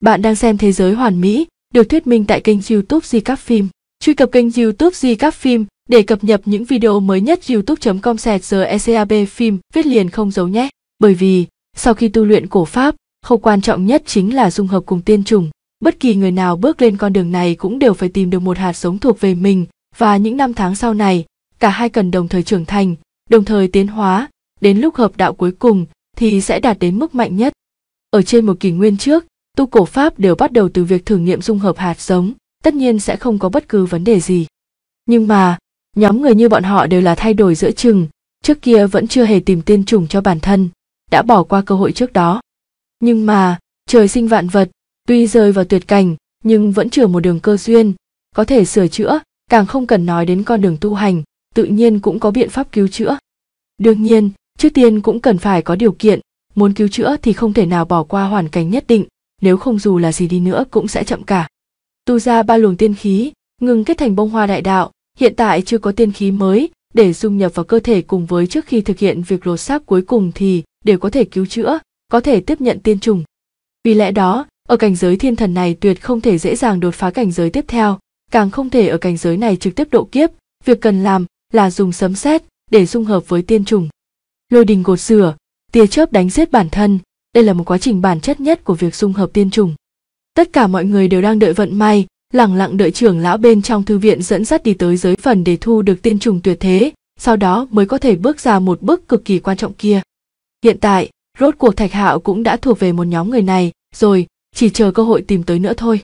Bạn đang xem Thế giới hoàn mỹ, được thuyết minh tại kênh youtube Di Các Phim. Truy cập kênh youtube Di Các Phim để cập nhật những video mới nhất youtube.com ecab phim viết liền không giấu nhé. Bởi vì, sau khi tu luyện cổ pháp, khâu quan trọng nhất chính là dung hợp cùng tiên trùng bất kỳ người nào bước lên con đường này cũng đều phải tìm được một hạt giống thuộc về mình và những năm tháng sau này cả hai cần đồng thời trưởng thành đồng thời tiến hóa đến lúc hợp đạo cuối cùng thì sẽ đạt đến mức mạnh nhất ở trên một kỷ nguyên trước tu cổ pháp đều bắt đầu từ việc thử nghiệm dung hợp hạt giống tất nhiên sẽ không có bất cứ vấn đề gì nhưng mà nhóm người như bọn họ đều là thay đổi giữa chừng trước kia vẫn chưa hề tìm tiên chủng cho bản thân đã bỏ qua cơ hội trước đó nhưng mà trời sinh vạn vật tuy rơi vào tuyệt cảnh nhưng vẫn chừa một đường cơ duyên có thể sửa chữa càng không cần nói đến con đường tu hành tự nhiên cũng có biện pháp cứu chữa đương nhiên trước tiên cũng cần phải có điều kiện muốn cứu chữa thì không thể nào bỏ qua hoàn cảnh nhất định nếu không dù là gì đi nữa cũng sẽ chậm cả tu ra ba luồng tiên khí ngừng kết thành bông hoa đại đạo hiện tại chưa có tiên khí mới để dung nhập vào cơ thể cùng với trước khi thực hiện việc lột xác cuối cùng thì đều có thể cứu chữa có thể tiếp nhận tiên trùng vì lẽ đó ở cảnh giới thiên thần này tuyệt không thể dễ dàng đột phá cảnh giới tiếp theo càng không thể ở cảnh giới này trực tiếp độ kiếp việc cần làm là dùng sấm sét để dung hợp với tiên trùng lôi đình gột rửa tia chớp đánh giết bản thân đây là một quá trình bản chất nhất của việc dung hợp tiên trùng tất cả mọi người đều đang đợi vận may lẳng lặng đợi trưởng lão bên trong thư viện dẫn dắt đi tới giới phần để thu được tiên trùng tuyệt thế sau đó mới có thể bước ra một bước cực kỳ quan trọng kia hiện tại rốt cuộc thạch hạo cũng đã thuộc về một nhóm người này rồi chỉ chờ cơ hội tìm tới nữa thôi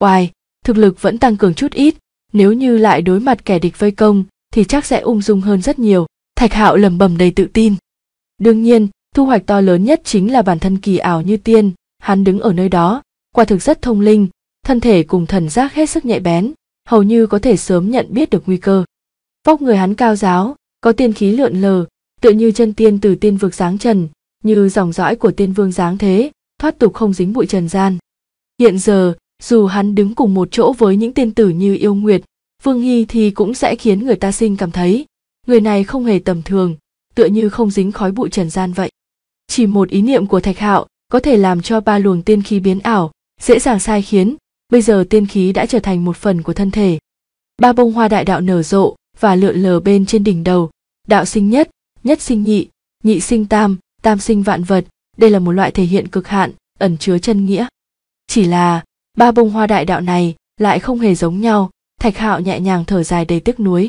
oai thực lực vẫn tăng cường chút ít nếu như lại đối mặt kẻ địch vây công thì chắc sẽ ung dung hơn rất nhiều thạch hạo lẩm bẩm đầy tự tin đương nhiên thu hoạch to lớn nhất chính là bản thân kỳ ảo như tiên hắn đứng ở nơi đó quả thực rất thông linh thân thể cùng thần giác hết sức nhạy bén hầu như có thể sớm nhận biết được nguy cơ vóc người hắn cao giáo có tiên khí lượn lờ tựa như chân tiên từ tiên vực giáng trần như dòng dõi của tiên vương giáng thế thoát tục không dính bụi trần gian. Hiện giờ, dù hắn đứng cùng một chỗ với những tiên tử như Yêu Nguyệt, Vương Hy thì cũng sẽ khiến người ta sinh cảm thấy, người này không hề tầm thường, tựa như không dính khói bụi trần gian vậy. Chỉ một ý niệm của Thạch Hạo có thể làm cho ba luồng tiên khí biến ảo, dễ dàng sai khiến, bây giờ tiên khí đã trở thành một phần của thân thể. Ba bông hoa đại đạo nở rộ và lượn lờ bên trên đỉnh đầu, đạo sinh nhất, nhất sinh nhị, nhị sinh tam, tam sinh vạn vật, đây là một loại thể hiện cực hạn ẩn chứa chân nghĩa chỉ là ba bông hoa đại đạo này lại không hề giống nhau thạch hạo nhẹ nhàng thở dài đầy tiếc nuối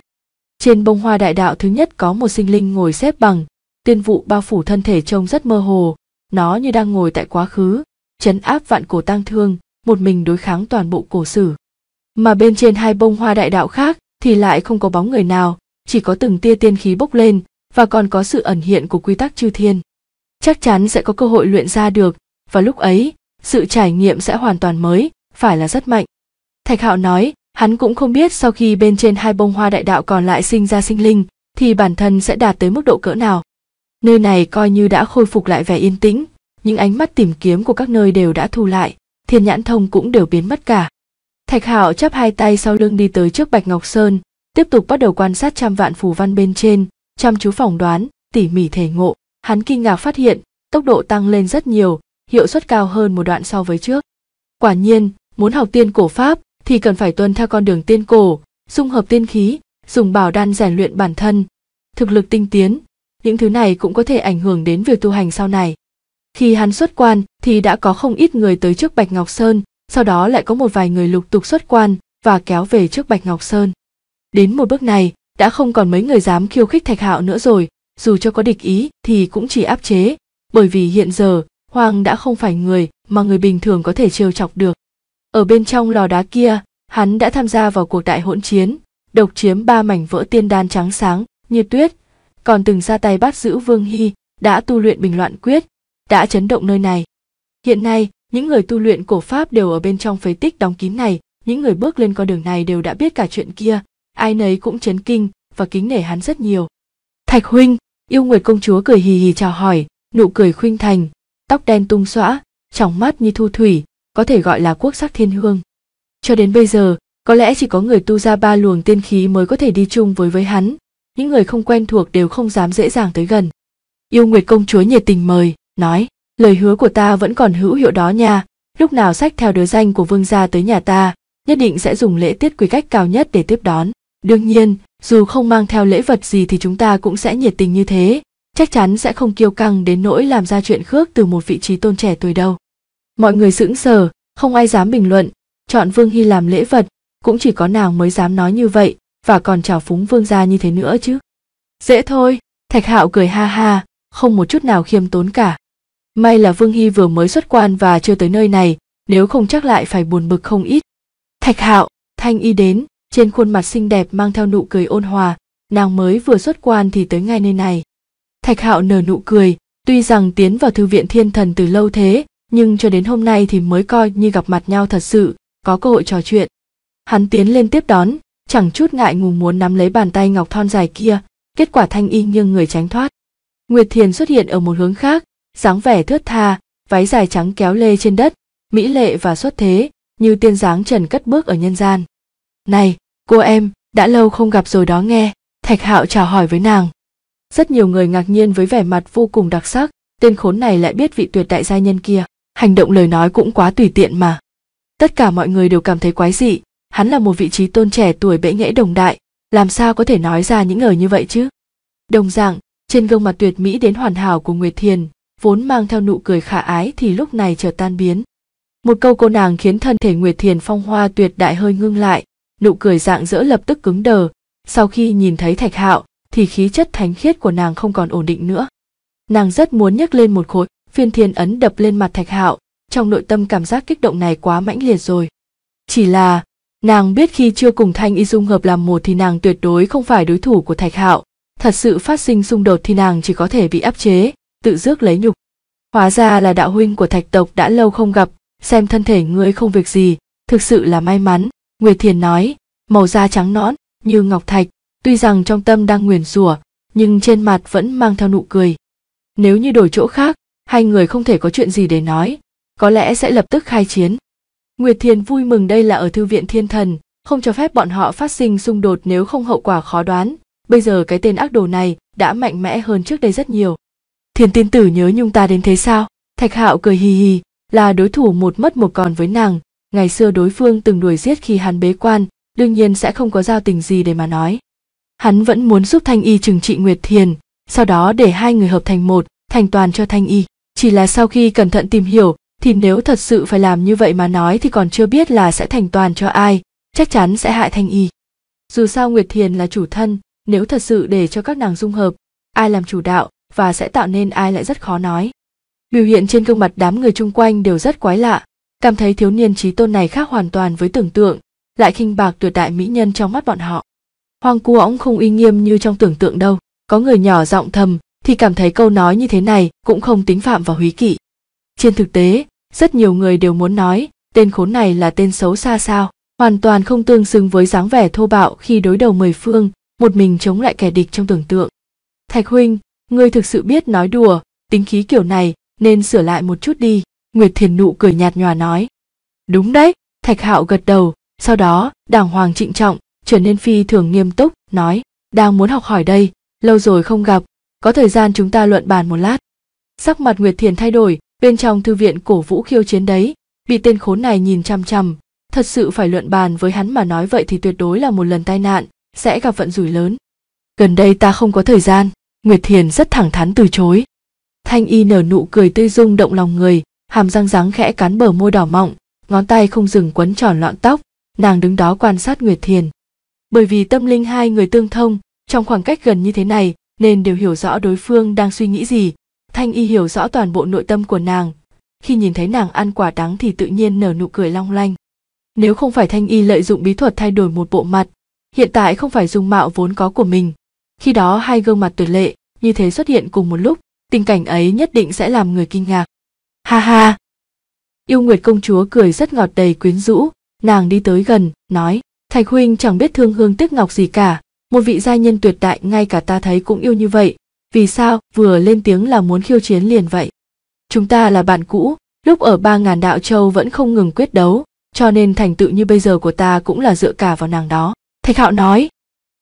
trên bông hoa đại đạo thứ nhất có một sinh linh ngồi xếp bằng tiên vụ bao phủ thân thể trông rất mơ hồ nó như đang ngồi tại quá khứ chấn áp vạn cổ tang thương một mình đối kháng toàn bộ cổ sử mà bên trên hai bông hoa đại đạo khác thì lại không có bóng người nào chỉ có từng tia tiên khí bốc lên và còn có sự ẩn hiện của quy tắc chư thiên chắc chắn sẽ có cơ hội luyện ra được và lúc ấy sự trải nghiệm sẽ hoàn toàn mới phải là rất mạnh thạch hạo nói hắn cũng không biết sau khi bên trên hai bông hoa đại đạo còn lại sinh ra sinh linh thì bản thân sẽ đạt tới mức độ cỡ nào nơi này coi như đã khôi phục lại vẻ yên tĩnh những ánh mắt tìm kiếm của các nơi đều đã thu lại thiên nhãn thông cũng đều biến mất cả thạch hạo chắp hai tay sau lưng đi tới trước bạch ngọc sơn tiếp tục bắt đầu quan sát trăm vạn phù văn bên trên chăm chú phỏng đoán tỉ mỉ thể ngộ Hắn kinh ngạc phát hiện, tốc độ tăng lên rất nhiều, hiệu suất cao hơn một đoạn so với trước. Quả nhiên, muốn học tiên cổ Pháp thì cần phải tuân theo con đường tiên cổ, dung hợp tiên khí, dùng bảo đan rèn luyện bản thân, thực lực tinh tiến. Những thứ này cũng có thể ảnh hưởng đến việc tu hành sau này. Khi hắn xuất quan thì đã có không ít người tới trước Bạch Ngọc Sơn, sau đó lại có một vài người lục tục xuất quan và kéo về trước Bạch Ngọc Sơn. Đến một bước này, đã không còn mấy người dám khiêu khích Thạch Hạo nữa rồi, dù cho có địch ý thì cũng chỉ áp chế bởi vì hiện giờ hoàng đã không phải người mà người bình thường có thể trêu chọc được ở bên trong lò đá kia hắn đã tham gia vào cuộc đại hỗn chiến độc chiếm ba mảnh vỡ tiên đan trắng sáng như tuyết còn từng ra tay bắt giữ vương hy đã tu luyện bình loạn quyết đã chấn động nơi này hiện nay những người tu luyện cổ pháp đều ở bên trong phế tích đóng kín này những người bước lên con đường này đều đã biết cả chuyện kia ai nấy cũng chấn kinh và kính nể hắn rất nhiều thạch huynh Yêu Nguyệt công chúa cười hì hì chào hỏi, nụ cười khuynh thành, tóc đen tung xõa, trong mắt như thu thủy, có thể gọi là quốc sắc thiên hương. Cho đến bây giờ, có lẽ chỉ có người tu ra ba luồng tiên khí mới có thể đi chung với với hắn, những người không quen thuộc đều không dám dễ dàng tới gần. Yêu Nguyệt công chúa nhiệt tình mời, nói, lời hứa của ta vẫn còn hữu hiệu đó nha, lúc nào sách theo đứa danh của vương gia tới nhà ta, nhất định sẽ dùng lễ tiết quy cách cao nhất để tiếp đón. Đương nhiên, dù không mang theo lễ vật gì thì chúng ta cũng sẽ nhiệt tình như thế chắc chắn sẽ không kiêu căng đến nỗi làm ra chuyện khước từ một vị trí tôn trẻ tuổi đâu mọi người sững sờ không ai dám bình luận chọn vương hy làm lễ vật cũng chỉ có nàng mới dám nói như vậy và còn chào phúng vương gia như thế nữa chứ dễ thôi thạch hạo cười ha ha không một chút nào khiêm tốn cả may là vương hy vừa mới xuất quan và chưa tới nơi này nếu không chắc lại phải buồn bực không ít thạch hạo thanh y đến trên khuôn mặt xinh đẹp mang theo nụ cười ôn hòa nàng mới vừa xuất quan thì tới ngay nơi này thạch hạo nở nụ cười tuy rằng tiến vào thư viện thiên thần từ lâu thế nhưng cho đến hôm nay thì mới coi như gặp mặt nhau thật sự có cơ hội trò chuyện hắn tiến lên tiếp đón chẳng chút ngại ngùng muốn nắm lấy bàn tay ngọc thon dài kia kết quả thanh y nghiêng người tránh thoát nguyệt thiền xuất hiện ở một hướng khác dáng vẻ thướt tha váy dài trắng kéo lê trên đất mỹ lệ và xuất thế như tiên dáng trần cất bước ở nhân gian này cô em đã lâu không gặp rồi đó nghe thạch hạo chào hỏi với nàng rất nhiều người ngạc nhiên với vẻ mặt vô cùng đặc sắc tên khốn này lại biết vị tuyệt đại gia nhân kia hành động lời nói cũng quá tùy tiện mà tất cả mọi người đều cảm thấy quái dị hắn là một vị trí tôn trẻ tuổi bệ nghễ đồng đại làm sao có thể nói ra những lời như vậy chứ đồng dạng trên gương mặt tuyệt mỹ đến hoàn hảo của nguyệt thiền vốn mang theo nụ cười khả ái thì lúc này chợt tan biến một câu cô nàng khiến thân thể nguyệt thiền phong hoa tuyệt đại hơi ngưng lại nụ cười dạng dỡ lập tức cứng đờ sau khi nhìn thấy thạch hạo thì khí chất thánh khiết của nàng không còn ổn định nữa nàng rất muốn nhấc lên một khối phiên thiên ấn đập lên mặt thạch hạo trong nội tâm cảm giác kích động này quá mãnh liệt rồi chỉ là nàng biết khi chưa cùng thanh y dung hợp làm một thì nàng tuyệt đối không phải đối thủ của thạch hạo thật sự phát sinh xung đột thì nàng chỉ có thể bị áp chế tự rước lấy nhục hóa ra là đạo huynh của thạch tộc đã lâu không gặp xem thân thể ngươi không việc gì thực sự là may mắn Nguyệt Thiền nói, màu da trắng nõn, như ngọc thạch, tuy rằng trong tâm đang nguyền rủa, nhưng trên mặt vẫn mang theo nụ cười. Nếu như đổi chỗ khác, hai người không thể có chuyện gì để nói, có lẽ sẽ lập tức khai chiến. Nguyệt Thiền vui mừng đây là ở thư viện thiên thần, không cho phép bọn họ phát sinh xung đột nếu không hậu quả khó đoán. Bây giờ cái tên ác đồ này đã mạnh mẽ hơn trước đây rất nhiều. Thiền tiên tử nhớ nhung ta đến thế sao? Thạch Hạo cười hì hì, là đối thủ một mất một còn với nàng, ngày xưa đối phương từng đuổi giết khi hắn bế quan đương nhiên sẽ không có giao tình gì để mà nói hắn vẫn muốn giúp thanh y trừng trị nguyệt thiền sau đó để hai người hợp thành một thành toàn cho thanh y chỉ là sau khi cẩn thận tìm hiểu thì nếu thật sự phải làm như vậy mà nói thì còn chưa biết là sẽ thành toàn cho ai chắc chắn sẽ hại thanh y dù sao nguyệt thiền là chủ thân nếu thật sự để cho các nàng dung hợp ai làm chủ đạo và sẽ tạo nên ai lại rất khó nói biểu hiện trên gương mặt đám người chung quanh đều rất quái lạ cảm thấy thiếu niên trí tôn này khác hoàn toàn với tưởng tượng lại khinh bạc tuyệt đại mỹ nhân trong mắt bọn họ hoàng cú ống không uy nghiêm như trong tưởng tượng đâu có người nhỏ giọng thầm thì cảm thấy câu nói như thế này cũng không tính phạm vào húy kỵ trên thực tế rất nhiều người đều muốn nói tên khốn này là tên xấu xa sao hoàn toàn không tương xứng với dáng vẻ thô bạo khi đối đầu mười phương một mình chống lại kẻ địch trong tưởng tượng thạch huynh ngươi thực sự biết nói đùa tính khí kiểu này nên sửa lại một chút đi Nguyệt Thiền nụ cười nhạt nhòa nói. Đúng đấy, Thạch Hạo gật đầu, sau đó đàng hoàng trịnh trọng, trở nên phi thường nghiêm túc, nói, đang muốn học hỏi đây, lâu rồi không gặp, có thời gian chúng ta luận bàn một lát. Sắc mặt Nguyệt Thiền thay đổi, bên trong thư viện cổ vũ khiêu chiến đấy, bị tên khốn này nhìn chăm chăm, thật sự phải luận bàn với hắn mà nói vậy thì tuyệt đối là một lần tai nạn, sẽ gặp vận rủi lớn. Gần đây ta không có thời gian, Nguyệt Thiền rất thẳng thắn từ chối. Thanh Y nở nụ cười tươi dung động lòng người, hàm răng ráng khẽ cắn bờ môi đỏ mọng ngón tay không dừng quấn tròn lọn tóc nàng đứng đó quan sát nguyệt thiền bởi vì tâm linh hai người tương thông trong khoảng cách gần như thế này nên đều hiểu rõ đối phương đang suy nghĩ gì thanh y hiểu rõ toàn bộ nội tâm của nàng khi nhìn thấy nàng ăn quả đắng thì tự nhiên nở nụ cười long lanh nếu không phải thanh y lợi dụng bí thuật thay đổi một bộ mặt hiện tại không phải dung mạo vốn có của mình khi đó hai gương mặt tuyệt lệ như thế xuất hiện cùng một lúc tình cảnh ấy nhất định sẽ làm người kinh ngạc ha ha yêu nguyệt công chúa cười rất ngọt đầy quyến rũ nàng đi tới gần nói thạch huynh chẳng biết thương hương tiếc ngọc gì cả một vị gia nhân tuyệt đại ngay cả ta thấy cũng yêu như vậy vì sao vừa lên tiếng là muốn khiêu chiến liền vậy chúng ta là bạn cũ lúc ở ba ngàn đạo châu vẫn không ngừng quyết đấu cho nên thành tựu như bây giờ của ta cũng là dựa cả vào nàng đó thạch hạo nói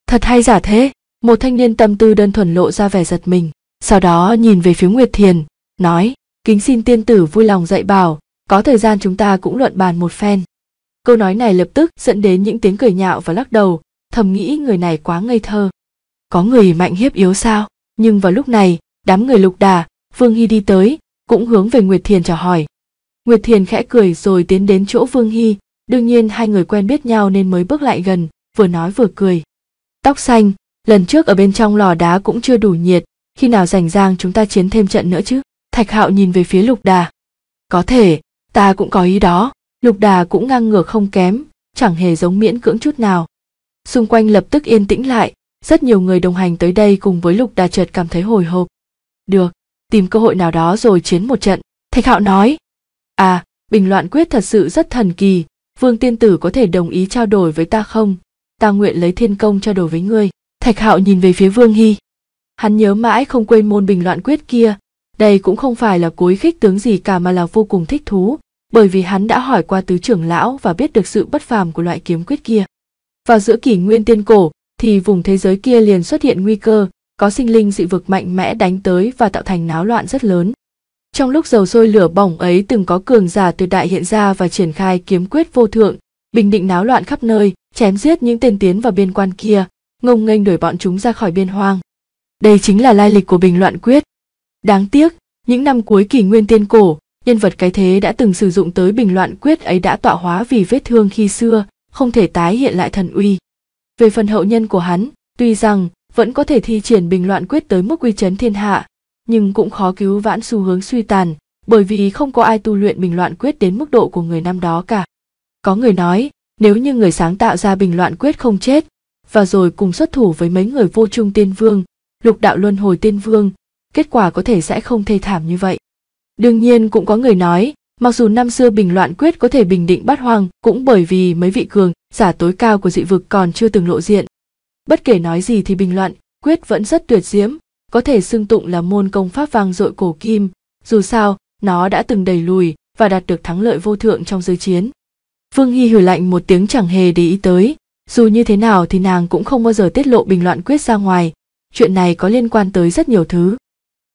thật hay giả thế một thanh niên tâm tư đơn thuần lộ ra vẻ giật mình sau đó nhìn về phía nguyệt thiền nói kính xin tiên tử vui lòng dạy bảo có thời gian chúng ta cũng luận bàn một phen câu nói này lập tức dẫn đến những tiếng cười nhạo và lắc đầu thầm nghĩ người này quá ngây thơ có người mạnh hiếp yếu sao nhưng vào lúc này đám người lục đà vương hy đi tới cũng hướng về nguyệt thiền chào hỏi nguyệt thiền khẽ cười rồi tiến đến chỗ vương hy đương nhiên hai người quen biết nhau nên mới bước lại gần vừa nói vừa cười tóc xanh lần trước ở bên trong lò đá cũng chưa đủ nhiệt khi nào rảnh rang chúng ta chiến thêm trận nữa chứ thạch hạo nhìn về phía lục đà có thể ta cũng có ý đó lục đà cũng ngang ngược không kém chẳng hề giống miễn cưỡng chút nào xung quanh lập tức yên tĩnh lại rất nhiều người đồng hành tới đây cùng với lục đà chợt cảm thấy hồi hộp được tìm cơ hội nào đó rồi chiến một trận thạch hạo nói à bình loạn quyết thật sự rất thần kỳ vương tiên tử có thể đồng ý trao đổi với ta không ta nguyện lấy thiên công trao đổi với ngươi thạch hạo nhìn về phía vương hy hắn nhớ mãi không quên môn bình loạn quyết kia đây cũng không phải là cối khích tướng gì cả mà là vô cùng thích thú, bởi vì hắn đã hỏi qua tứ trưởng lão và biết được sự bất phàm của loại kiếm quyết kia. Vào giữa kỷ nguyên tiên cổ, thì vùng thế giới kia liền xuất hiện nguy cơ, có sinh linh dị vực mạnh mẽ đánh tới và tạo thành náo loạn rất lớn. Trong lúc dầu sôi lửa bỏng ấy từng có cường giả tuyệt đại hiện ra và triển khai kiếm quyết vô thượng, bình định náo loạn khắp nơi, chém giết những tên tiến và biên quan kia, ngông nghênh đuổi bọn chúng ra khỏi biên hoang. Đây chính là lai lịch của bình loạn quyết, Đáng tiếc, những năm cuối kỷ nguyên tiên cổ, nhân vật cái thế đã từng sử dụng tới bình loạn quyết ấy đã tọa hóa vì vết thương khi xưa, không thể tái hiện lại thần uy. Về phần hậu nhân của hắn, tuy rằng vẫn có thể thi triển bình loạn quyết tới mức uy chấn thiên hạ, nhưng cũng khó cứu vãn xu hướng suy tàn, bởi vì không có ai tu luyện bình loạn quyết đến mức độ của người năm đó cả. Có người nói, nếu như người sáng tạo ra bình loạn quyết không chết, và rồi cùng xuất thủ với mấy người vô trung tiên vương, lục đạo luân hồi tiên vương, kết quả có thể sẽ không thê thảm như vậy. Đương nhiên cũng có người nói, mặc dù năm xưa bình loạn quyết có thể bình định bát hoang cũng bởi vì mấy vị cường giả tối cao của dị vực còn chưa từng lộ diện. Bất kể nói gì thì bình loạn quyết vẫn rất tuyệt diễm, có thể xưng tụng là môn công pháp vang dội cổ kim, dù sao nó đã từng đẩy lùi và đạt được thắng lợi vô thượng trong giới chiến. Vương Hy hử lạnh một tiếng chẳng hề để ý tới, dù như thế nào thì nàng cũng không bao giờ tiết lộ bình loạn quyết ra ngoài, chuyện này có liên quan tới rất nhiều thứ.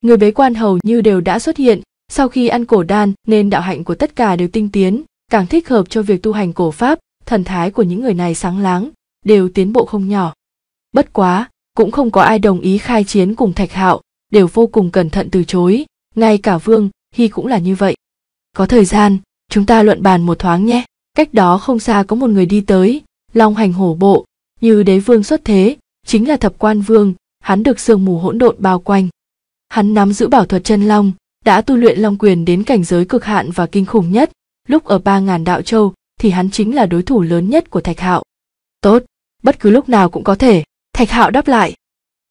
Người bế quan hầu như đều đã xuất hiện, sau khi ăn cổ đan nên đạo hạnh của tất cả đều tinh tiến, càng thích hợp cho việc tu hành cổ pháp, thần thái của những người này sáng láng, đều tiến bộ không nhỏ. Bất quá, cũng không có ai đồng ý khai chiến cùng Thạch Hạo, đều vô cùng cẩn thận từ chối, ngay cả Vương Hy cũng là như vậy. Có thời gian, chúng ta luận bàn một thoáng nhé. Cách đó không xa có một người đi tới, long hành hổ bộ, như đế vương xuất thế, chính là thập quan vương, hắn được sương mù hỗn độn bao quanh. Hắn nắm giữ bảo thuật chân long, đã tu luyện long quyền đến cảnh giới cực hạn và kinh khủng nhất, lúc ở ba ngàn đạo châu thì hắn chính là đối thủ lớn nhất của Thạch Hạo. Tốt, bất cứ lúc nào cũng có thể, Thạch Hạo đáp lại.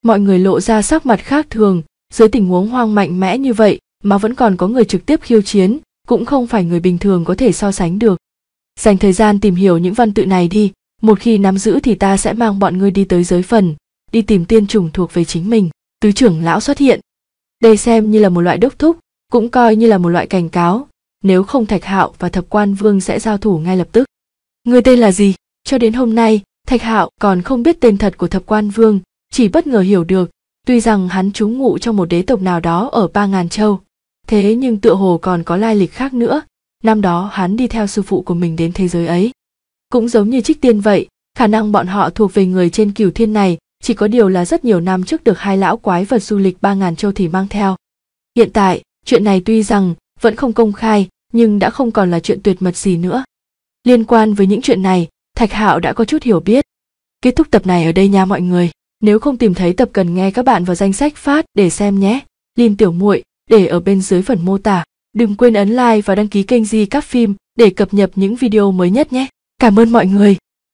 Mọi người lộ ra sắc mặt khác thường, dưới tình huống hoang mạnh mẽ như vậy mà vẫn còn có người trực tiếp khiêu chiến, cũng không phải người bình thường có thể so sánh được. Dành thời gian tìm hiểu những văn tự này đi, một khi nắm giữ thì ta sẽ mang bọn ngươi đi tới giới phần, đi tìm tiên trùng thuộc về chính mình. Tứ trưởng lão xuất hiện, đây xem như là một loại đốc thúc, cũng coi như là một loại cảnh cáo, nếu không Thạch Hạo và Thập Quan Vương sẽ giao thủ ngay lập tức. Người tên là gì? Cho đến hôm nay, Thạch Hạo còn không biết tên thật của Thập Quan Vương, chỉ bất ngờ hiểu được, tuy rằng hắn trú ngụ trong một đế tộc nào đó ở ba ngàn châu, thế nhưng tựa hồ còn có lai lịch khác nữa, năm đó hắn đi theo sư phụ của mình đến thế giới ấy. Cũng giống như Trích Tiên vậy, khả năng bọn họ thuộc về người trên cửu thiên này chỉ có điều là rất nhiều năm trước được hai lão quái vật du lịch ba ngàn châu thì mang theo. Hiện tại, chuyện này tuy rằng vẫn không công khai, nhưng đã không còn là chuyện tuyệt mật gì nữa. Liên quan với những chuyện này, Thạch Hạo đã có chút hiểu biết. Kết thúc tập này ở đây nha mọi người. Nếu không tìm thấy tập cần nghe các bạn vào danh sách phát để xem nhé. linh tiểu muội để ở bên dưới phần mô tả. Đừng quên ấn like và đăng ký kênh Di Các Phim để cập nhật những video mới nhất nhé. Cảm ơn mọi người.